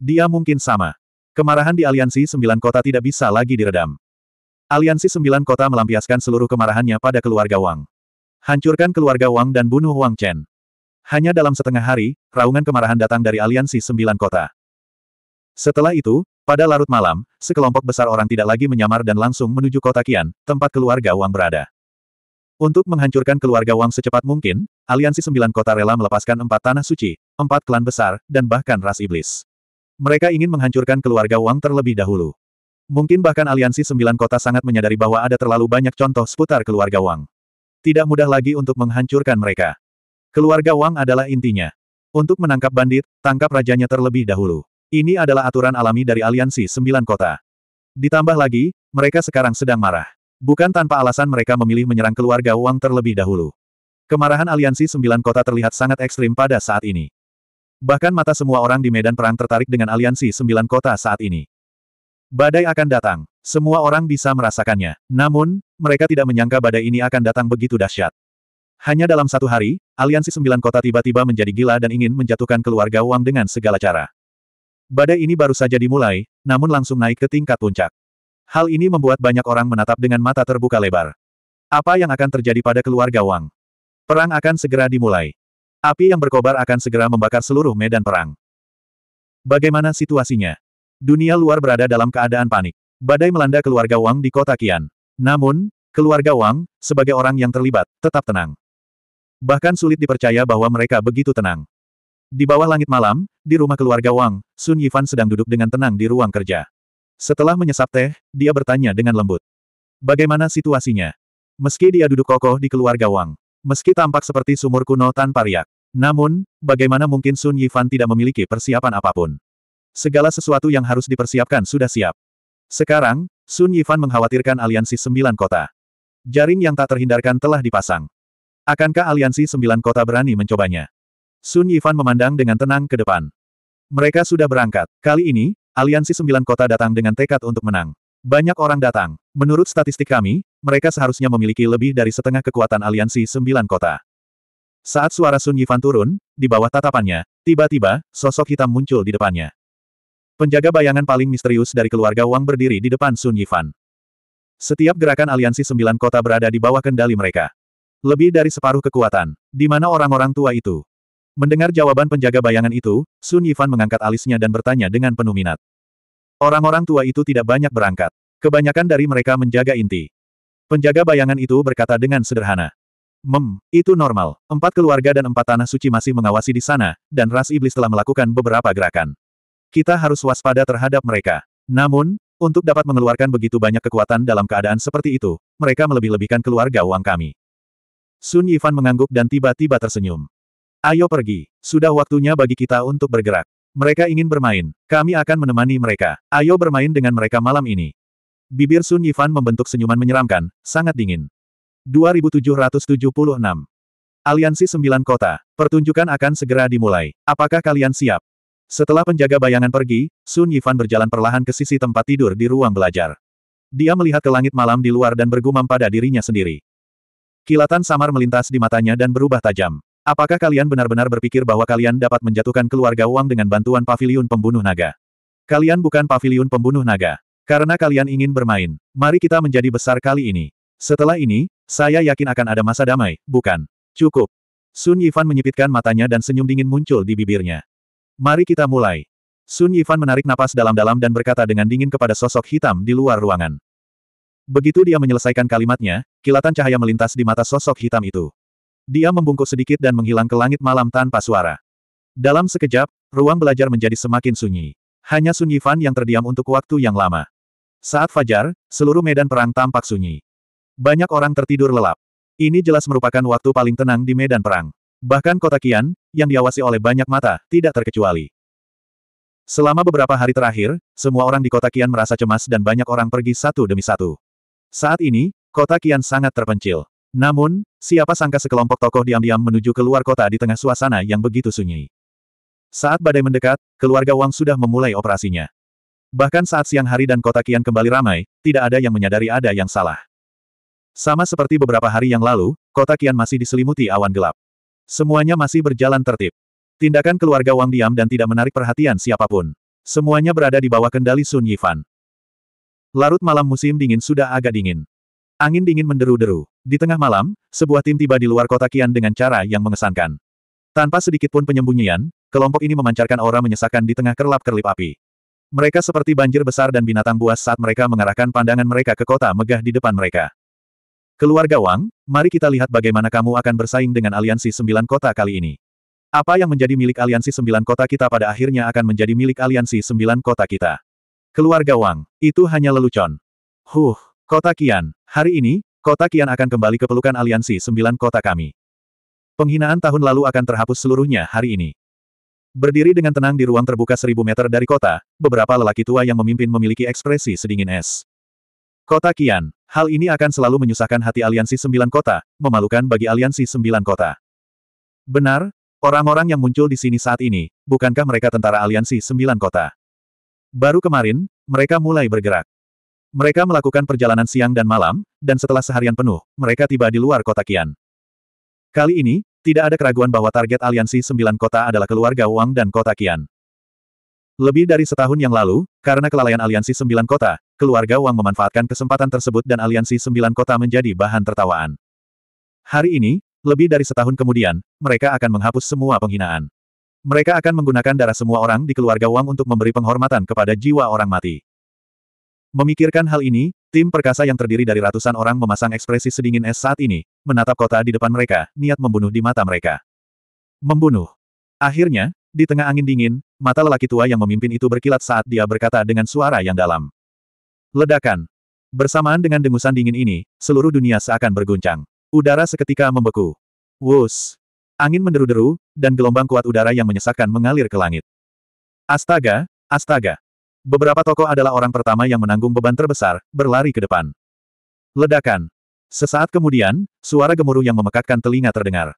Dia mungkin sama. Kemarahan di Aliansi Sembilan Kota tidak bisa lagi diredam. Aliansi Sembilan Kota melampiaskan seluruh kemarahannya pada keluarga Wang. Hancurkan keluarga Wang dan bunuh Wang Chen. Hanya dalam setengah hari, raungan kemarahan datang dari Aliansi Sembilan Kota. Setelah itu, pada larut malam, sekelompok besar orang tidak lagi menyamar dan langsung menuju kota Kian, tempat keluarga Wang berada. Untuk menghancurkan keluarga Wang secepat mungkin, Aliansi Sembilan Kota rela melepaskan empat tanah suci, empat klan besar, dan bahkan ras iblis. Mereka ingin menghancurkan keluarga Wang terlebih dahulu. Mungkin bahkan aliansi sembilan kota sangat menyadari bahwa ada terlalu banyak contoh seputar keluarga Wang. Tidak mudah lagi untuk menghancurkan mereka. Keluarga Wang adalah intinya. Untuk menangkap bandit, tangkap rajanya terlebih dahulu. Ini adalah aturan alami dari aliansi sembilan kota. Ditambah lagi, mereka sekarang sedang marah. Bukan tanpa alasan mereka memilih menyerang keluarga Wang terlebih dahulu. Kemarahan aliansi sembilan kota terlihat sangat ekstrim pada saat ini. Bahkan mata semua orang di medan perang tertarik dengan aliansi sembilan kota saat ini. Badai akan datang. Semua orang bisa merasakannya. Namun, mereka tidak menyangka badai ini akan datang begitu dahsyat. Hanya dalam satu hari, aliansi sembilan kota tiba-tiba menjadi gila dan ingin menjatuhkan keluarga Wang dengan segala cara. Badai ini baru saja dimulai, namun langsung naik ke tingkat puncak. Hal ini membuat banyak orang menatap dengan mata terbuka lebar. Apa yang akan terjadi pada keluarga Wang? Perang akan segera dimulai. Api yang berkobar akan segera membakar seluruh medan perang. Bagaimana situasinya? Dunia luar berada dalam keadaan panik. Badai melanda keluarga Wang di kota Kian. Namun, keluarga Wang, sebagai orang yang terlibat, tetap tenang. Bahkan sulit dipercaya bahwa mereka begitu tenang. Di bawah langit malam, di rumah keluarga Wang, Sun Yifan sedang duduk dengan tenang di ruang kerja. Setelah menyesap teh, dia bertanya dengan lembut. Bagaimana situasinya? Meski dia duduk kokoh di keluarga Wang, Meski tampak seperti sumur kuno tanpa riak. Namun, bagaimana mungkin Sun Yifan tidak memiliki persiapan apapun? Segala sesuatu yang harus dipersiapkan sudah siap. Sekarang, Sun Yifan mengkhawatirkan aliansi sembilan kota. Jaring yang tak terhindarkan telah dipasang. Akankah aliansi sembilan kota berani mencobanya? Sun Yifan memandang dengan tenang ke depan. Mereka sudah berangkat. Kali ini, aliansi sembilan kota datang dengan tekad untuk menang. Banyak orang datang. Menurut statistik kami, mereka seharusnya memiliki lebih dari setengah kekuatan aliansi sembilan kota. Saat suara Sun Yifan turun, di bawah tatapannya, tiba-tiba, sosok hitam muncul di depannya. Penjaga bayangan paling misterius dari keluarga Wang berdiri di depan Sun Yifan. Setiap gerakan aliansi sembilan kota berada di bawah kendali mereka. Lebih dari separuh kekuatan. Di mana orang-orang tua itu? Mendengar jawaban penjaga bayangan itu, Sun Yifan mengangkat alisnya dan bertanya dengan penuh minat. Orang-orang tua itu tidak banyak berangkat. Kebanyakan dari mereka menjaga inti. Penjaga bayangan itu berkata dengan sederhana. Mem, itu normal. Empat keluarga dan empat tanah suci masih mengawasi di sana, dan ras iblis telah melakukan beberapa gerakan. Kita harus waspada terhadap mereka. Namun, untuk dapat mengeluarkan begitu banyak kekuatan dalam keadaan seperti itu, mereka melebih-lebihkan keluarga uang kami. Sun Yifan mengangguk dan tiba-tiba tersenyum. Ayo pergi, sudah waktunya bagi kita untuk bergerak. Mereka ingin bermain. Kami akan menemani mereka. Ayo bermain dengan mereka malam ini. Bibir Sun Yifan membentuk senyuman menyeramkan, sangat dingin. 2776. Aliansi Sembilan Kota. Pertunjukan akan segera dimulai. Apakah kalian siap? Setelah penjaga bayangan pergi, Sun Yifan berjalan perlahan ke sisi tempat tidur di ruang belajar. Dia melihat ke langit malam di luar dan bergumam pada dirinya sendiri. Kilatan samar melintas di matanya dan berubah tajam. Apakah kalian benar-benar berpikir bahwa kalian dapat menjatuhkan keluarga Wang dengan bantuan paviliun pembunuh naga? Kalian bukan paviliun pembunuh naga. Karena kalian ingin bermain, mari kita menjadi besar kali ini. Setelah ini, saya yakin akan ada masa damai, bukan? Cukup. Sun Yifan menyipitkan matanya dan senyum dingin muncul di bibirnya. Mari kita mulai. Sun Yifan menarik napas dalam-dalam dan berkata dengan dingin kepada sosok hitam di luar ruangan. Begitu dia menyelesaikan kalimatnya, kilatan cahaya melintas di mata sosok hitam itu. Dia membungkuk sedikit dan menghilang ke langit malam tanpa suara. Dalam sekejap, ruang belajar menjadi semakin sunyi. Hanya Sun Yifan yang terdiam untuk waktu yang lama. Saat fajar, seluruh medan perang tampak sunyi. Banyak orang tertidur lelap. Ini jelas merupakan waktu paling tenang di medan perang. Bahkan kota Kian, yang diawasi oleh banyak mata, tidak terkecuali. Selama beberapa hari terakhir, semua orang di kota Kian merasa cemas dan banyak orang pergi satu demi satu. Saat ini, kota Kian sangat terpencil. Namun, siapa sangka sekelompok tokoh diam-diam menuju keluar kota di tengah suasana yang begitu sunyi. Saat badai mendekat, keluarga Wang sudah memulai operasinya. Bahkan saat siang hari dan kota kian kembali ramai, tidak ada yang menyadari ada yang salah. Sama seperti beberapa hari yang lalu, kota kian masih diselimuti awan gelap. Semuanya masih berjalan tertib. Tindakan keluarga Wang diam dan tidak menarik perhatian siapapun. Semuanya berada di bawah kendali Sun Yifan. Larut malam musim dingin sudah agak dingin. Angin dingin menderu-deru. Di tengah malam, sebuah tim tiba di luar kota Kian dengan cara yang mengesankan. Tanpa sedikit pun penyembunyian, kelompok ini memancarkan aura menyesakan di tengah kerlap-kerlip api. Mereka seperti banjir besar dan binatang buas saat mereka mengarahkan pandangan mereka ke kota megah di depan mereka. Keluarga Wang, mari kita lihat bagaimana kamu akan bersaing dengan aliansi sembilan kota kali ini. Apa yang menjadi milik aliansi sembilan kota kita pada akhirnya akan menjadi milik aliansi sembilan kota kita. Keluarga Wang, itu hanya lelucon. Huh, kota Kian, hari ini, Kota Kian akan kembali ke pelukan aliansi sembilan kota kami. Penghinaan tahun lalu akan terhapus seluruhnya hari ini. Berdiri dengan tenang di ruang terbuka seribu meter dari kota, beberapa lelaki tua yang memimpin memiliki ekspresi sedingin es. Kota Kian, hal ini akan selalu menyusahkan hati aliansi sembilan kota, memalukan bagi aliansi sembilan kota. Benar, orang-orang yang muncul di sini saat ini, bukankah mereka tentara aliansi sembilan kota? Baru kemarin, mereka mulai bergerak. Mereka melakukan perjalanan siang dan malam, dan setelah seharian penuh, mereka tiba di luar kota Kian. Kali ini, tidak ada keraguan bahwa target aliansi sembilan kota adalah keluarga Wang dan kota Kian. Lebih dari setahun yang lalu, karena kelalaian aliansi sembilan kota, keluarga Wang memanfaatkan kesempatan tersebut dan aliansi sembilan kota menjadi bahan tertawaan. Hari ini, lebih dari setahun kemudian, mereka akan menghapus semua penghinaan. Mereka akan menggunakan darah semua orang di keluarga Wang untuk memberi penghormatan kepada jiwa orang mati. Memikirkan hal ini, tim perkasa yang terdiri dari ratusan orang memasang ekspresi sedingin es saat ini, menatap kota di depan mereka, niat membunuh di mata mereka. Membunuh. Akhirnya, di tengah angin dingin, mata lelaki tua yang memimpin itu berkilat saat dia berkata dengan suara yang dalam. Ledakan. Bersamaan dengan dengusan dingin ini, seluruh dunia seakan berguncang. Udara seketika membeku. Wus. Angin menderu-deru, dan gelombang kuat udara yang menyesakkan mengalir ke langit. Astaga, astaga. Beberapa tokoh adalah orang pertama yang menanggung beban terbesar, berlari ke depan. Ledakan. Sesaat kemudian, suara gemuruh yang memekakkan telinga terdengar.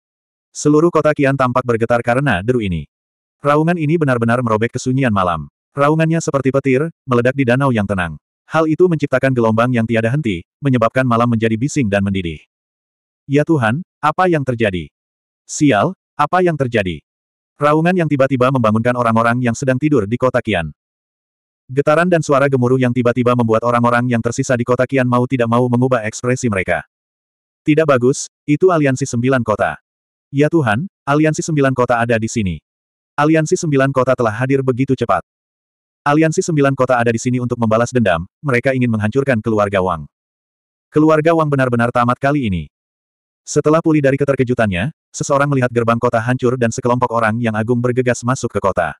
Seluruh kota kian tampak bergetar karena deru ini. Raungan ini benar-benar merobek kesunyian malam. Raungannya seperti petir, meledak di danau yang tenang. Hal itu menciptakan gelombang yang tiada henti, menyebabkan malam menjadi bising dan mendidih. Ya Tuhan, apa yang terjadi? Sial, apa yang terjadi? Raungan yang tiba-tiba membangunkan orang-orang yang sedang tidur di kota Kian. Getaran dan suara gemuruh yang tiba-tiba membuat orang-orang yang tersisa di kota Kian mau tidak mau mengubah ekspresi mereka. Tidak bagus, itu aliansi sembilan kota. Ya Tuhan, aliansi sembilan kota ada di sini. Aliansi sembilan kota telah hadir begitu cepat. Aliansi sembilan kota ada di sini untuk membalas dendam, mereka ingin menghancurkan keluarga Wang. Keluarga Wang benar-benar tamat kali ini. Setelah pulih dari keterkejutannya, seseorang melihat gerbang kota hancur dan sekelompok orang yang agung bergegas masuk ke kota.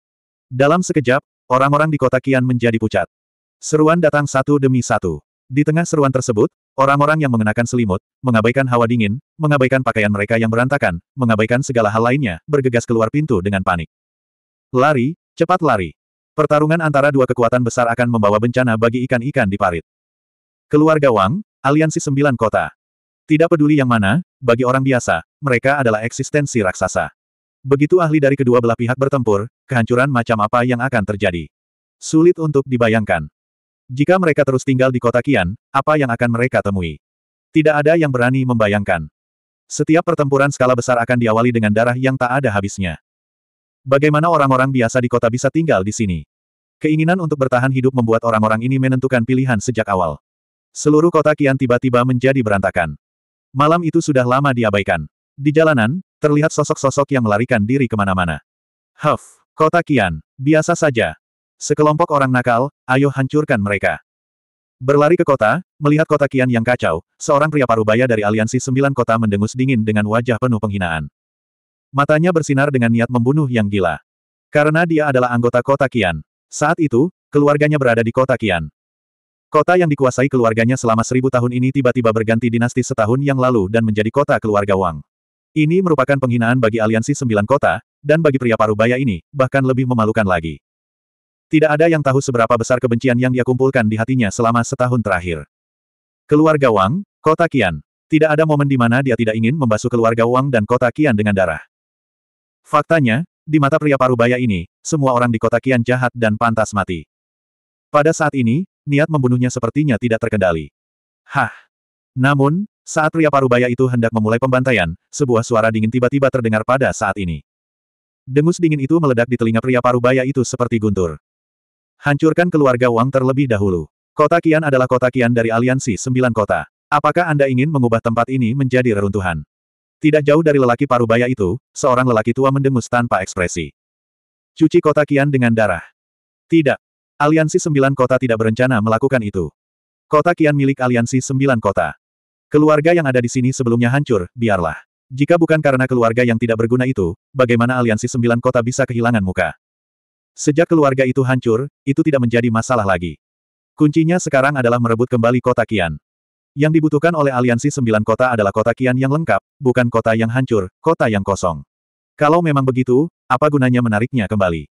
Dalam sekejap, Orang-orang di kota kian menjadi pucat. Seruan datang satu demi satu. Di tengah seruan tersebut, orang-orang yang mengenakan selimut, mengabaikan hawa dingin, mengabaikan pakaian mereka yang berantakan, mengabaikan segala hal lainnya, bergegas keluar pintu dengan panik. Lari, cepat lari. Pertarungan antara dua kekuatan besar akan membawa bencana bagi ikan-ikan di parit. Keluarga Wang, aliansi sembilan kota. Tidak peduli yang mana, bagi orang biasa, mereka adalah eksistensi raksasa. Begitu ahli dari kedua belah pihak bertempur, kehancuran macam apa yang akan terjadi? Sulit untuk dibayangkan. Jika mereka terus tinggal di kota Kian, apa yang akan mereka temui? Tidak ada yang berani membayangkan. Setiap pertempuran skala besar akan diawali dengan darah yang tak ada habisnya. Bagaimana orang-orang biasa di kota bisa tinggal di sini? Keinginan untuk bertahan hidup membuat orang-orang ini menentukan pilihan sejak awal. Seluruh kota Kian tiba-tiba menjadi berantakan. Malam itu sudah lama diabaikan. Di jalanan, terlihat sosok-sosok yang melarikan diri kemana-mana. Huff, kota Kian, biasa saja. Sekelompok orang nakal, ayo hancurkan mereka. Berlari ke kota, melihat kota Kian yang kacau, seorang pria parubaya dari aliansi sembilan kota mendengus dingin dengan wajah penuh penghinaan. Matanya bersinar dengan niat membunuh yang gila. Karena dia adalah anggota kota Kian. Saat itu, keluarganya berada di kota Kian. Kota yang dikuasai keluarganya selama seribu tahun ini tiba-tiba berganti dinasti setahun yang lalu dan menjadi kota keluarga Wang. Ini merupakan penghinaan bagi aliansi sembilan kota, dan bagi pria parubaya ini, bahkan lebih memalukan lagi. Tidak ada yang tahu seberapa besar kebencian yang dia kumpulkan di hatinya selama setahun terakhir. Keluarga Wang, Kota Kian, Tidak ada momen di mana dia tidak ingin membasuh keluarga Wang dan Kota Kian dengan darah. Faktanya, di mata pria parubaya ini, semua orang di Kota Kian jahat dan pantas mati. Pada saat ini, niat membunuhnya sepertinya tidak terkendali. Hah! Namun, saat pria parubaya itu hendak memulai pembantaian, sebuah suara dingin tiba-tiba terdengar pada saat ini. Dengus dingin itu meledak di telinga pria parubaya itu seperti guntur. Hancurkan keluarga Wang terlebih dahulu. Kota Kian adalah kota Kian dari aliansi sembilan kota. Apakah Anda ingin mengubah tempat ini menjadi reruntuhan? Tidak jauh dari lelaki parubaya itu, seorang lelaki tua mendengus tanpa ekspresi. Cuci kota Kian dengan darah. Tidak. Aliansi sembilan kota tidak berencana melakukan itu. Kota Kian milik aliansi sembilan kota. Keluarga yang ada di sini sebelumnya hancur, biarlah. Jika bukan karena keluarga yang tidak berguna itu, bagaimana aliansi sembilan kota bisa kehilangan muka? Sejak keluarga itu hancur, itu tidak menjadi masalah lagi. Kuncinya sekarang adalah merebut kembali kota Kian. Yang dibutuhkan oleh aliansi sembilan kota adalah kota Kian yang lengkap, bukan kota yang hancur, kota yang kosong. Kalau memang begitu, apa gunanya menariknya kembali?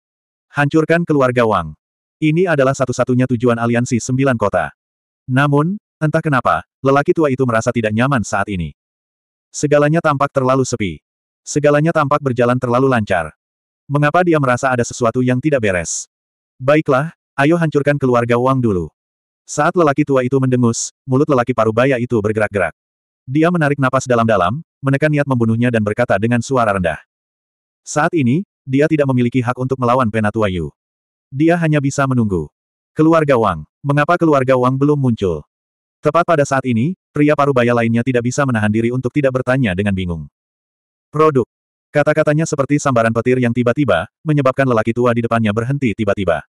Hancurkan keluarga Wang. Ini adalah satu-satunya tujuan aliansi sembilan kota. Namun, Entah kenapa, lelaki tua itu merasa tidak nyaman saat ini. Segalanya tampak terlalu sepi. Segalanya tampak berjalan terlalu lancar. Mengapa dia merasa ada sesuatu yang tidak beres? Baiklah, ayo hancurkan keluarga Wang dulu. Saat lelaki tua itu mendengus, mulut lelaki parubaya itu bergerak-gerak. Dia menarik napas dalam-dalam, menekan niat membunuhnya dan berkata dengan suara rendah. Saat ini, dia tidak memiliki hak untuk melawan Penatua Yu. Dia hanya bisa menunggu. Keluarga Wang. Mengapa keluarga Wang belum muncul? Tepat pada saat ini, pria parubaya lainnya tidak bisa menahan diri untuk tidak bertanya dengan bingung. Produk. Kata-katanya seperti sambaran petir yang tiba-tiba, menyebabkan lelaki tua di depannya berhenti tiba-tiba.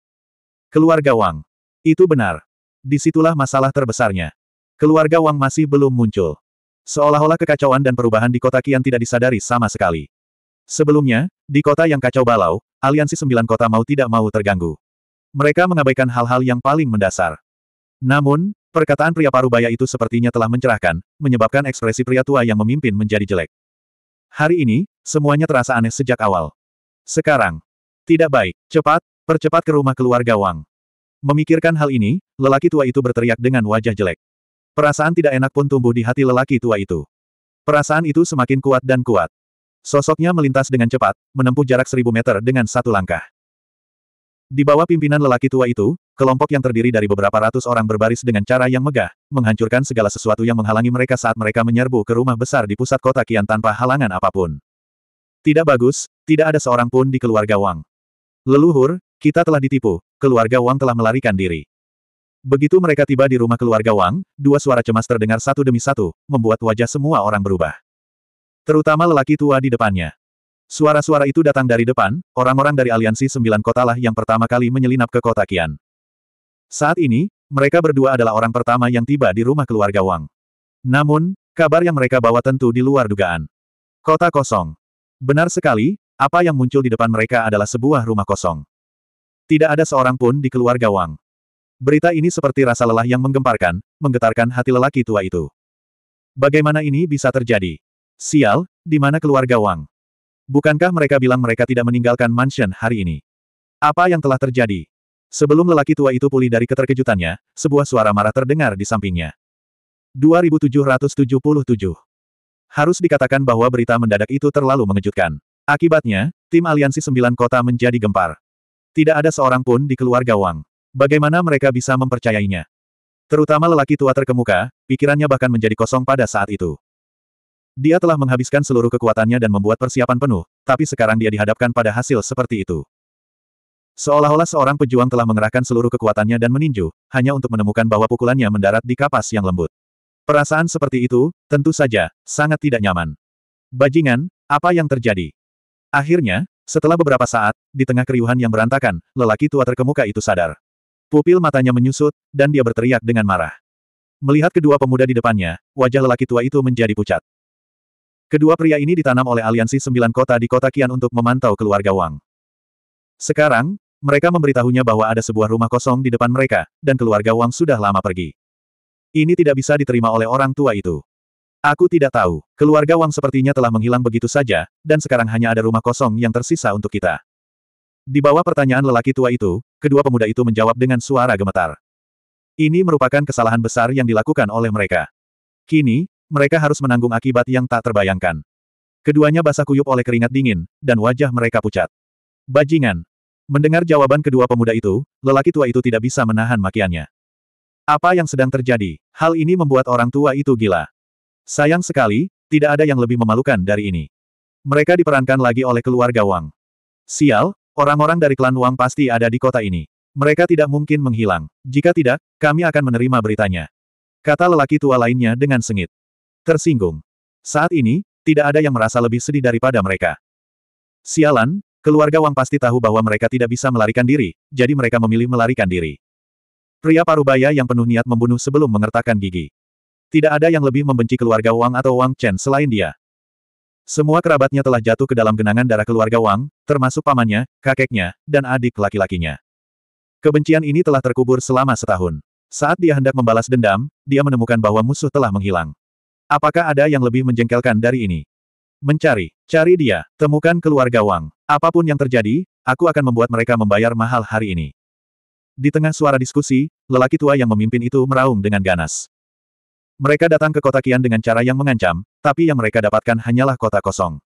Keluarga Wang. Itu benar. Disitulah masalah terbesarnya. Keluarga Wang masih belum muncul. Seolah-olah kekacauan dan perubahan di kota Kian tidak disadari sama sekali. Sebelumnya, di kota yang kacau balau, aliansi sembilan kota mau tidak mau terganggu. Mereka mengabaikan hal-hal yang paling mendasar. Namun, Perkataan pria parubaya itu sepertinya telah mencerahkan, menyebabkan ekspresi pria tua yang memimpin menjadi jelek. Hari ini, semuanya terasa aneh sejak awal. Sekarang. Tidak baik. Cepat, percepat ke rumah keluarga Wang. Memikirkan hal ini, lelaki tua itu berteriak dengan wajah jelek. Perasaan tidak enak pun tumbuh di hati lelaki tua itu. Perasaan itu semakin kuat dan kuat. Sosoknya melintas dengan cepat, menempuh jarak seribu meter dengan satu langkah. Di bawah pimpinan lelaki tua itu, kelompok yang terdiri dari beberapa ratus orang berbaris dengan cara yang megah, menghancurkan segala sesuatu yang menghalangi mereka saat mereka menyerbu ke rumah besar di pusat kota Kian tanpa halangan apapun. Tidak bagus, tidak ada seorang pun di keluarga Wang. Leluhur, kita telah ditipu, keluarga Wang telah melarikan diri. Begitu mereka tiba di rumah keluarga Wang, dua suara cemas terdengar satu demi satu, membuat wajah semua orang berubah. Terutama lelaki tua di depannya. Suara-suara itu datang dari depan, orang-orang dari aliansi sembilan kota yang pertama kali menyelinap ke kota Kian. Saat ini, mereka berdua adalah orang pertama yang tiba di rumah keluarga Wang. Namun, kabar yang mereka bawa tentu di luar dugaan. Kota kosong. Benar sekali, apa yang muncul di depan mereka adalah sebuah rumah kosong. Tidak ada seorang pun di keluarga Wang. Berita ini seperti rasa lelah yang menggemparkan, menggetarkan hati lelaki tua itu. Bagaimana ini bisa terjadi? Sial, di mana keluarga Wang? Bukankah mereka bilang mereka tidak meninggalkan mansion hari ini? Apa yang telah terjadi? Sebelum lelaki tua itu pulih dari keterkejutannya, sebuah suara marah terdengar di sampingnya. 2777 Harus dikatakan bahwa berita mendadak itu terlalu mengejutkan. Akibatnya, tim aliansi sembilan kota menjadi gempar. Tidak ada seorang pun di keluarga Wang. Bagaimana mereka bisa mempercayainya? Terutama lelaki tua terkemuka, pikirannya bahkan menjadi kosong pada saat itu. Dia telah menghabiskan seluruh kekuatannya dan membuat persiapan penuh, tapi sekarang dia dihadapkan pada hasil seperti itu. Seolah-olah seorang pejuang telah mengerahkan seluruh kekuatannya dan meninju, hanya untuk menemukan bahwa pukulannya mendarat di kapas yang lembut. Perasaan seperti itu, tentu saja, sangat tidak nyaman. Bajingan, apa yang terjadi? Akhirnya, setelah beberapa saat, di tengah keriuhan yang berantakan, lelaki tua terkemuka itu sadar. Pupil matanya menyusut, dan dia berteriak dengan marah. Melihat kedua pemuda di depannya, wajah lelaki tua itu menjadi pucat. Kedua pria ini ditanam oleh aliansi sembilan kota di kota Kian untuk memantau keluarga Wang. Sekarang, mereka memberitahunya bahwa ada sebuah rumah kosong di depan mereka, dan keluarga Wang sudah lama pergi. Ini tidak bisa diterima oleh orang tua itu. Aku tidak tahu, keluarga Wang sepertinya telah menghilang begitu saja, dan sekarang hanya ada rumah kosong yang tersisa untuk kita. Di bawah pertanyaan lelaki tua itu, kedua pemuda itu menjawab dengan suara gemetar. Ini merupakan kesalahan besar yang dilakukan oleh mereka. Kini, mereka harus menanggung akibat yang tak terbayangkan. Keduanya basah kuyup oleh keringat dingin, dan wajah mereka pucat. Bajingan. Mendengar jawaban kedua pemuda itu, lelaki tua itu tidak bisa menahan makiannya. Apa yang sedang terjadi? Hal ini membuat orang tua itu gila. Sayang sekali, tidak ada yang lebih memalukan dari ini. Mereka diperankan lagi oleh keluarga Wang. Sial, orang-orang dari klan Wang pasti ada di kota ini. Mereka tidak mungkin menghilang. Jika tidak, kami akan menerima beritanya. Kata lelaki tua lainnya dengan sengit tersinggung. Saat ini, tidak ada yang merasa lebih sedih daripada mereka. Sialan, keluarga Wang pasti tahu bahwa mereka tidak bisa melarikan diri, jadi mereka memilih melarikan diri. Pria parubaya yang penuh niat membunuh sebelum mengertakkan gigi. Tidak ada yang lebih membenci keluarga Wang atau Wang Chen selain dia. Semua kerabatnya telah jatuh ke dalam genangan darah keluarga Wang, termasuk pamannya, kakeknya, dan adik laki-lakinya. Kebencian ini telah terkubur selama setahun. Saat dia hendak membalas dendam, dia menemukan bahwa musuh telah menghilang. Apakah ada yang lebih menjengkelkan dari ini? Mencari, cari dia, temukan keluarga Wang. Apapun yang terjadi, aku akan membuat mereka membayar mahal hari ini. Di tengah suara diskusi, lelaki tua yang memimpin itu meraung dengan ganas. Mereka datang ke kota Kian dengan cara yang mengancam, tapi yang mereka dapatkan hanyalah kota kosong.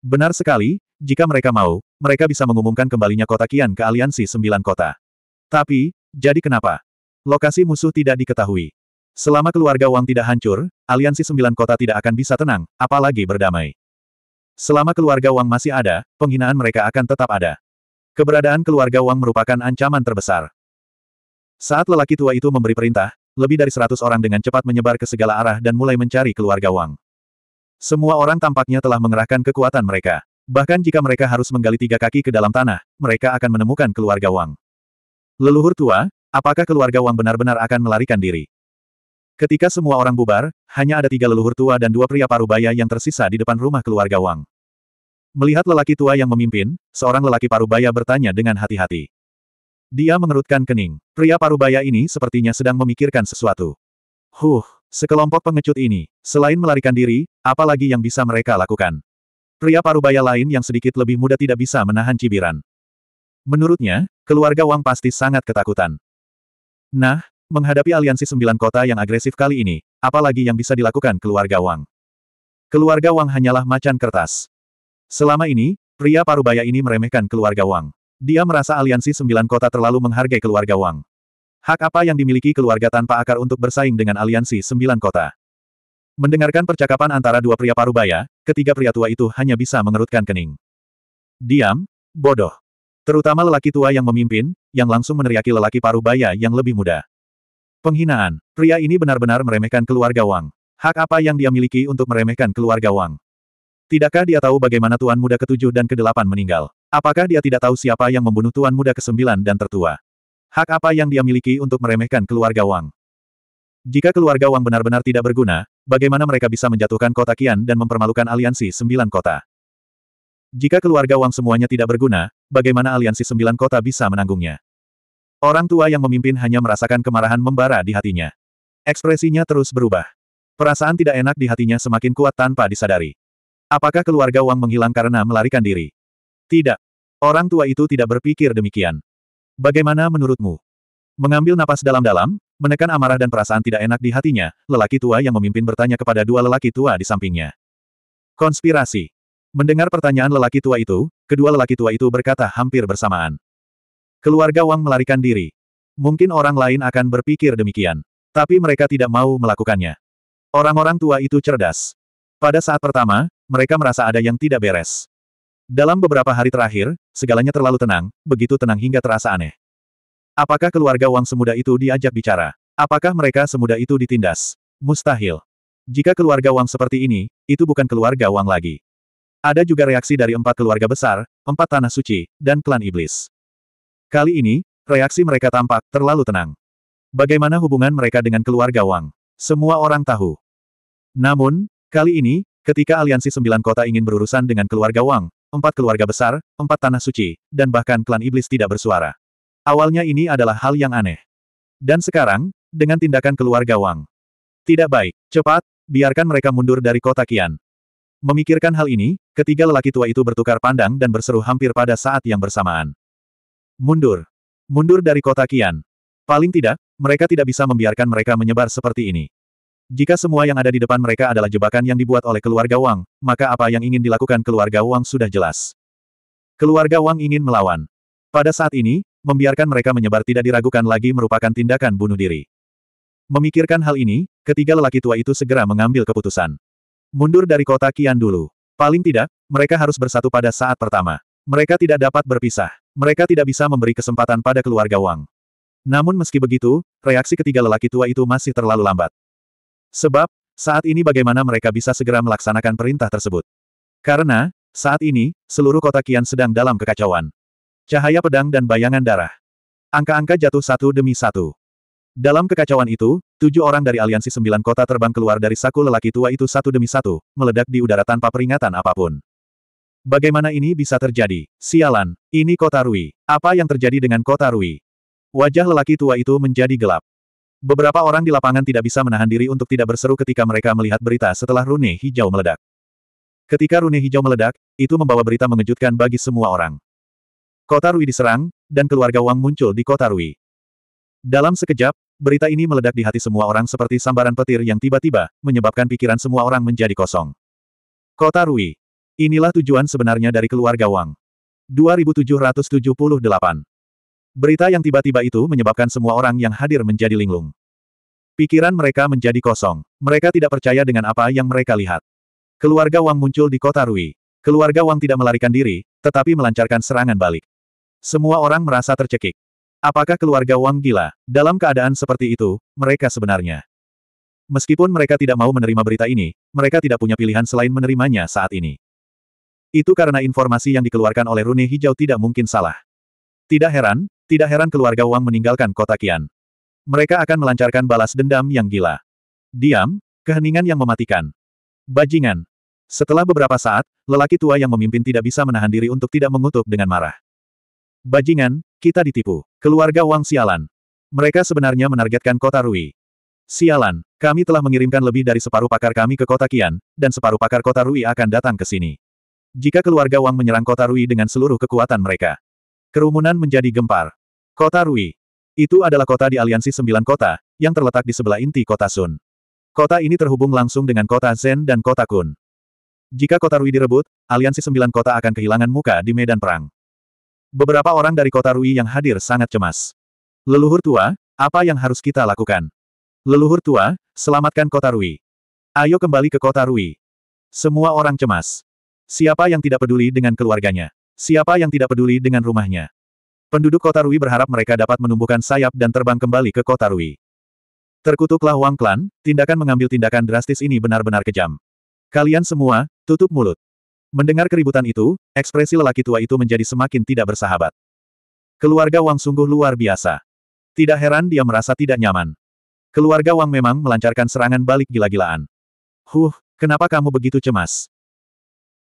Benar sekali, jika mereka mau, mereka bisa mengumumkan kembalinya kota Kian ke aliansi sembilan kota. Tapi, jadi kenapa? Lokasi musuh tidak diketahui. Selama keluarga Wang tidak hancur, aliansi sembilan kota tidak akan bisa tenang, apalagi berdamai. Selama keluarga Wang masih ada, penghinaan mereka akan tetap ada. Keberadaan keluarga Wang merupakan ancaman terbesar. Saat lelaki tua itu memberi perintah, lebih dari seratus orang dengan cepat menyebar ke segala arah dan mulai mencari keluarga Wang. Semua orang tampaknya telah mengerahkan kekuatan mereka. Bahkan jika mereka harus menggali tiga kaki ke dalam tanah, mereka akan menemukan keluarga Wang. Leluhur tua, apakah keluarga Wang benar-benar akan melarikan diri? Ketika semua orang bubar, hanya ada tiga leluhur tua dan dua pria parubaya yang tersisa di depan rumah keluarga Wang. Melihat lelaki tua yang memimpin, seorang lelaki parubaya bertanya dengan hati-hati. Dia mengerutkan kening. Pria parubaya ini sepertinya sedang memikirkan sesuatu. Huh, sekelompok pengecut ini, selain melarikan diri, apalagi yang bisa mereka lakukan? Pria parubaya lain yang sedikit lebih muda tidak bisa menahan cibiran. Menurutnya, keluarga Wang pasti sangat ketakutan. Nah, Menghadapi aliansi sembilan kota yang agresif kali ini, apalagi yang bisa dilakukan keluarga Wang. Keluarga Wang hanyalah macan kertas. Selama ini, pria parubaya ini meremehkan keluarga Wang. Dia merasa aliansi sembilan kota terlalu menghargai keluarga Wang. Hak apa yang dimiliki keluarga tanpa akar untuk bersaing dengan aliansi sembilan kota? Mendengarkan percakapan antara dua pria parubaya, ketiga pria tua itu hanya bisa mengerutkan kening. Diam, bodoh. Terutama lelaki tua yang memimpin, yang langsung meneriaki lelaki parubaya yang lebih muda. Penghinaan. Pria ini benar-benar meremehkan keluarga Wang. Hak apa yang dia miliki untuk meremehkan keluarga Wang? Tidakkah dia tahu bagaimana Tuan Muda ketujuh dan kedelapan meninggal? Apakah dia tidak tahu siapa yang membunuh Tuan Muda kesembilan dan tertua? Hak apa yang dia miliki untuk meremehkan keluarga Wang? Jika keluarga Wang benar-benar tidak berguna, bagaimana mereka bisa menjatuhkan kota Kian dan mempermalukan aliansi sembilan kota? Jika keluarga Wang semuanya tidak berguna, bagaimana aliansi sembilan kota bisa menanggungnya? Orang tua yang memimpin hanya merasakan kemarahan membara di hatinya. Ekspresinya terus berubah. Perasaan tidak enak di hatinya semakin kuat tanpa disadari. Apakah keluarga Wang menghilang karena melarikan diri? Tidak. Orang tua itu tidak berpikir demikian. Bagaimana menurutmu? Mengambil napas dalam-dalam, menekan amarah dan perasaan tidak enak di hatinya, lelaki tua yang memimpin bertanya kepada dua lelaki tua di sampingnya. Konspirasi. Mendengar pertanyaan lelaki tua itu, kedua lelaki tua itu berkata hampir bersamaan. Keluarga Wang melarikan diri. Mungkin orang lain akan berpikir demikian. Tapi mereka tidak mau melakukannya. Orang-orang tua itu cerdas. Pada saat pertama, mereka merasa ada yang tidak beres. Dalam beberapa hari terakhir, segalanya terlalu tenang, begitu tenang hingga terasa aneh. Apakah keluarga Wang semudah itu diajak bicara? Apakah mereka semudah itu ditindas? Mustahil. Jika keluarga Wang seperti ini, itu bukan keluarga Wang lagi. Ada juga reaksi dari empat keluarga besar, empat tanah suci, dan klan iblis. Kali ini, reaksi mereka tampak terlalu tenang. Bagaimana hubungan mereka dengan keluarga Wang? Semua orang tahu. Namun, kali ini, ketika aliansi sembilan kota ingin berurusan dengan keluarga Wang, empat keluarga besar, empat tanah suci, dan bahkan klan iblis tidak bersuara. Awalnya ini adalah hal yang aneh. Dan sekarang, dengan tindakan keluarga Wang. Tidak baik, cepat, biarkan mereka mundur dari kota Kian. Memikirkan hal ini, ketiga lelaki tua itu bertukar pandang dan berseru hampir pada saat yang bersamaan. Mundur. Mundur dari kota Kian. Paling tidak, mereka tidak bisa membiarkan mereka menyebar seperti ini. Jika semua yang ada di depan mereka adalah jebakan yang dibuat oleh keluarga Wang, maka apa yang ingin dilakukan keluarga Wang sudah jelas. Keluarga Wang ingin melawan. Pada saat ini, membiarkan mereka menyebar tidak diragukan lagi merupakan tindakan bunuh diri. Memikirkan hal ini, ketiga lelaki tua itu segera mengambil keputusan. Mundur dari kota Kian dulu. Paling tidak, mereka harus bersatu pada saat pertama. Mereka tidak dapat berpisah. Mereka tidak bisa memberi kesempatan pada keluarga Wang. Namun meski begitu, reaksi ketiga lelaki tua itu masih terlalu lambat. Sebab, saat ini bagaimana mereka bisa segera melaksanakan perintah tersebut. Karena, saat ini, seluruh kota Kian sedang dalam kekacauan. Cahaya pedang dan bayangan darah. Angka-angka jatuh satu demi satu. Dalam kekacauan itu, tujuh orang dari aliansi sembilan kota terbang keluar dari saku lelaki tua itu satu demi satu, meledak di udara tanpa peringatan apapun. Bagaimana ini bisa terjadi? Sialan, ini kota Rui. Apa yang terjadi dengan kota Rui? Wajah lelaki tua itu menjadi gelap. Beberapa orang di lapangan tidak bisa menahan diri untuk tidak berseru ketika mereka melihat berita setelah rune hijau meledak. Ketika rune hijau meledak, itu membawa berita mengejutkan bagi semua orang. Kota Rui diserang, dan keluarga Wang muncul di kota Rui. Dalam sekejap, berita ini meledak di hati semua orang seperti sambaran petir yang tiba-tiba, menyebabkan pikiran semua orang menjadi kosong. Kota Rui, Inilah tujuan sebenarnya dari keluarga Wang. 2778 Berita yang tiba-tiba itu menyebabkan semua orang yang hadir menjadi linglung. Pikiran mereka menjadi kosong. Mereka tidak percaya dengan apa yang mereka lihat. Keluarga Wang muncul di kota Rui. Keluarga Wang tidak melarikan diri, tetapi melancarkan serangan balik. Semua orang merasa tercekik. Apakah keluarga Wang gila? Dalam keadaan seperti itu, mereka sebenarnya. Meskipun mereka tidak mau menerima berita ini, mereka tidak punya pilihan selain menerimanya saat ini. Itu karena informasi yang dikeluarkan oleh Rune Hijau tidak mungkin salah. Tidak heran, tidak heran keluarga Wang meninggalkan kota Kian. Mereka akan melancarkan balas dendam yang gila. Diam, keheningan yang mematikan. Bajingan. Setelah beberapa saat, lelaki tua yang memimpin tidak bisa menahan diri untuk tidak mengutuk dengan marah. Bajingan, kita ditipu. Keluarga Wang sialan. Mereka sebenarnya menargetkan kota Rui. Sialan, kami telah mengirimkan lebih dari separuh pakar kami ke kota Kian, dan separuh pakar kota Rui akan datang ke sini. Jika keluarga Wang menyerang kota Rui dengan seluruh kekuatan mereka. Kerumunan menjadi gempar. Kota Rui. Itu adalah kota di aliansi sembilan kota, yang terletak di sebelah inti kota Sun. Kota ini terhubung langsung dengan kota Zen dan kota Kun. Jika kota Rui direbut, aliansi sembilan kota akan kehilangan muka di medan perang. Beberapa orang dari kota Rui yang hadir sangat cemas. Leluhur tua, apa yang harus kita lakukan? Leluhur tua, selamatkan kota Rui. Ayo kembali ke kota Rui. Semua orang cemas. Siapa yang tidak peduli dengan keluarganya? Siapa yang tidak peduli dengan rumahnya? Penduduk kota Rui berharap mereka dapat menumbuhkan sayap dan terbang kembali ke kota Rui. Terkutuklah Wang Klan, tindakan mengambil tindakan drastis ini benar-benar kejam. Kalian semua, tutup mulut. Mendengar keributan itu, ekspresi lelaki tua itu menjadi semakin tidak bersahabat. Keluarga Wang sungguh luar biasa. Tidak heran dia merasa tidak nyaman. Keluarga Wang memang melancarkan serangan balik gila-gilaan. Huh, kenapa kamu begitu cemas?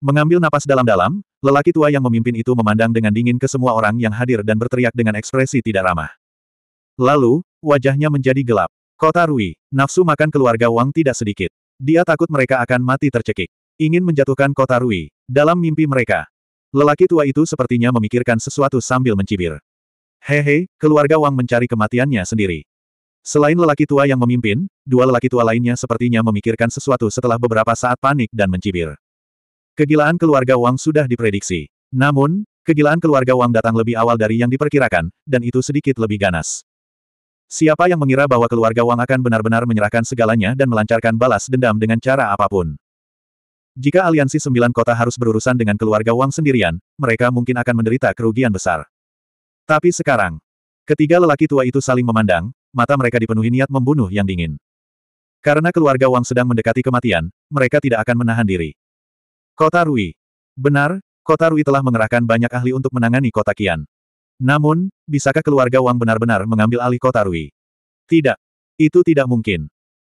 Mengambil napas dalam-dalam, lelaki tua yang memimpin itu memandang dengan dingin ke semua orang yang hadir dan berteriak dengan ekspresi tidak ramah. Lalu, wajahnya menjadi gelap. Kota Rui, nafsu makan keluarga Wang tidak sedikit. Dia takut mereka akan mati tercekik. Ingin menjatuhkan kota Rui. Dalam mimpi mereka. Lelaki tua itu sepertinya memikirkan sesuatu sambil mencibir. Hehe, keluarga Wang mencari kematiannya sendiri. Selain lelaki tua yang memimpin, dua lelaki tua lainnya sepertinya memikirkan sesuatu setelah beberapa saat panik dan mencibir. Kegilaan keluarga Wang sudah diprediksi. Namun, kegilaan keluarga Wang datang lebih awal dari yang diperkirakan, dan itu sedikit lebih ganas. Siapa yang mengira bahwa keluarga Wang akan benar-benar menyerahkan segalanya dan melancarkan balas dendam dengan cara apapun? Jika aliansi sembilan kota harus berurusan dengan keluarga Wang sendirian, mereka mungkin akan menderita kerugian besar. Tapi sekarang, ketiga lelaki tua itu saling memandang, mata mereka dipenuhi niat membunuh yang dingin. Karena keluarga Wang sedang mendekati kematian, mereka tidak akan menahan diri. Kota Rui. Benar, Kota Rui telah mengerahkan banyak ahli untuk menangani kota Kian. Namun, bisakah keluarga Wang benar-benar mengambil alih kota Rui? Tidak. Itu tidak mungkin.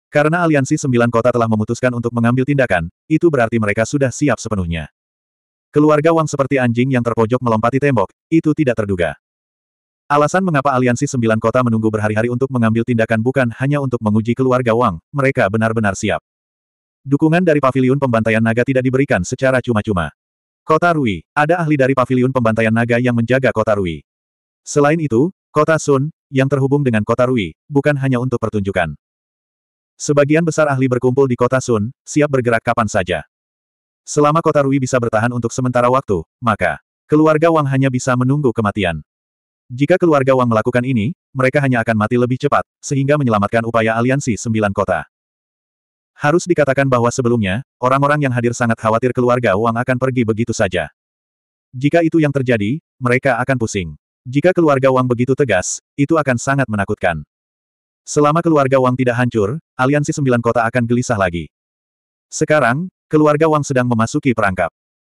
Karena aliansi sembilan kota telah memutuskan untuk mengambil tindakan, itu berarti mereka sudah siap sepenuhnya. Keluarga Wang seperti anjing yang terpojok melompati tembok, itu tidak terduga. Alasan mengapa aliansi sembilan kota menunggu berhari-hari untuk mengambil tindakan bukan hanya untuk menguji keluarga Wang, mereka benar-benar siap. Dukungan dari Paviliun pembantaian naga tidak diberikan secara cuma-cuma. Kota Rui, ada ahli dari Paviliun pembantaian naga yang menjaga kota Rui. Selain itu, kota Sun, yang terhubung dengan kota Rui, bukan hanya untuk pertunjukan. Sebagian besar ahli berkumpul di kota Sun, siap bergerak kapan saja. Selama kota Rui bisa bertahan untuk sementara waktu, maka keluarga Wang hanya bisa menunggu kematian. Jika keluarga Wang melakukan ini, mereka hanya akan mati lebih cepat, sehingga menyelamatkan upaya aliansi sembilan kota. Harus dikatakan bahwa sebelumnya, orang-orang yang hadir sangat khawatir keluarga Wang akan pergi begitu saja. Jika itu yang terjadi, mereka akan pusing. Jika keluarga Wang begitu tegas, itu akan sangat menakutkan. Selama keluarga Wang tidak hancur, aliansi sembilan kota akan gelisah lagi. Sekarang, keluarga Wang sedang memasuki perangkap.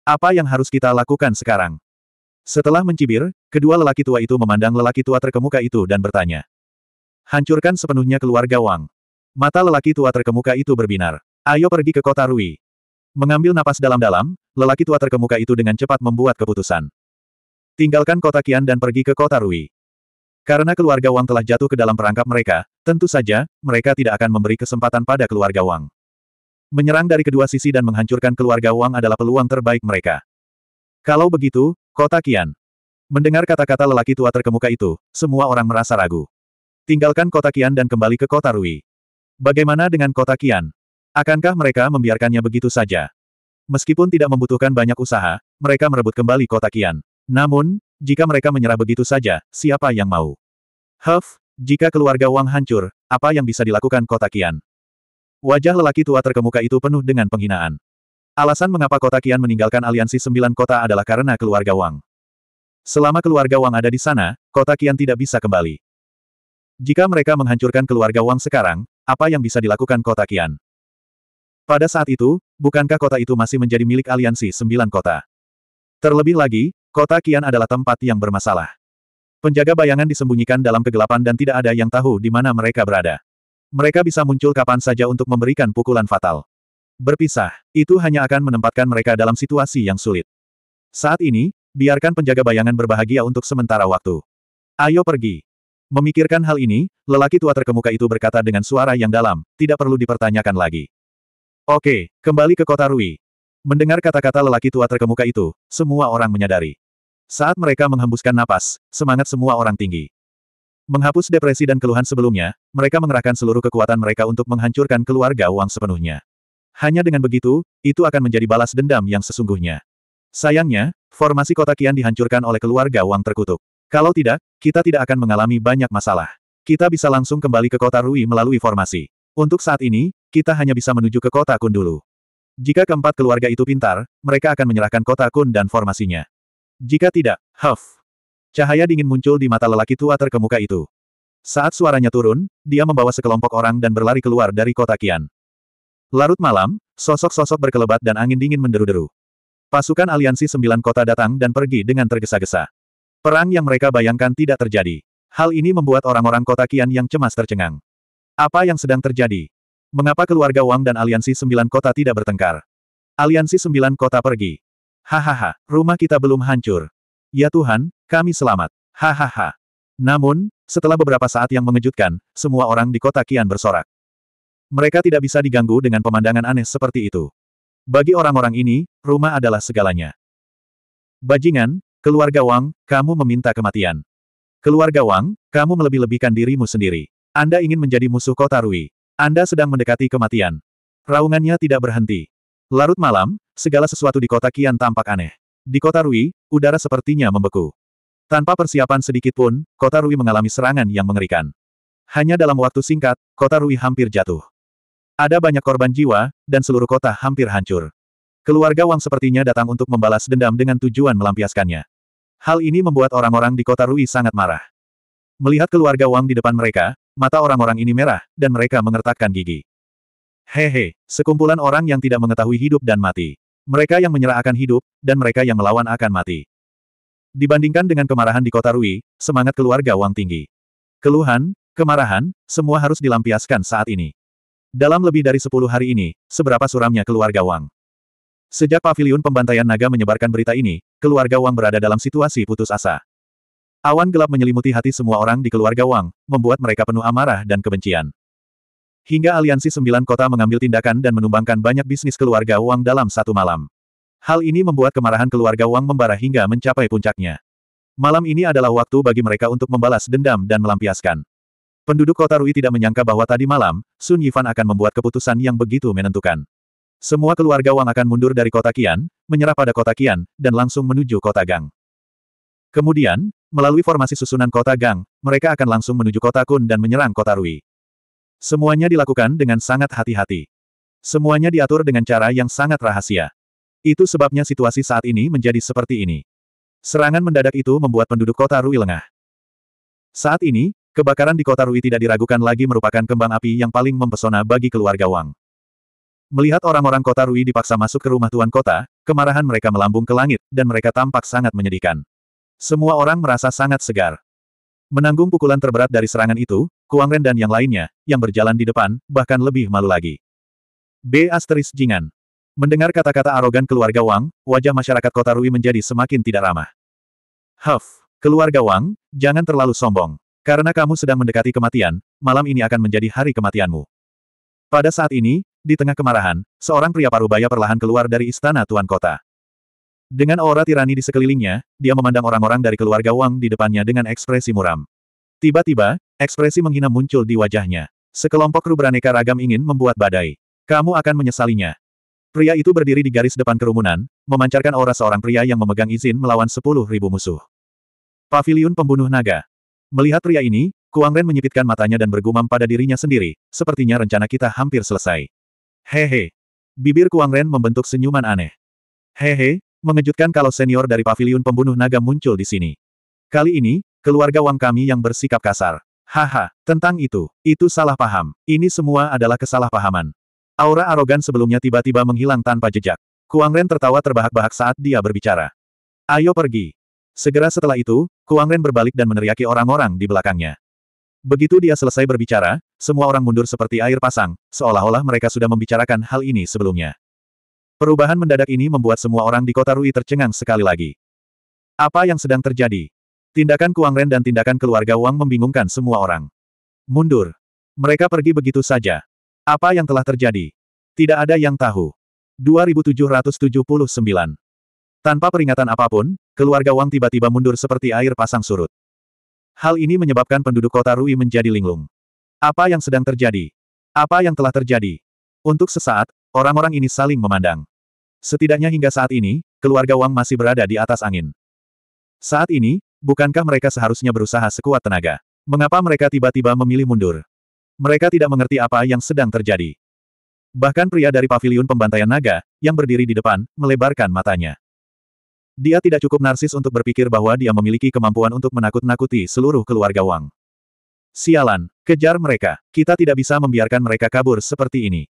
Apa yang harus kita lakukan sekarang? Setelah mencibir, kedua lelaki tua itu memandang lelaki tua terkemuka itu dan bertanya. Hancurkan sepenuhnya keluarga Wang. Mata lelaki tua terkemuka itu berbinar. Ayo pergi ke kota Rui. Mengambil napas dalam-dalam, lelaki tua terkemuka itu dengan cepat membuat keputusan. Tinggalkan kota Kian dan pergi ke kota Rui. Karena keluarga Wang telah jatuh ke dalam perangkap mereka, tentu saja, mereka tidak akan memberi kesempatan pada keluarga Wang. Menyerang dari kedua sisi dan menghancurkan keluarga Wang adalah peluang terbaik mereka. Kalau begitu, kota Kian. Mendengar kata-kata lelaki tua terkemuka itu, semua orang merasa ragu. Tinggalkan kota Kian dan kembali ke kota Rui. Bagaimana dengan kota Kian? Akankah mereka membiarkannya begitu saja? Meskipun tidak membutuhkan banyak usaha, mereka merebut kembali kota Kian. Namun, jika mereka menyerah begitu saja, siapa yang mau? Huff, jika keluarga Wang hancur, apa yang bisa dilakukan kota Kian? Wajah lelaki tua terkemuka itu penuh dengan penghinaan. Alasan mengapa kota Kian meninggalkan aliansi sembilan kota adalah karena keluarga Wang. Selama keluarga Wang ada di sana, kota Kian tidak bisa kembali. Jika mereka menghancurkan keluarga Wang sekarang, apa yang bisa dilakukan kota Kian? Pada saat itu, bukankah kota itu masih menjadi milik aliansi sembilan kota? Terlebih lagi, kota Kian adalah tempat yang bermasalah. Penjaga bayangan disembunyikan dalam kegelapan dan tidak ada yang tahu di mana mereka berada. Mereka bisa muncul kapan saja untuk memberikan pukulan fatal. Berpisah, itu hanya akan menempatkan mereka dalam situasi yang sulit. Saat ini, biarkan penjaga bayangan berbahagia untuk sementara waktu. Ayo pergi. Memikirkan hal ini, lelaki tua terkemuka itu berkata dengan suara yang dalam, tidak perlu dipertanyakan lagi. Oke, kembali ke kota Rui. Mendengar kata-kata lelaki tua terkemuka itu, semua orang menyadari. Saat mereka menghembuskan napas, semangat semua orang tinggi. Menghapus depresi dan keluhan sebelumnya, mereka mengerahkan seluruh kekuatan mereka untuk menghancurkan keluarga uang sepenuhnya. Hanya dengan begitu, itu akan menjadi balas dendam yang sesungguhnya. Sayangnya, formasi kota Kian dihancurkan oleh keluarga uang terkutuk. Kalau tidak, kita tidak akan mengalami banyak masalah. Kita bisa langsung kembali ke kota Rui melalui formasi. Untuk saat ini, kita hanya bisa menuju ke kota Kun dulu. Jika keempat keluarga itu pintar, mereka akan menyerahkan kota Kun dan formasinya. Jika tidak, huff. Cahaya dingin muncul di mata lelaki tua terkemuka itu. Saat suaranya turun, dia membawa sekelompok orang dan berlari keluar dari kota Kian. Larut malam, sosok-sosok berkelebat dan angin dingin menderu-deru. Pasukan aliansi sembilan kota datang dan pergi dengan tergesa-gesa. Perang yang mereka bayangkan tidak terjadi. Hal ini membuat orang-orang kota Kian yang cemas tercengang. Apa yang sedang terjadi? Mengapa keluarga Wang dan aliansi sembilan kota tidak bertengkar? Aliansi sembilan kota pergi. Hahaha, rumah kita belum hancur. Ya Tuhan, kami selamat. Hahaha. Namun, setelah beberapa saat yang mengejutkan, semua orang di kota Kian bersorak. Mereka tidak bisa diganggu dengan pemandangan aneh seperti itu. Bagi orang-orang ini, rumah adalah segalanya. Bajingan, Keluarga Wang, kamu meminta kematian. Keluarga Wang, kamu melebih-lebihkan dirimu sendiri. Anda ingin menjadi musuh kota Rui. Anda sedang mendekati kematian. Raungannya tidak berhenti. Larut malam, segala sesuatu di kota Kian tampak aneh. Di kota Rui, udara sepertinya membeku. Tanpa persiapan sedikit pun, kota Rui mengalami serangan yang mengerikan. Hanya dalam waktu singkat, kota Rui hampir jatuh. Ada banyak korban jiwa, dan seluruh kota hampir hancur. Keluarga Wang sepertinya datang untuk membalas dendam dengan tujuan melampiaskannya. Hal ini membuat orang-orang di kota Rui sangat marah. Melihat keluarga Wang di depan mereka, mata orang-orang ini merah, dan mereka mengertakkan gigi. Hehe, sekumpulan orang yang tidak mengetahui hidup dan mati. Mereka yang menyerah akan hidup, dan mereka yang melawan akan mati. Dibandingkan dengan kemarahan di kota Rui, semangat keluarga Wang tinggi. Keluhan, kemarahan, semua harus dilampiaskan saat ini. Dalam lebih dari sepuluh hari ini, seberapa suramnya keluarga Wang. Sejak Pavilion pembantaian naga menyebarkan berita ini, keluarga Wang berada dalam situasi putus asa. Awan gelap menyelimuti hati semua orang di keluarga Wang, membuat mereka penuh amarah dan kebencian. Hingga aliansi sembilan kota mengambil tindakan dan menumbangkan banyak bisnis keluarga Wang dalam satu malam. Hal ini membuat kemarahan keluarga Wang membara hingga mencapai puncaknya. Malam ini adalah waktu bagi mereka untuk membalas dendam dan melampiaskan. Penduduk kota Rui tidak menyangka bahwa tadi malam, Sun Yifan akan membuat keputusan yang begitu menentukan. Semua keluarga Wang akan mundur dari kota Kian, menyerah pada kota Kian, dan langsung menuju kota Gang. Kemudian, melalui formasi susunan kota Gang, mereka akan langsung menuju kota Kun dan menyerang kota Rui. Semuanya dilakukan dengan sangat hati-hati. Semuanya diatur dengan cara yang sangat rahasia. Itu sebabnya situasi saat ini menjadi seperti ini. Serangan mendadak itu membuat penduduk kota Rui lengah. Saat ini, kebakaran di kota Rui tidak diragukan lagi merupakan kembang api yang paling mempesona bagi keluarga Wang. Melihat orang-orang kota Rui dipaksa masuk ke rumah tuan kota, kemarahan mereka melambung ke langit, dan mereka tampak sangat menyedihkan. Semua orang merasa sangat segar. Menanggung pukulan terberat dari serangan itu, Kuang Ren dan yang lainnya, yang berjalan di depan, bahkan lebih malu lagi. B. Asteris Jingan. Mendengar kata-kata arogan keluarga Wang, wajah masyarakat kota Rui menjadi semakin tidak ramah. Huff, keluarga Wang, jangan terlalu sombong. Karena kamu sedang mendekati kematian, malam ini akan menjadi hari kematianmu. Pada saat ini, di tengah kemarahan, seorang pria parubaya perlahan keluar dari istana tuan kota. Dengan aura tirani di sekelilingnya, dia memandang orang-orang dari keluarga Wang di depannya dengan ekspresi muram. Tiba-tiba, ekspresi menghina muncul di wajahnya. Sekelompok kru beraneka ragam ingin membuat badai. Kamu akan menyesalinya. Pria itu berdiri di garis depan kerumunan, memancarkan aura seorang pria yang memegang izin melawan sepuluh ribu musuh. Paviliun Pembunuh Naga. Melihat pria ini, Kuang Ren menyipitkan matanya dan bergumam pada dirinya sendiri, sepertinya rencana kita hampir selesai. Hehe. Bibir Kuang Ren membentuk senyuman aneh. Hehe, mengejutkan kalau senior dari paviliun pembunuh naga muncul di sini. Kali ini, keluarga Wang kami yang bersikap kasar. Haha, tentang itu, itu salah paham. Ini semua adalah kesalahpahaman. Aura arogan sebelumnya tiba-tiba menghilang tanpa jejak. Kuang Ren tertawa terbahak-bahak saat dia berbicara. Ayo pergi. Segera setelah itu, Kuang Ren berbalik dan meneriaki orang-orang di belakangnya. Begitu dia selesai berbicara, semua orang mundur seperti air pasang, seolah-olah mereka sudah membicarakan hal ini sebelumnya. Perubahan mendadak ini membuat semua orang di kota Rui tercengang sekali lagi. Apa yang sedang terjadi? Tindakan Kuang Ren dan tindakan keluarga Wang membingungkan semua orang. Mundur. Mereka pergi begitu saja. Apa yang telah terjadi? Tidak ada yang tahu. 2779. Tanpa peringatan apapun, keluarga Wang tiba-tiba mundur seperti air pasang surut. Hal ini menyebabkan penduduk kota Rui menjadi linglung. Apa yang sedang terjadi? Apa yang telah terjadi? Untuk sesaat, orang-orang ini saling memandang. Setidaknya hingga saat ini, keluarga Wang masih berada di atas angin. Saat ini, bukankah mereka seharusnya berusaha sekuat tenaga? Mengapa mereka tiba-tiba memilih mundur? Mereka tidak mengerti apa yang sedang terjadi. Bahkan pria dari paviliun pembantaian naga, yang berdiri di depan, melebarkan matanya. Dia tidak cukup narsis untuk berpikir bahwa dia memiliki kemampuan untuk menakut-nakuti seluruh keluarga Wang. Sialan, Kejar mereka, kita tidak bisa membiarkan mereka kabur seperti ini.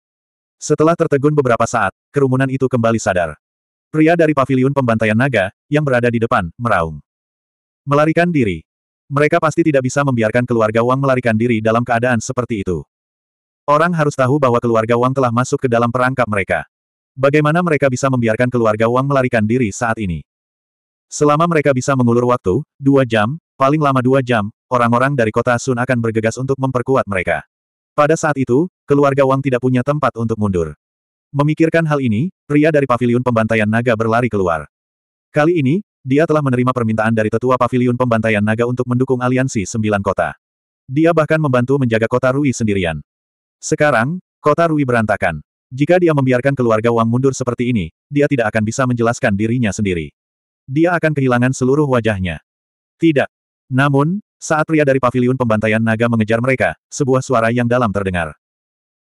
Setelah tertegun beberapa saat, kerumunan itu kembali sadar. Pria dari pavilion pembantaian naga, yang berada di depan, meraung. Melarikan diri. Mereka pasti tidak bisa membiarkan keluarga Wang melarikan diri dalam keadaan seperti itu. Orang harus tahu bahwa keluarga Wang telah masuk ke dalam perangkap mereka. Bagaimana mereka bisa membiarkan keluarga Wang melarikan diri saat ini? Selama mereka bisa mengulur waktu, dua jam, paling lama dua jam, orang-orang dari kota Sun akan bergegas untuk memperkuat mereka. Pada saat itu, keluarga Wang tidak punya tempat untuk mundur. Memikirkan hal ini, pria dari paviliun pembantaian naga berlari keluar. Kali ini, dia telah menerima permintaan dari tetua paviliun pembantaian naga untuk mendukung aliansi sembilan kota. Dia bahkan membantu menjaga kota Rui sendirian. Sekarang, kota Rui berantakan. Jika dia membiarkan keluarga Wang mundur seperti ini, dia tidak akan bisa menjelaskan dirinya sendiri. Dia akan kehilangan seluruh wajahnya. Tidak. Namun, saat pria dari paviliun pembantaian naga mengejar mereka, sebuah suara yang dalam terdengar.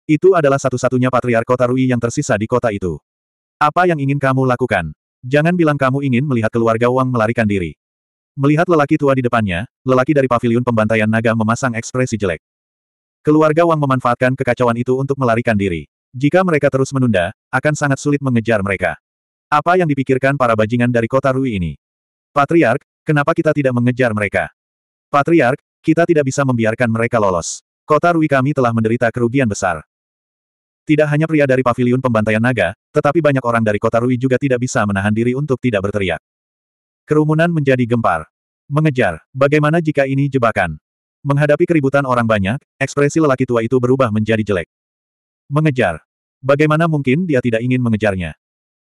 Itu adalah satu-satunya patriark kota Rui yang tersisa di kota itu. Apa yang ingin kamu lakukan? Jangan bilang kamu ingin melihat keluarga Wang melarikan diri. Melihat lelaki tua di depannya, lelaki dari paviliun pembantaian naga memasang ekspresi jelek. Keluarga Wang memanfaatkan kekacauan itu untuk melarikan diri. Jika mereka terus menunda, akan sangat sulit mengejar mereka. Apa yang dipikirkan para bajingan dari kota Rui ini? Patriark, kenapa kita tidak mengejar mereka? Patriark, kita tidak bisa membiarkan mereka lolos. Kota Rui kami telah menderita kerugian besar. Tidak hanya pria dari paviliun pembantaian naga, tetapi banyak orang dari kota Rui juga tidak bisa menahan diri untuk tidak berteriak. Kerumunan menjadi gempar. Mengejar, bagaimana jika ini jebakan? Menghadapi keributan orang banyak, ekspresi lelaki tua itu berubah menjadi jelek. Mengejar. Bagaimana mungkin dia tidak ingin mengejarnya?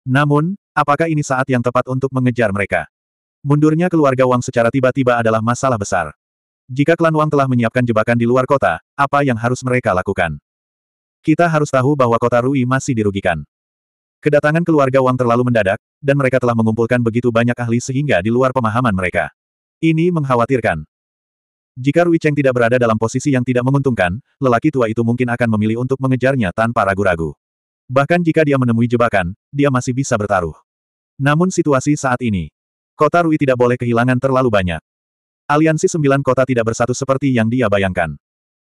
Namun, apakah ini saat yang tepat untuk mengejar mereka? Mundurnya keluarga Wang secara tiba-tiba adalah masalah besar. Jika klan Wang telah menyiapkan jebakan di luar kota, apa yang harus mereka lakukan? Kita harus tahu bahwa kota Rui masih dirugikan. Kedatangan keluarga Wang terlalu mendadak, dan mereka telah mengumpulkan begitu banyak ahli sehingga di luar pemahaman mereka. Ini mengkhawatirkan. Jika Rui Cheng tidak berada dalam posisi yang tidak menguntungkan, lelaki tua itu mungkin akan memilih untuk mengejarnya tanpa ragu-ragu. Bahkan jika dia menemui jebakan, dia masih bisa bertaruh. Namun situasi saat ini, Kota Rui tidak boleh kehilangan terlalu banyak. Aliansi sembilan kota tidak bersatu seperti yang dia bayangkan.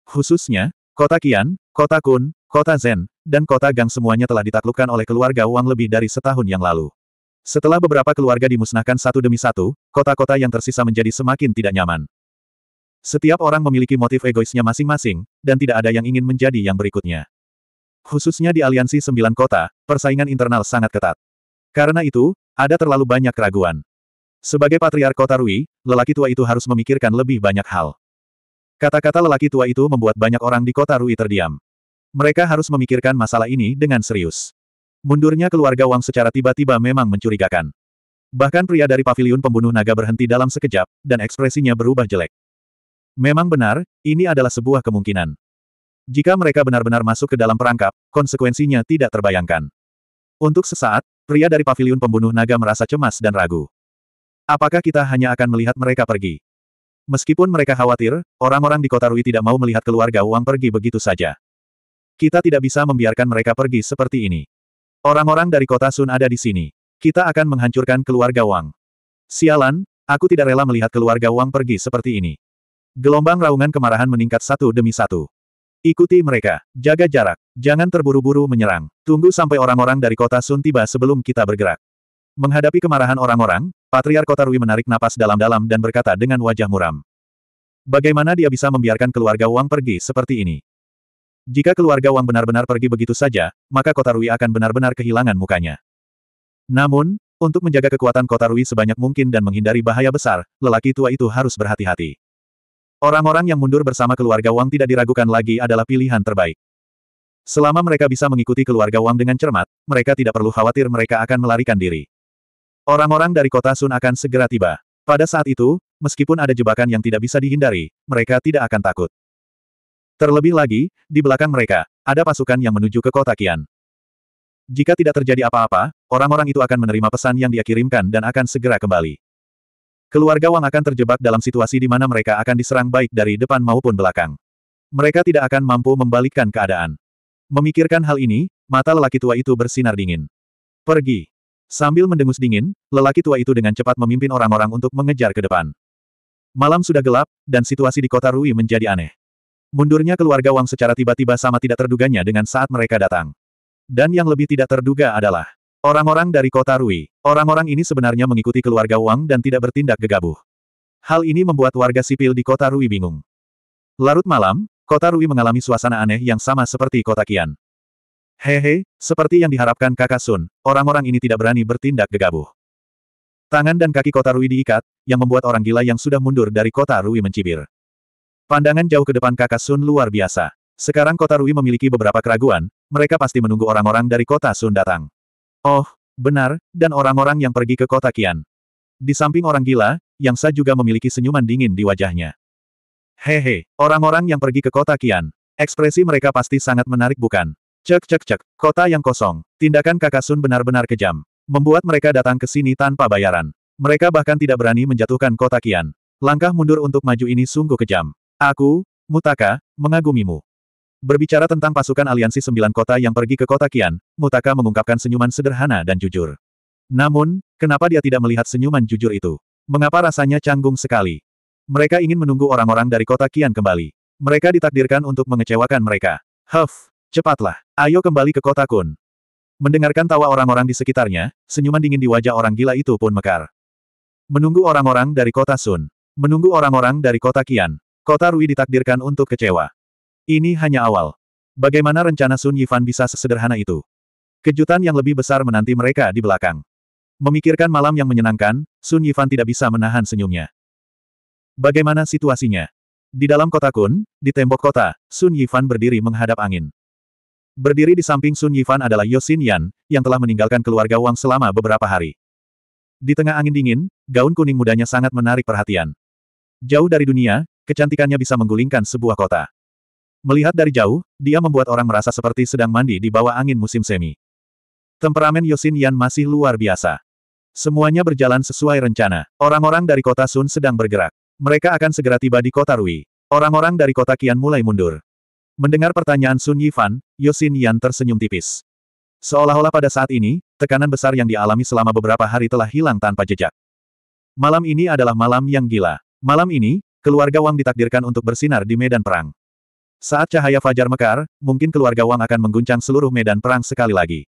Khususnya, kota Kian, kota Kun, kota Zen, dan kota Gang semuanya telah ditaklukkan oleh keluarga Wang lebih dari setahun yang lalu. Setelah beberapa keluarga dimusnahkan satu demi satu, kota-kota yang tersisa menjadi semakin tidak nyaman. Setiap orang memiliki motif egoisnya masing-masing, dan tidak ada yang ingin menjadi yang berikutnya. Khususnya di aliansi sembilan kota, persaingan internal sangat ketat. Karena itu, ada terlalu banyak keraguan. Sebagai patriark kota Rui, lelaki tua itu harus memikirkan lebih banyak hal. Kata-kata lelaki tua itu membuat banyak orang di kota Rui terdiam. Mereka harus memikirkan masalah ini dengan serius. Mundurnya keluarga Wang secara tiba-tiba memang mencurigakan. Bahkan pria dari paviliun pembunuh naga berhenti dalam sekejap, dan ekspresinya berubah jelek. Memang benar, ini adalah sebuah kemungkinan. Jika mereka benar-benar masuk ke dalam perangkap, konsekuensinya tidak terbayangkan. Untuk sesaat, pria dari paviliun pembunuh naga merasa cemas dan ragu. Apakah kita hanya akan melihat mereka pergi? Meskipun mereka khawatir, orang-orang di kota Rui tidak mau melihat keluarga Wang pergi begitu saja. Kita tidak bisa membiarkan mereka pergi seperti ini. Orang-orang dari kota Sun ada di sini. Kita akan menghancurkan keluarga Wang. Sialan, aku tidak rela melihat keluarga Wang pergi seperti ini. Gelombang raungan kemarahan meningkat satu demi satu. Ikuti mereka, jaga jarak, jangan terburu-buru menyerang. Tunggu sampai orang-orang dari kota Sun tiba sebelum kita bergerak. Menghadapi kemarahan orang-orang, Patriar Kota menarik napas dalam-dalam dan berkata dengan wajah muram. Bagaimana dia bisa membiarkan keluarga Wang pergi seperti ini? Jika keluarga Wang benar-benar pergi begitu saja, maka Kota Rui akan benar-benar kehilangan mukanya. Namun, untuk menjaga kekuatan Kota Rui sebanyak mungkin dan menghindari bahaya besar, lelaki tua itu harus berhati-hati. Orang-orang yang mundur bersama keluarga Wang tidak diragukan lagi adalah pilihan terbaik. Selama mereka bisa mengikuti keluarga Wang dengan cermat, mereka tidak perlu khawatir mereka akan melarikan diri. Orang-orang dari kota Sun akan segera tiba. Pada saat itu, meskipun ada jebakan yang tidak bisa dihindari, mereka tidak akan takut. Terlebih lagi, di belakang mereka, ada pasukan yang menuju ke kota Kian. Jika tidak terjadi apa-apa, orang-orang itu akan menerima pesan yang dia kirimkan dan akan segera kembali. Keluarga Wang akan terjebak dalam situasi di mana mereka akan diserang baik dari depan maupun belakang. Mereka tidak akan mampu membalikkan keadaan. Memikirkan hal ini, mata lelaki tua itu bersinar dingin. Pergi. Sambil mendengus dingin, lelaki tua itu dengan cepat memimpin orang-orang untuk mengejar ke depan. Malam sudah gelap, dan situasi di kota Rui menjadi aneh. Mundurnya keluarga Wang secara tiba-tiba sama tidak terduganya dengan saat mereka datang. Dan yang lebih tidak terduga adalah, orang-orang dari kota Rui, orang-orang ini sebenarnya mengikuti keluarga Wang dan tidak bertindak gegabah. Hal ini membuat warga sipil di kota Rui bingung. Larut malam, kota Rui mengalami suasana aneh yang sama seperti kota Kian. Hehe, seperti yang diharapkan kakak Sun, orang-orang ini tidak berani bertindak gegabah. Tangan dan kaki kota Rui diikat, yang membuat orang gila yang sudah mundur dari kota Rui mencibir. Pandangan jauh ke depan kakak Sun luar biasa. Sekarang kota Rui memiliki beberapa keraguan, mereka pasti menunggu orang-orang dari kota Sun datang. Oh, benar, dan orang-orang yang pergi ke kota Kian. Di samping orang gila, Yang Sa juga memiliki senyuman dingin di wajahnya. Hehe, orang-orang yang pergi ke kota Kian. Ekspresi mereka pasti sangat menarik bukan? Cek cek cek, kota yang kosong. Tindakan kakak Sun benar-benar kejam. Membuat mereka datang ke sini tanpa bayaran. Mereka bahkan tidak berani menjatuhkan kota Kian. Langkah mundur untuk maju ini sungguh kejam. Aku, Mutaka, mengagumimu. Berbicara tentang pasukan aliansi sembilan kota yang pergi ke kota Kian, Mutaka mengungkapkan senyuman sederhana dan jujur. Namun, kenapa dia tidak melihat senyuman jujur itu? Mengapa rasanya canggung sekali? Mereka ingin menunggu orang-orang dari kota Kian kembali. Mereka ditakdirkan untuk mengecewakan mereka. Huff, cepatlah. Ayo kembali ke kota Kun. Mendengarkan tawa orang-orang di sekitarnya, senyuman dingin di wajah orang gila itu pun mekar. Menunggu orang-orang dari kota Sun. Menunggu orang-orang dari kota Kian. Kota Rui ditakdirkan untuk kecewa. Ini hanya awal. Bagaimana rencana Sun Yifan bisa sesederhana itu? Kejutan yang lebih besar menanti mereka di belakang. Memikirkan malam yang menyenangkan, Sun Yifan tidak bisa menahan senyumnya. Bagaimana situasinya? Di dalam kota Kun, di tembok kota, Sun Yifan berdiri menghadap angin. Berdiri di samping Sun Yifan adalah Yosin Yan, yang telah meninggalkan keluarga Wang selama beberapa hari. Di tengah angin dingin, gaun kuning mudanya sangat menarik perhatian. Jauh dari dunia, kecantikannya bisa menggulingkan sebuah kota. Melihat dari jauh, dia membuat orang merasa seperti sedang mandi di bawah angin musim semi. Temperamen Yosin Yan masih luar biasa. Semuanya berjalan sesuai rencana. Orang-orang dari kota Sun sedang bergerak. Mereka akan segera tiba di kota Rui. Orang-orang dari kota Kian mulai mundur. Mendengar pertanyaan Sun Yifan, Yosin Yan tersenyum tipis. Seolah-olah pada saat ini, tekanan besar yang dialami selama beberapa hari telah hilang tanpa jejak. Malam ini adalah malam yang gila. Malam ini, keluarga Wang ditakdirkan untuk bersinar di medan perang. Saat cahaya fajar mekar, mungkin keluarga Wang akan mengguncang seluruh medan perang sekali lagi.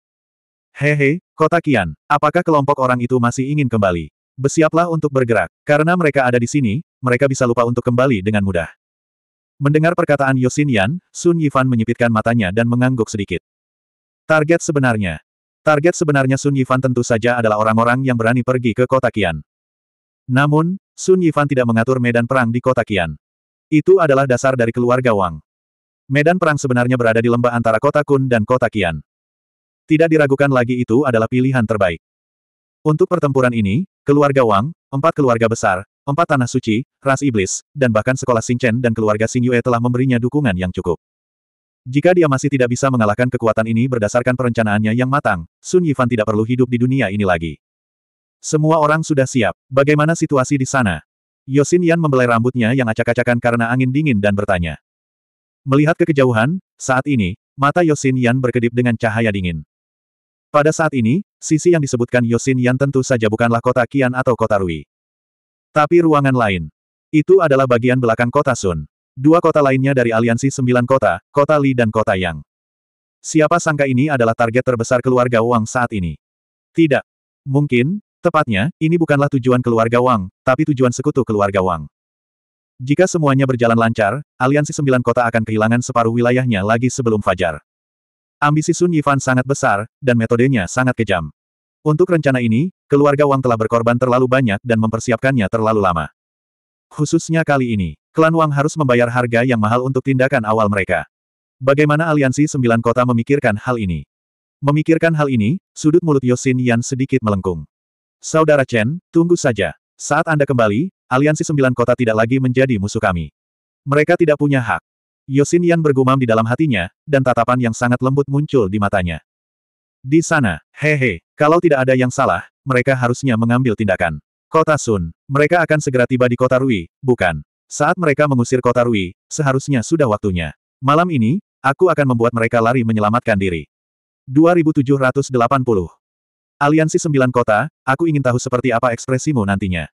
Hehe, kota Kian, apakah kelompok orang itu masih ingin kembali? Bersiaplah untuk bergerak, karena mereka ada di sini, mereka bisa lupa untuk kembali dengan mudah. Mendengar perkataan Yosin Yan, Sun Yifan menyipitkan matanya dan mengangguk sedikit. Target sebenarnya. Target sebenarnya Sun Yifan tentu saja adalah orang-orang yang berani pergi ke kota Qian. Namun, Sun Yifan tidak mengatur medan perang di kota Qian. Itu adalah dasar dari keluarga Wang. Medan perang sebenarnya berada di lembah antara kota Kun dan kota Qian. Tidak diragukan lagi itu adalah pilihan terbaik. Untuk pertempuran ini, keluarga Wang, empat keluarga besar, Empat tanah suci, ras iblis, dan bahkan sekolah Xingchen dan keluarga Xing telah memberinya dukungan yang cukup. Jika dia masih tidak bisa mengalahkan kekuatan ini berdasarkan perencanaannya yang matang, Sun Yifan tidak perlu hidup di dunia ini lagi. Semua orang sudah siap. Bagaimana situasi di sana? Yosin Yan membelai rambutnya yang acak-acakan karena angin dingin dan bertanya. Melihat ke kejauhan, saat ini, mata Yosin Yan berkedip dengan cahaya dingin. Pada saat ini, sisi yang disebutkan Yosin Yan tentu saja bukanlah kota Qian atau kota Rui. Tapi ruangan lain. Itu adalah bagian belakang kota Sun. Dua kota lainnya dari aliansi sembilan kota, kota Li dan kota Yang. Siapa sangka ini adalah target terbesar keluarga Wang saat ini? Tidak. Mungkin, tepatnya, ini bukanlah tujuan keluarga Wang, tapi tujuan sekutu keluarga Wang. Jika semuanya berjalan lancar, aliansi sembilan kota akan kehilangan separuh wilayahnya lagi sebelum fajar. Ambisi Sun Yifan sangat besar, dan metodenya sangat kejam. Untuk rencana ini, keluarga Wang telah berkorban terlalu banyak dan mempersiapkannya terlalu lama. Khususnya kali ini, klan Wang harus membayar harga yang mahal untuk tindakan awal mereka. Bagaimana aliansi sembilan kota memikirkan hal ini? Memikirkan hal ini, sudut mulut Yosin Yan sedikit melengkung. Saudara Chen, tunggu saja. Saat Anda kembali, aliansi sembilan kota tidak lagi menjadi musuh kami. Mereka tidak punya hak. Yosin Yan bergumam di dalam hatinya, dan tatapan yang sangat lembut muncul di matanya. Di sana, hehe, kalau tidak ada yang salah, mereka harusnya mengambil tindakan. Kota Sun, mereka akan segera tiba di kota Rui, bukan? Saat mereka mengusir kota Rui, seharusnya sudah waktunya. Malam ini, aku akan membuat mereka lari menyelamatkan diri. 2780. Aliansi Sembilan Kota, aku ingin tahu seperti apa ekspresimu nantinya.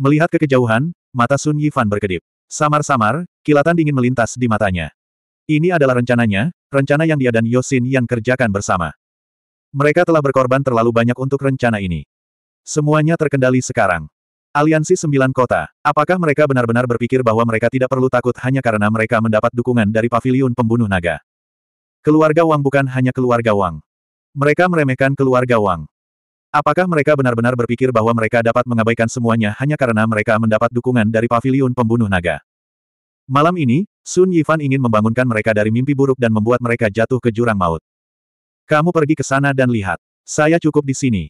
Melihat ke kejauhan, mata Sun Yifan berkedip. Samar-samar, kilatan dingin melintas di matanya. Ini adalah rencananya, rencana yang dia dan Yosin yang kerjakan bersama. Mereka telah berkorban terlalu banyak untuk rencana ini. Semuanya terkendali sekarang. Aliansi Sembilan Kota, apakah mereka benar-benar berpikir bahwa mereka tidak perlu takut hanya karena mereka mendapat dukungan dari paviliun pembunuh naga? Keluarga Wang bukan hanya keluarga Wang. Mereka meremehkan keluarga Wang. Apakah mereka benar-benar berpikir bahwa mereka dapat mengabaikan semuanya hanya karena mereka mendapat dukungan dari paviliun pembunuh naga? Malam ini, Sun Yifan ingin membangunkan mereka dari mimpi buruk dan membuat mereka jatuh ke jurang maut. Kamu pergi ke sana dan lihat. Saya cukup di sini.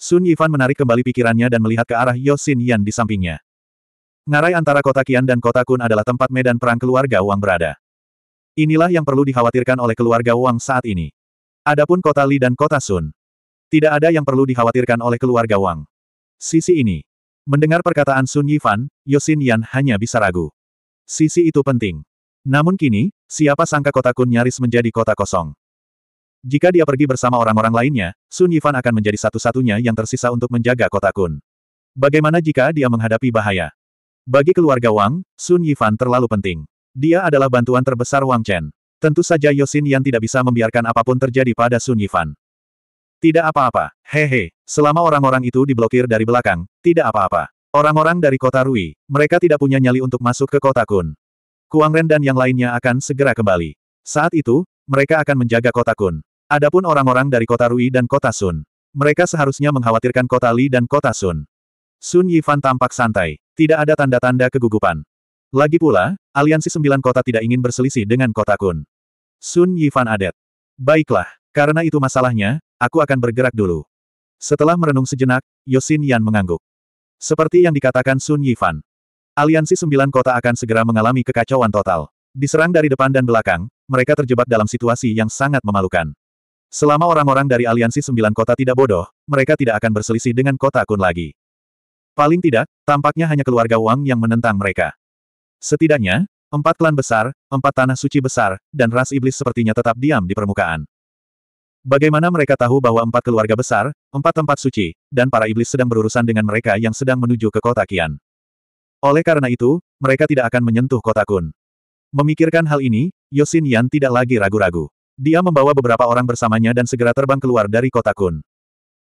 Sun Yifan menarik kembali pikirannya dan melihat ke arah Yosin Yan di sampingnya. Ngarai antara kota Kian dan kota Kun adalah tempat medan perang keluarga Wang berada. Inilah yang perlu dikhawatirkan oleh keluarga Wang saat ini. Adapun kota Li dan kota Sun. Tidak ada yang perlu dikhawatirkan oleh keluarga Wang. Sisi ini. Mendengar perkataan Sun Yifan, Yosin Yan hanya bisa ragu. Sisi itu penting. Namun kini, siapa sangka kota Kun nyaris menjadi kota kosong. Jika dia pergi bersama orang-orang lainnya, Sun Yifan akan menjadi satu-satunya yang tersisa untuk menjaga kota Kun. Bagaimana jika dia menghadapi bahaya? Bagi keluarga Wang, Sun Yifan terlalu penting. Dia adalah bantuan terbesar Wang Chen. Tentu saja Yosin yang tidak bisa membiarkan apapun terjadi pada Sun Yifan. Tidak apa-apa, hehe, selama orang-orang itu diblokir dari belakang, tidak apa-apa. Orang-orang dari kota Rui, mereka tidak punya nyali untuk masuk ke kota Kun. Kuang Ren dan yang lainnya akan segera kembali. Saat itu, mereka akan menjaga kota Kun. Adapun orang-orang dari kota Rui dan kota Sun. Mereka seharusnya mengkhawatirkan kota Li dan kota Sun. Sun Yifan tampak santai. Tidak ada tanda-tanda kegugupan. Lagi pula, aliansi sembilan kota tidak ingin berselisih dengan kota Kun. Sun Yifan adet. Baiklah, karena itu masalahnya, aku akan bergerak dulu. Setelah merenung sejenak, Yosin Yan mengangguk. Seperti yang dikatakan Sun Yifan, aliansi sembilan kota akan segera mengalami kekacauan total. Diserang dari depan dan belakang, mereka terjebak dalam situasi yang sangat memalukan. Selama orang-orang dari aliansi sembilan kota tidak bodoh, mereka tidak akan berselisih dengan kota Kun lagi. Paling tidak, tampaknya hanya keluarga Wang yang menentang mereka. Setidaknya, empat klan besar, empat tanah suci besar, dan ras iblis sepertinya tetap diam di permukaan. Bagaimana mereka tahu bahwa empat keluarga besar, empat tempat suci, dan para iblis sedang berurusan dengan mereka yang sedang menuju ke kota Kian. Oleh karena itu, mereka tidak akan menyentuh kota Kun. Memikirkan hal ini, Yosin Yan tidak lagi ragu-ragu. Dia membawa beberapa orang bersamanya dan segera terbang keluar dari kota Kun.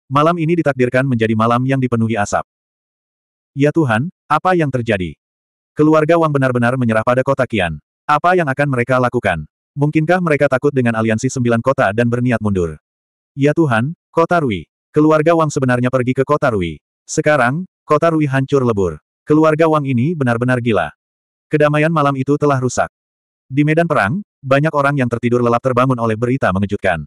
Malam ini ditakdirkan menjadi malam yang dipenuhi asap. Ya Tuhan, apa yang terjadi? Keluarga Wang benar-benar menyerah pada kota Kian. Apa yang akan mereka lakukan? Mungkinkah mereka takut dengan aliansi sembilan kota dan berniat mundur? Ya Tuhan, kota Rui. Keluarga Wang sebenarnya pergi ke kota Rui. Sekarang, kota Rui hancur lebur. Keluarga Wang ini benar-benar gila. Kedamaian malam itu telah rusak. Di medan perang, banyak orang yang tertidur lelap terbangun oleh berita mengejutkan.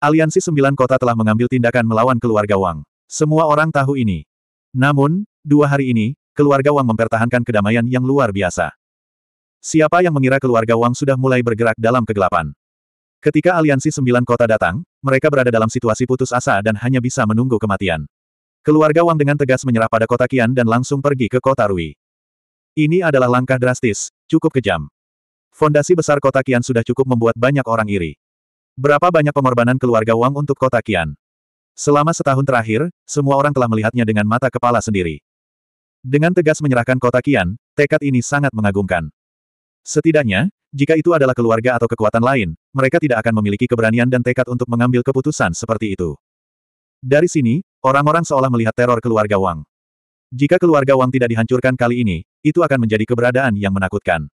Aliansi Sembilan Kota telah mengambil tindakan melawan keluarga Wang. Semua orang tahu ini. Namun, dua hari ini, keluarga Wang mempertahankan kedamaian yang luar biasa. Siapa yang mengira keluarga Wang sudah mulai bergerak dalam kegelapan? Ketika aliansi Sembilan Kota datang, mereka berada dalam situasi putus asa dan hanya bisa menunggu kematian. Keluarga Wang dengan tegas menyerah pada kota Kian dan langsung pergi ke kota Rui. Ini adalah langkah drastis, cukup kejam. Fondasi besar kota Qian sudah cukup membuat banyak orang iri. Berapa banyak pengorbanan keluarga Wang untuk kota Qian? Selama setahun terakhir, semua orang telah melihatnya dengan mata kepala sendiri. Dengan tegas menyerahkan kota Qian, tekad ini sangat mengagumkan. Setidaknya, jika itu adalah keluarga atau kekuatan lain, mereka tidak akan memiliki keberanian dan tekad untuk mengambil keputusan seperti itu. Dari sini, orang-orang seolah melihat teror keluarga Wang. Jika keluarga Wang tidak dihancurkan kali ini, itu akan menjadi keberadaan yang menakutkan.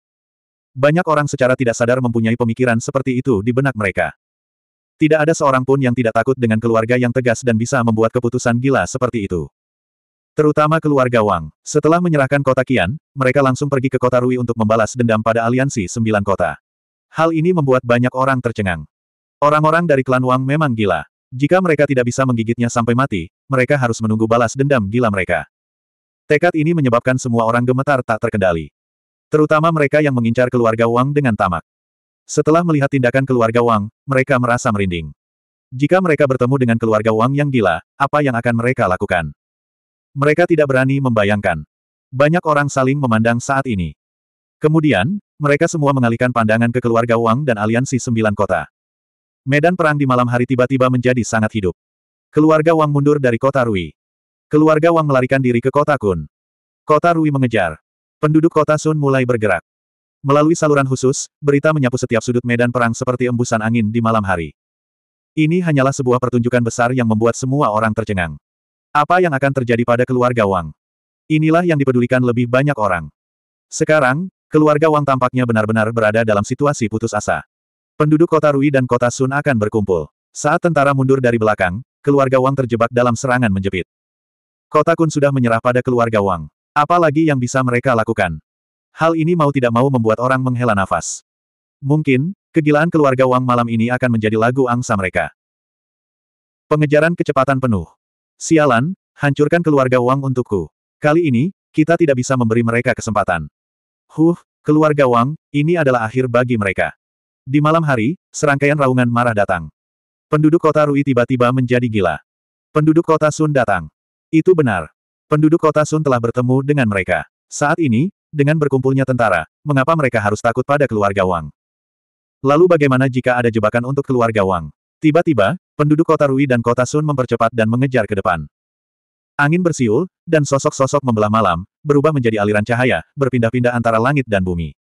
Banyak orang secara tidak sadar mempunyai pemikiran seperti itu di benak mereka. Tidak ada seorang pun yang tidak takut dengan keluarga yang tegas dan bisa membuat keputusan gila seperti itu. Terutama keluarga Wang. Setelah menyerahkan kota Qian, mereka langsung pergi ke kota Rui untuk membalas dendam pada aliansi sembilan kota. Hal ini membuat banyak orang tercengang. Orang-orang dari klan Wang memang gila. Jika mereka tidak bisa menggigitnya sampai mati, mereka harus menunggu balas dendam gila mereka. Tekad ini menyebabkan semua orang gemetar tak terkendali. Terutama mereka yang mengincar keluarga Wang dengan tamak. Setelah melihat tindakan keluarga Wang, mereka merasa merinding. Jika mereka bertemu dengan keluarga Wang yang gila, apa yang akan mereka lakukan? Mereka tidak berani membayangkan. Banyak orang saling memandang saat ini. Kemudian, mereka semua mengalihkan pandangan ke keluarga Wang dan aliansi sembilan kota. Medan perang di malam hari tiba-tiba menjadi sangat hidup. Keluarga Wang mundur dari kota Rui. Keluarga Wang melarikan diri ke kota Kun. Kota Rui mengejar. Penduduk kota Sun mulai bergerak. Melalui saluran khusus, berita menyapu setiap sudut medan perang seperti embusan angin di malam hari. Ini hanyalah sebuah pertunjukan besar yang membuat semua orang tercengang. Apa yang akan terjadi pada keluarga Wang? Inilah yang dipedulikan lebih banyak orang. Sekarang, keluarga Wang tampaknya benar-benar berada dalam situasi putus asa. Penduduk kota Rui dan kota Sun akan berkumpul. Saat tentara mundur dari belakang, keluarga Wang terjebak dalam serangan menjepit. Kota Kun sudah menyerah pada keluarga Wang. Apalagi yang bisa mereka lakukan? Hal ini mau tidak mau membuat orang menghela nafas. Mungkin, kegilaan keluarga Wang malam ini akan menjadi lagu angsa mereka. Pengejaran kecepatan penuh. Sialan, hancurkan keluarga Wang untukku. Kali ini, kita tidak bisa memberi mereka kesempatan. Huh, keluarga Wang, ini adalah akhir bagi mereka. Di malam hari, serangkaian raungan marah datang. Penduduk kota Rui tiba-tiba menjadi gila. Penduduk kota Sun datang. Itu benar. Penduduk kota Sun telah bertemu dengan mereka. Saat ini, dengan berkumpulnya tentara, mengapa mereka harus takut pada keluarga Wang? Lalu bagaimana jika ada jebakan untuk keluarga Wang? Tiba-tiba, penduduk kota Rui dan kota Sun mempercepat dan mengejar ke depan. Angin bersiul, dan sosok-sosok membelah malam, berubah menjadi aliran cahaya, berpindah-pindah antara langit dan bumi.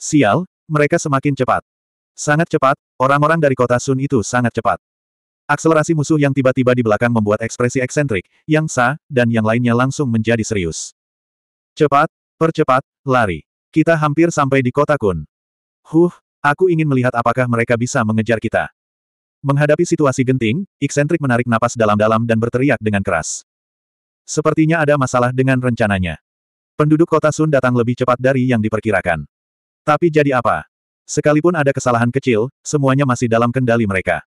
Sial, mereka semakin cepat. Sangat cepat, orang-orang dari kota Sun itu sangat cepat. Akselerasi musuh yang tiba-tiba di belakang membuat ekspresi eksentrik, yang sa, dan yang lainnya langsung menjadi serius. Cepat, percepat, lari. Kita hampir sampai di kota Kun. Huh, aku ingin melihat apakah mereka bisa mengejar kita. Menghadapi situasi genting, eksentrik menarik napas dalam-dalam dan berteriak dengan keras. Sepertinya ada masalah dengan rencananya. Penduduk kota Sun datang lebih cepat dari yang diperkirakan. Tapi jadi apa? Sekalipun ada kesalahan kecil, semuanya masih dalam kendali mereka.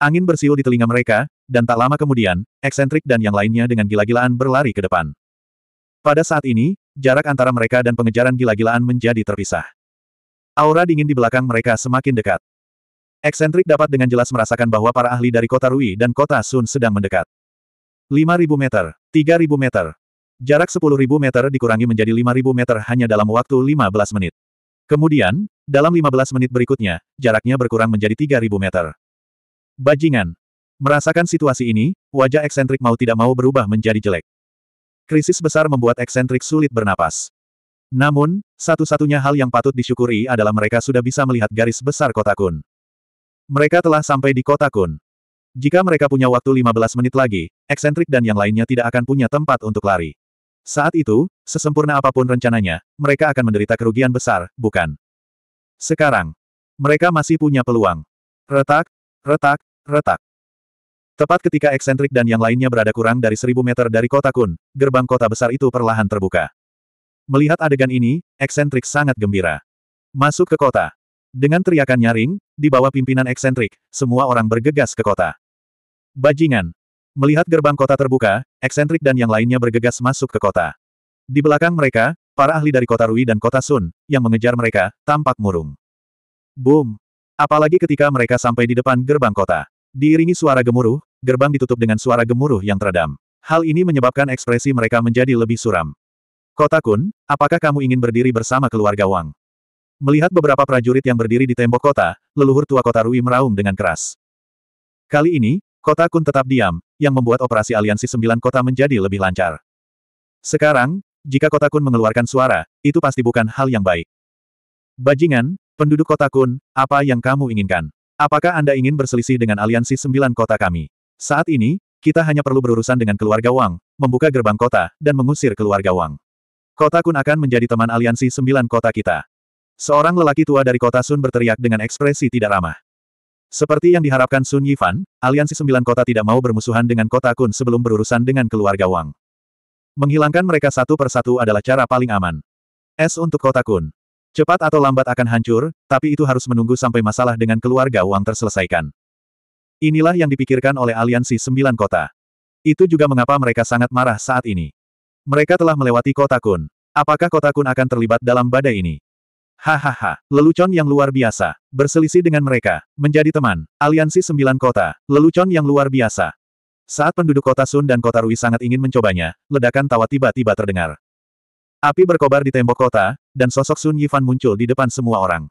Angin bersiul di telinga mereka, dan tak lama kemudian, eksentrik dan yang lainnya dengan gila-gilaan berlari ke depan. Pada saat ini, jarak antara mereka dan pengejaran gila-gilaan menjadi terpisah. Aura dingin di belakang mereka semakin dekat. Eksentrik dapat dengan jelas merasakan bahwa para ahli dari kota Rui dan kota Sun sedang mendekat. 5.000 meter, 3.000 meter. Jarak 10.000 meter dikurangi menjadi 5.000 meter hanya dalam waktu 15 menit. Kemudian, dalam 15 menit berikutnya, jaraknya berkurang menjadi 3.000 meter. Bajingan. Merasakan situasi ini, wajah eksentrik mau tidak mau berubah menjadi jelek. Krisis besar membuat eksentrik sulit bernapas. Namun, satu-satunya hal yang patut disyukuri adalah mereka sudah bisa melihat garis besar kota Kun. Mereka telah sampai di kota Kun. Jika mereka punya waktu 15 menit lagi, eksentrik dan yang lainnya tidak akan punya tempat untuk lari. Saat itu, sesempurna apapun rencananya, mereka akan menderita kerugian besar, bukan? Sekarang, mereka masih punya peluang. Retak, retak, Retak. Tepat ketika eksentrik dan yang lainnya berada kurang dari seribu meter dari kota Kun, gerbang kota besar itu perlahan terbuka. Melihat adegan ini, eksentrik sangat gembira. Masuk ke kota. Dengan teriakan nyaring, di bawah pimpinan eksentrik, semua orang bergegas ke kota. Bajingan. Melihat gerbang kota terbuka, eksentrik dan yang lainnya bergegas masuk ke kota. Di belakang mereka, para ahli dari kota Rui dan kota Sun, yang mengejar mereka, tampak murung. Boom! Apalagi ketika mereka sampai di depan gerbang kota. Diiringi suara gemuruh, gerbang ditutup dengan suara gemuruh yang teredam. Hal ini menyebabkan ekspresi mereka menjadi lebih suram. Kota Kun, apakah kamu ingin berdiri bersama keluarga Wang? Melihat beberapa prajurit yang berdiri di tembok kota, leluhur tua kota Rui meraung dengan keras. Kali ini, kota Kun tetap diam, yang membuat operasi aliansi sembilan kota menjadi lebih lancar. Sekarang, jika kota Kun mengeluarkan suara, itu pasti bukan hal yang baik. Bajingan, Penduduk kota Kun, apa yang kamu inginkan? Apakah Anda ingin berselisih dengan aliansi sembilan kota kami? Saat ini, kita hanya perlu berurusan dengan keluarga Wang, membuka gerbang kota, dan mengusir keluarga Wang. Kota Kun akan menjadi teman aliansi sembilan kota kita. Seorang lelaki tua dari kota Sun berteriak dengan ekspresi tidak ramah. Seperti yang diharapkan Sun Yifan, aliansi sembilan kota tidak mau bermusuhan dengan kota Kun sebelum berurusan dengan keluarga Wang. Menghilangkan mereka satu persatu adalah cara paling aman. Es untuk kota Kun. Cepat atau lambat akan hancur, tapi itu harus menunggu sampai masalah dengan keluarga Wang terselesaikan. Inilah yang dipikirkan oleh aliansi sembilan kota. Itu juga mengapa mereka sangat marah saat ini. Mereka telah melewati kota Kun. Apakah kota Kun akan terlibat dalam badai ini? Hahaha, lelucon yang luar biasa. Berselisih dengan mereka, menjadi teman, aliansi sembilan kota, lelucon yang luar biasa. Saat penduduk kota Sun dan kota Rui sangat ingin mencobanya, ledakan tawa tiba-tiba terdengar. Api berkobar di tembok kota, dan sosok Sun Yifan muncul di depan semua orang.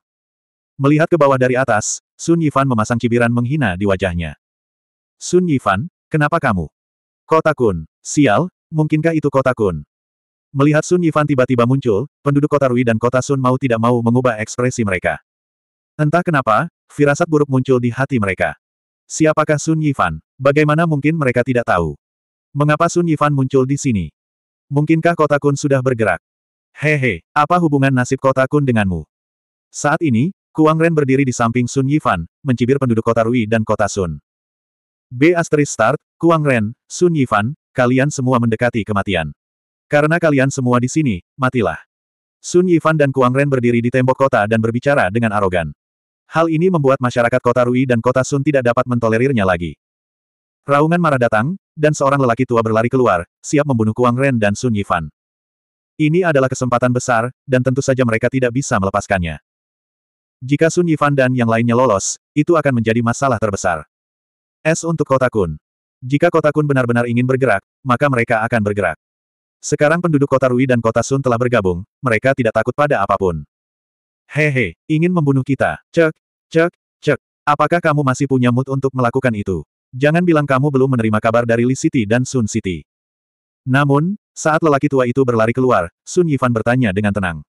Melihat ke bawah dari atas, Sun Yifan memasang cibiran menghina di wajahnya. Sun Yifan, kenapa kamu? Kota Kun, sial, mungkinkah itu Kota Kun? Melihat Sun Yifan tiba-tiba muncul, penduduk kota Rui dan kota Sun mau tidak mau mengubah ekspresi mereka. Entah kenapa, firasat buruk muncul di hati mereka. Siapakah Sun Yifan? Bagaimana mungkin mereka tidak tahu? Mengapa Sun Yifan muncul di sini? Mungkinkah kota Kun sudah bergerak? Hehe, apa hubungan nasib kota Kun denganmu? Saat ini, Kuang Ren berdiri di samping Sun Yifan, mencibir penduduk kota Rui dan kota Sun. B asterisk start, Kuang Ren, Sun Yifan, kalian semua mendekati kematian. Karena kalian semua di sini, matilah. Sun Yifan dan Kuang Ren berdiri di tembok kota dan berbicara dengan arogan. Hal ini membuat masyarakat kota Rui dan kota Sun tidak dapat mentolerirnya lagi. Raungan marah datang, dan seorang lelaki tua berlari keluar, siap membunuh Kuang Ren dan Sun Yifan. Ini adalah kesempatan besar, dan tentu saja mereka tidak bisa melepaskannya. Jika Sun Yifan dan yang lainnya lolos, itu akan menjadi masalah terbesar. S untuk Kota Kun. Jika Kota Kun benar-benar ingin bergerak, maka mereka akan bergerak. Sekarang penduduk Kota Rui dan Kota Sun telah bergabung, mereka tidak takut pada apapun. Hehe, ingin membunuh kita. Cek, cek, cek. Apakah kamu masih punya mood untuk melakukan itu? Jangan bilang kamu belum menerima kabar dari Li City dan Sun City. Namun, saat lelaki tua itu berlari keluar, Sun Yifan bertanya dengan tenang.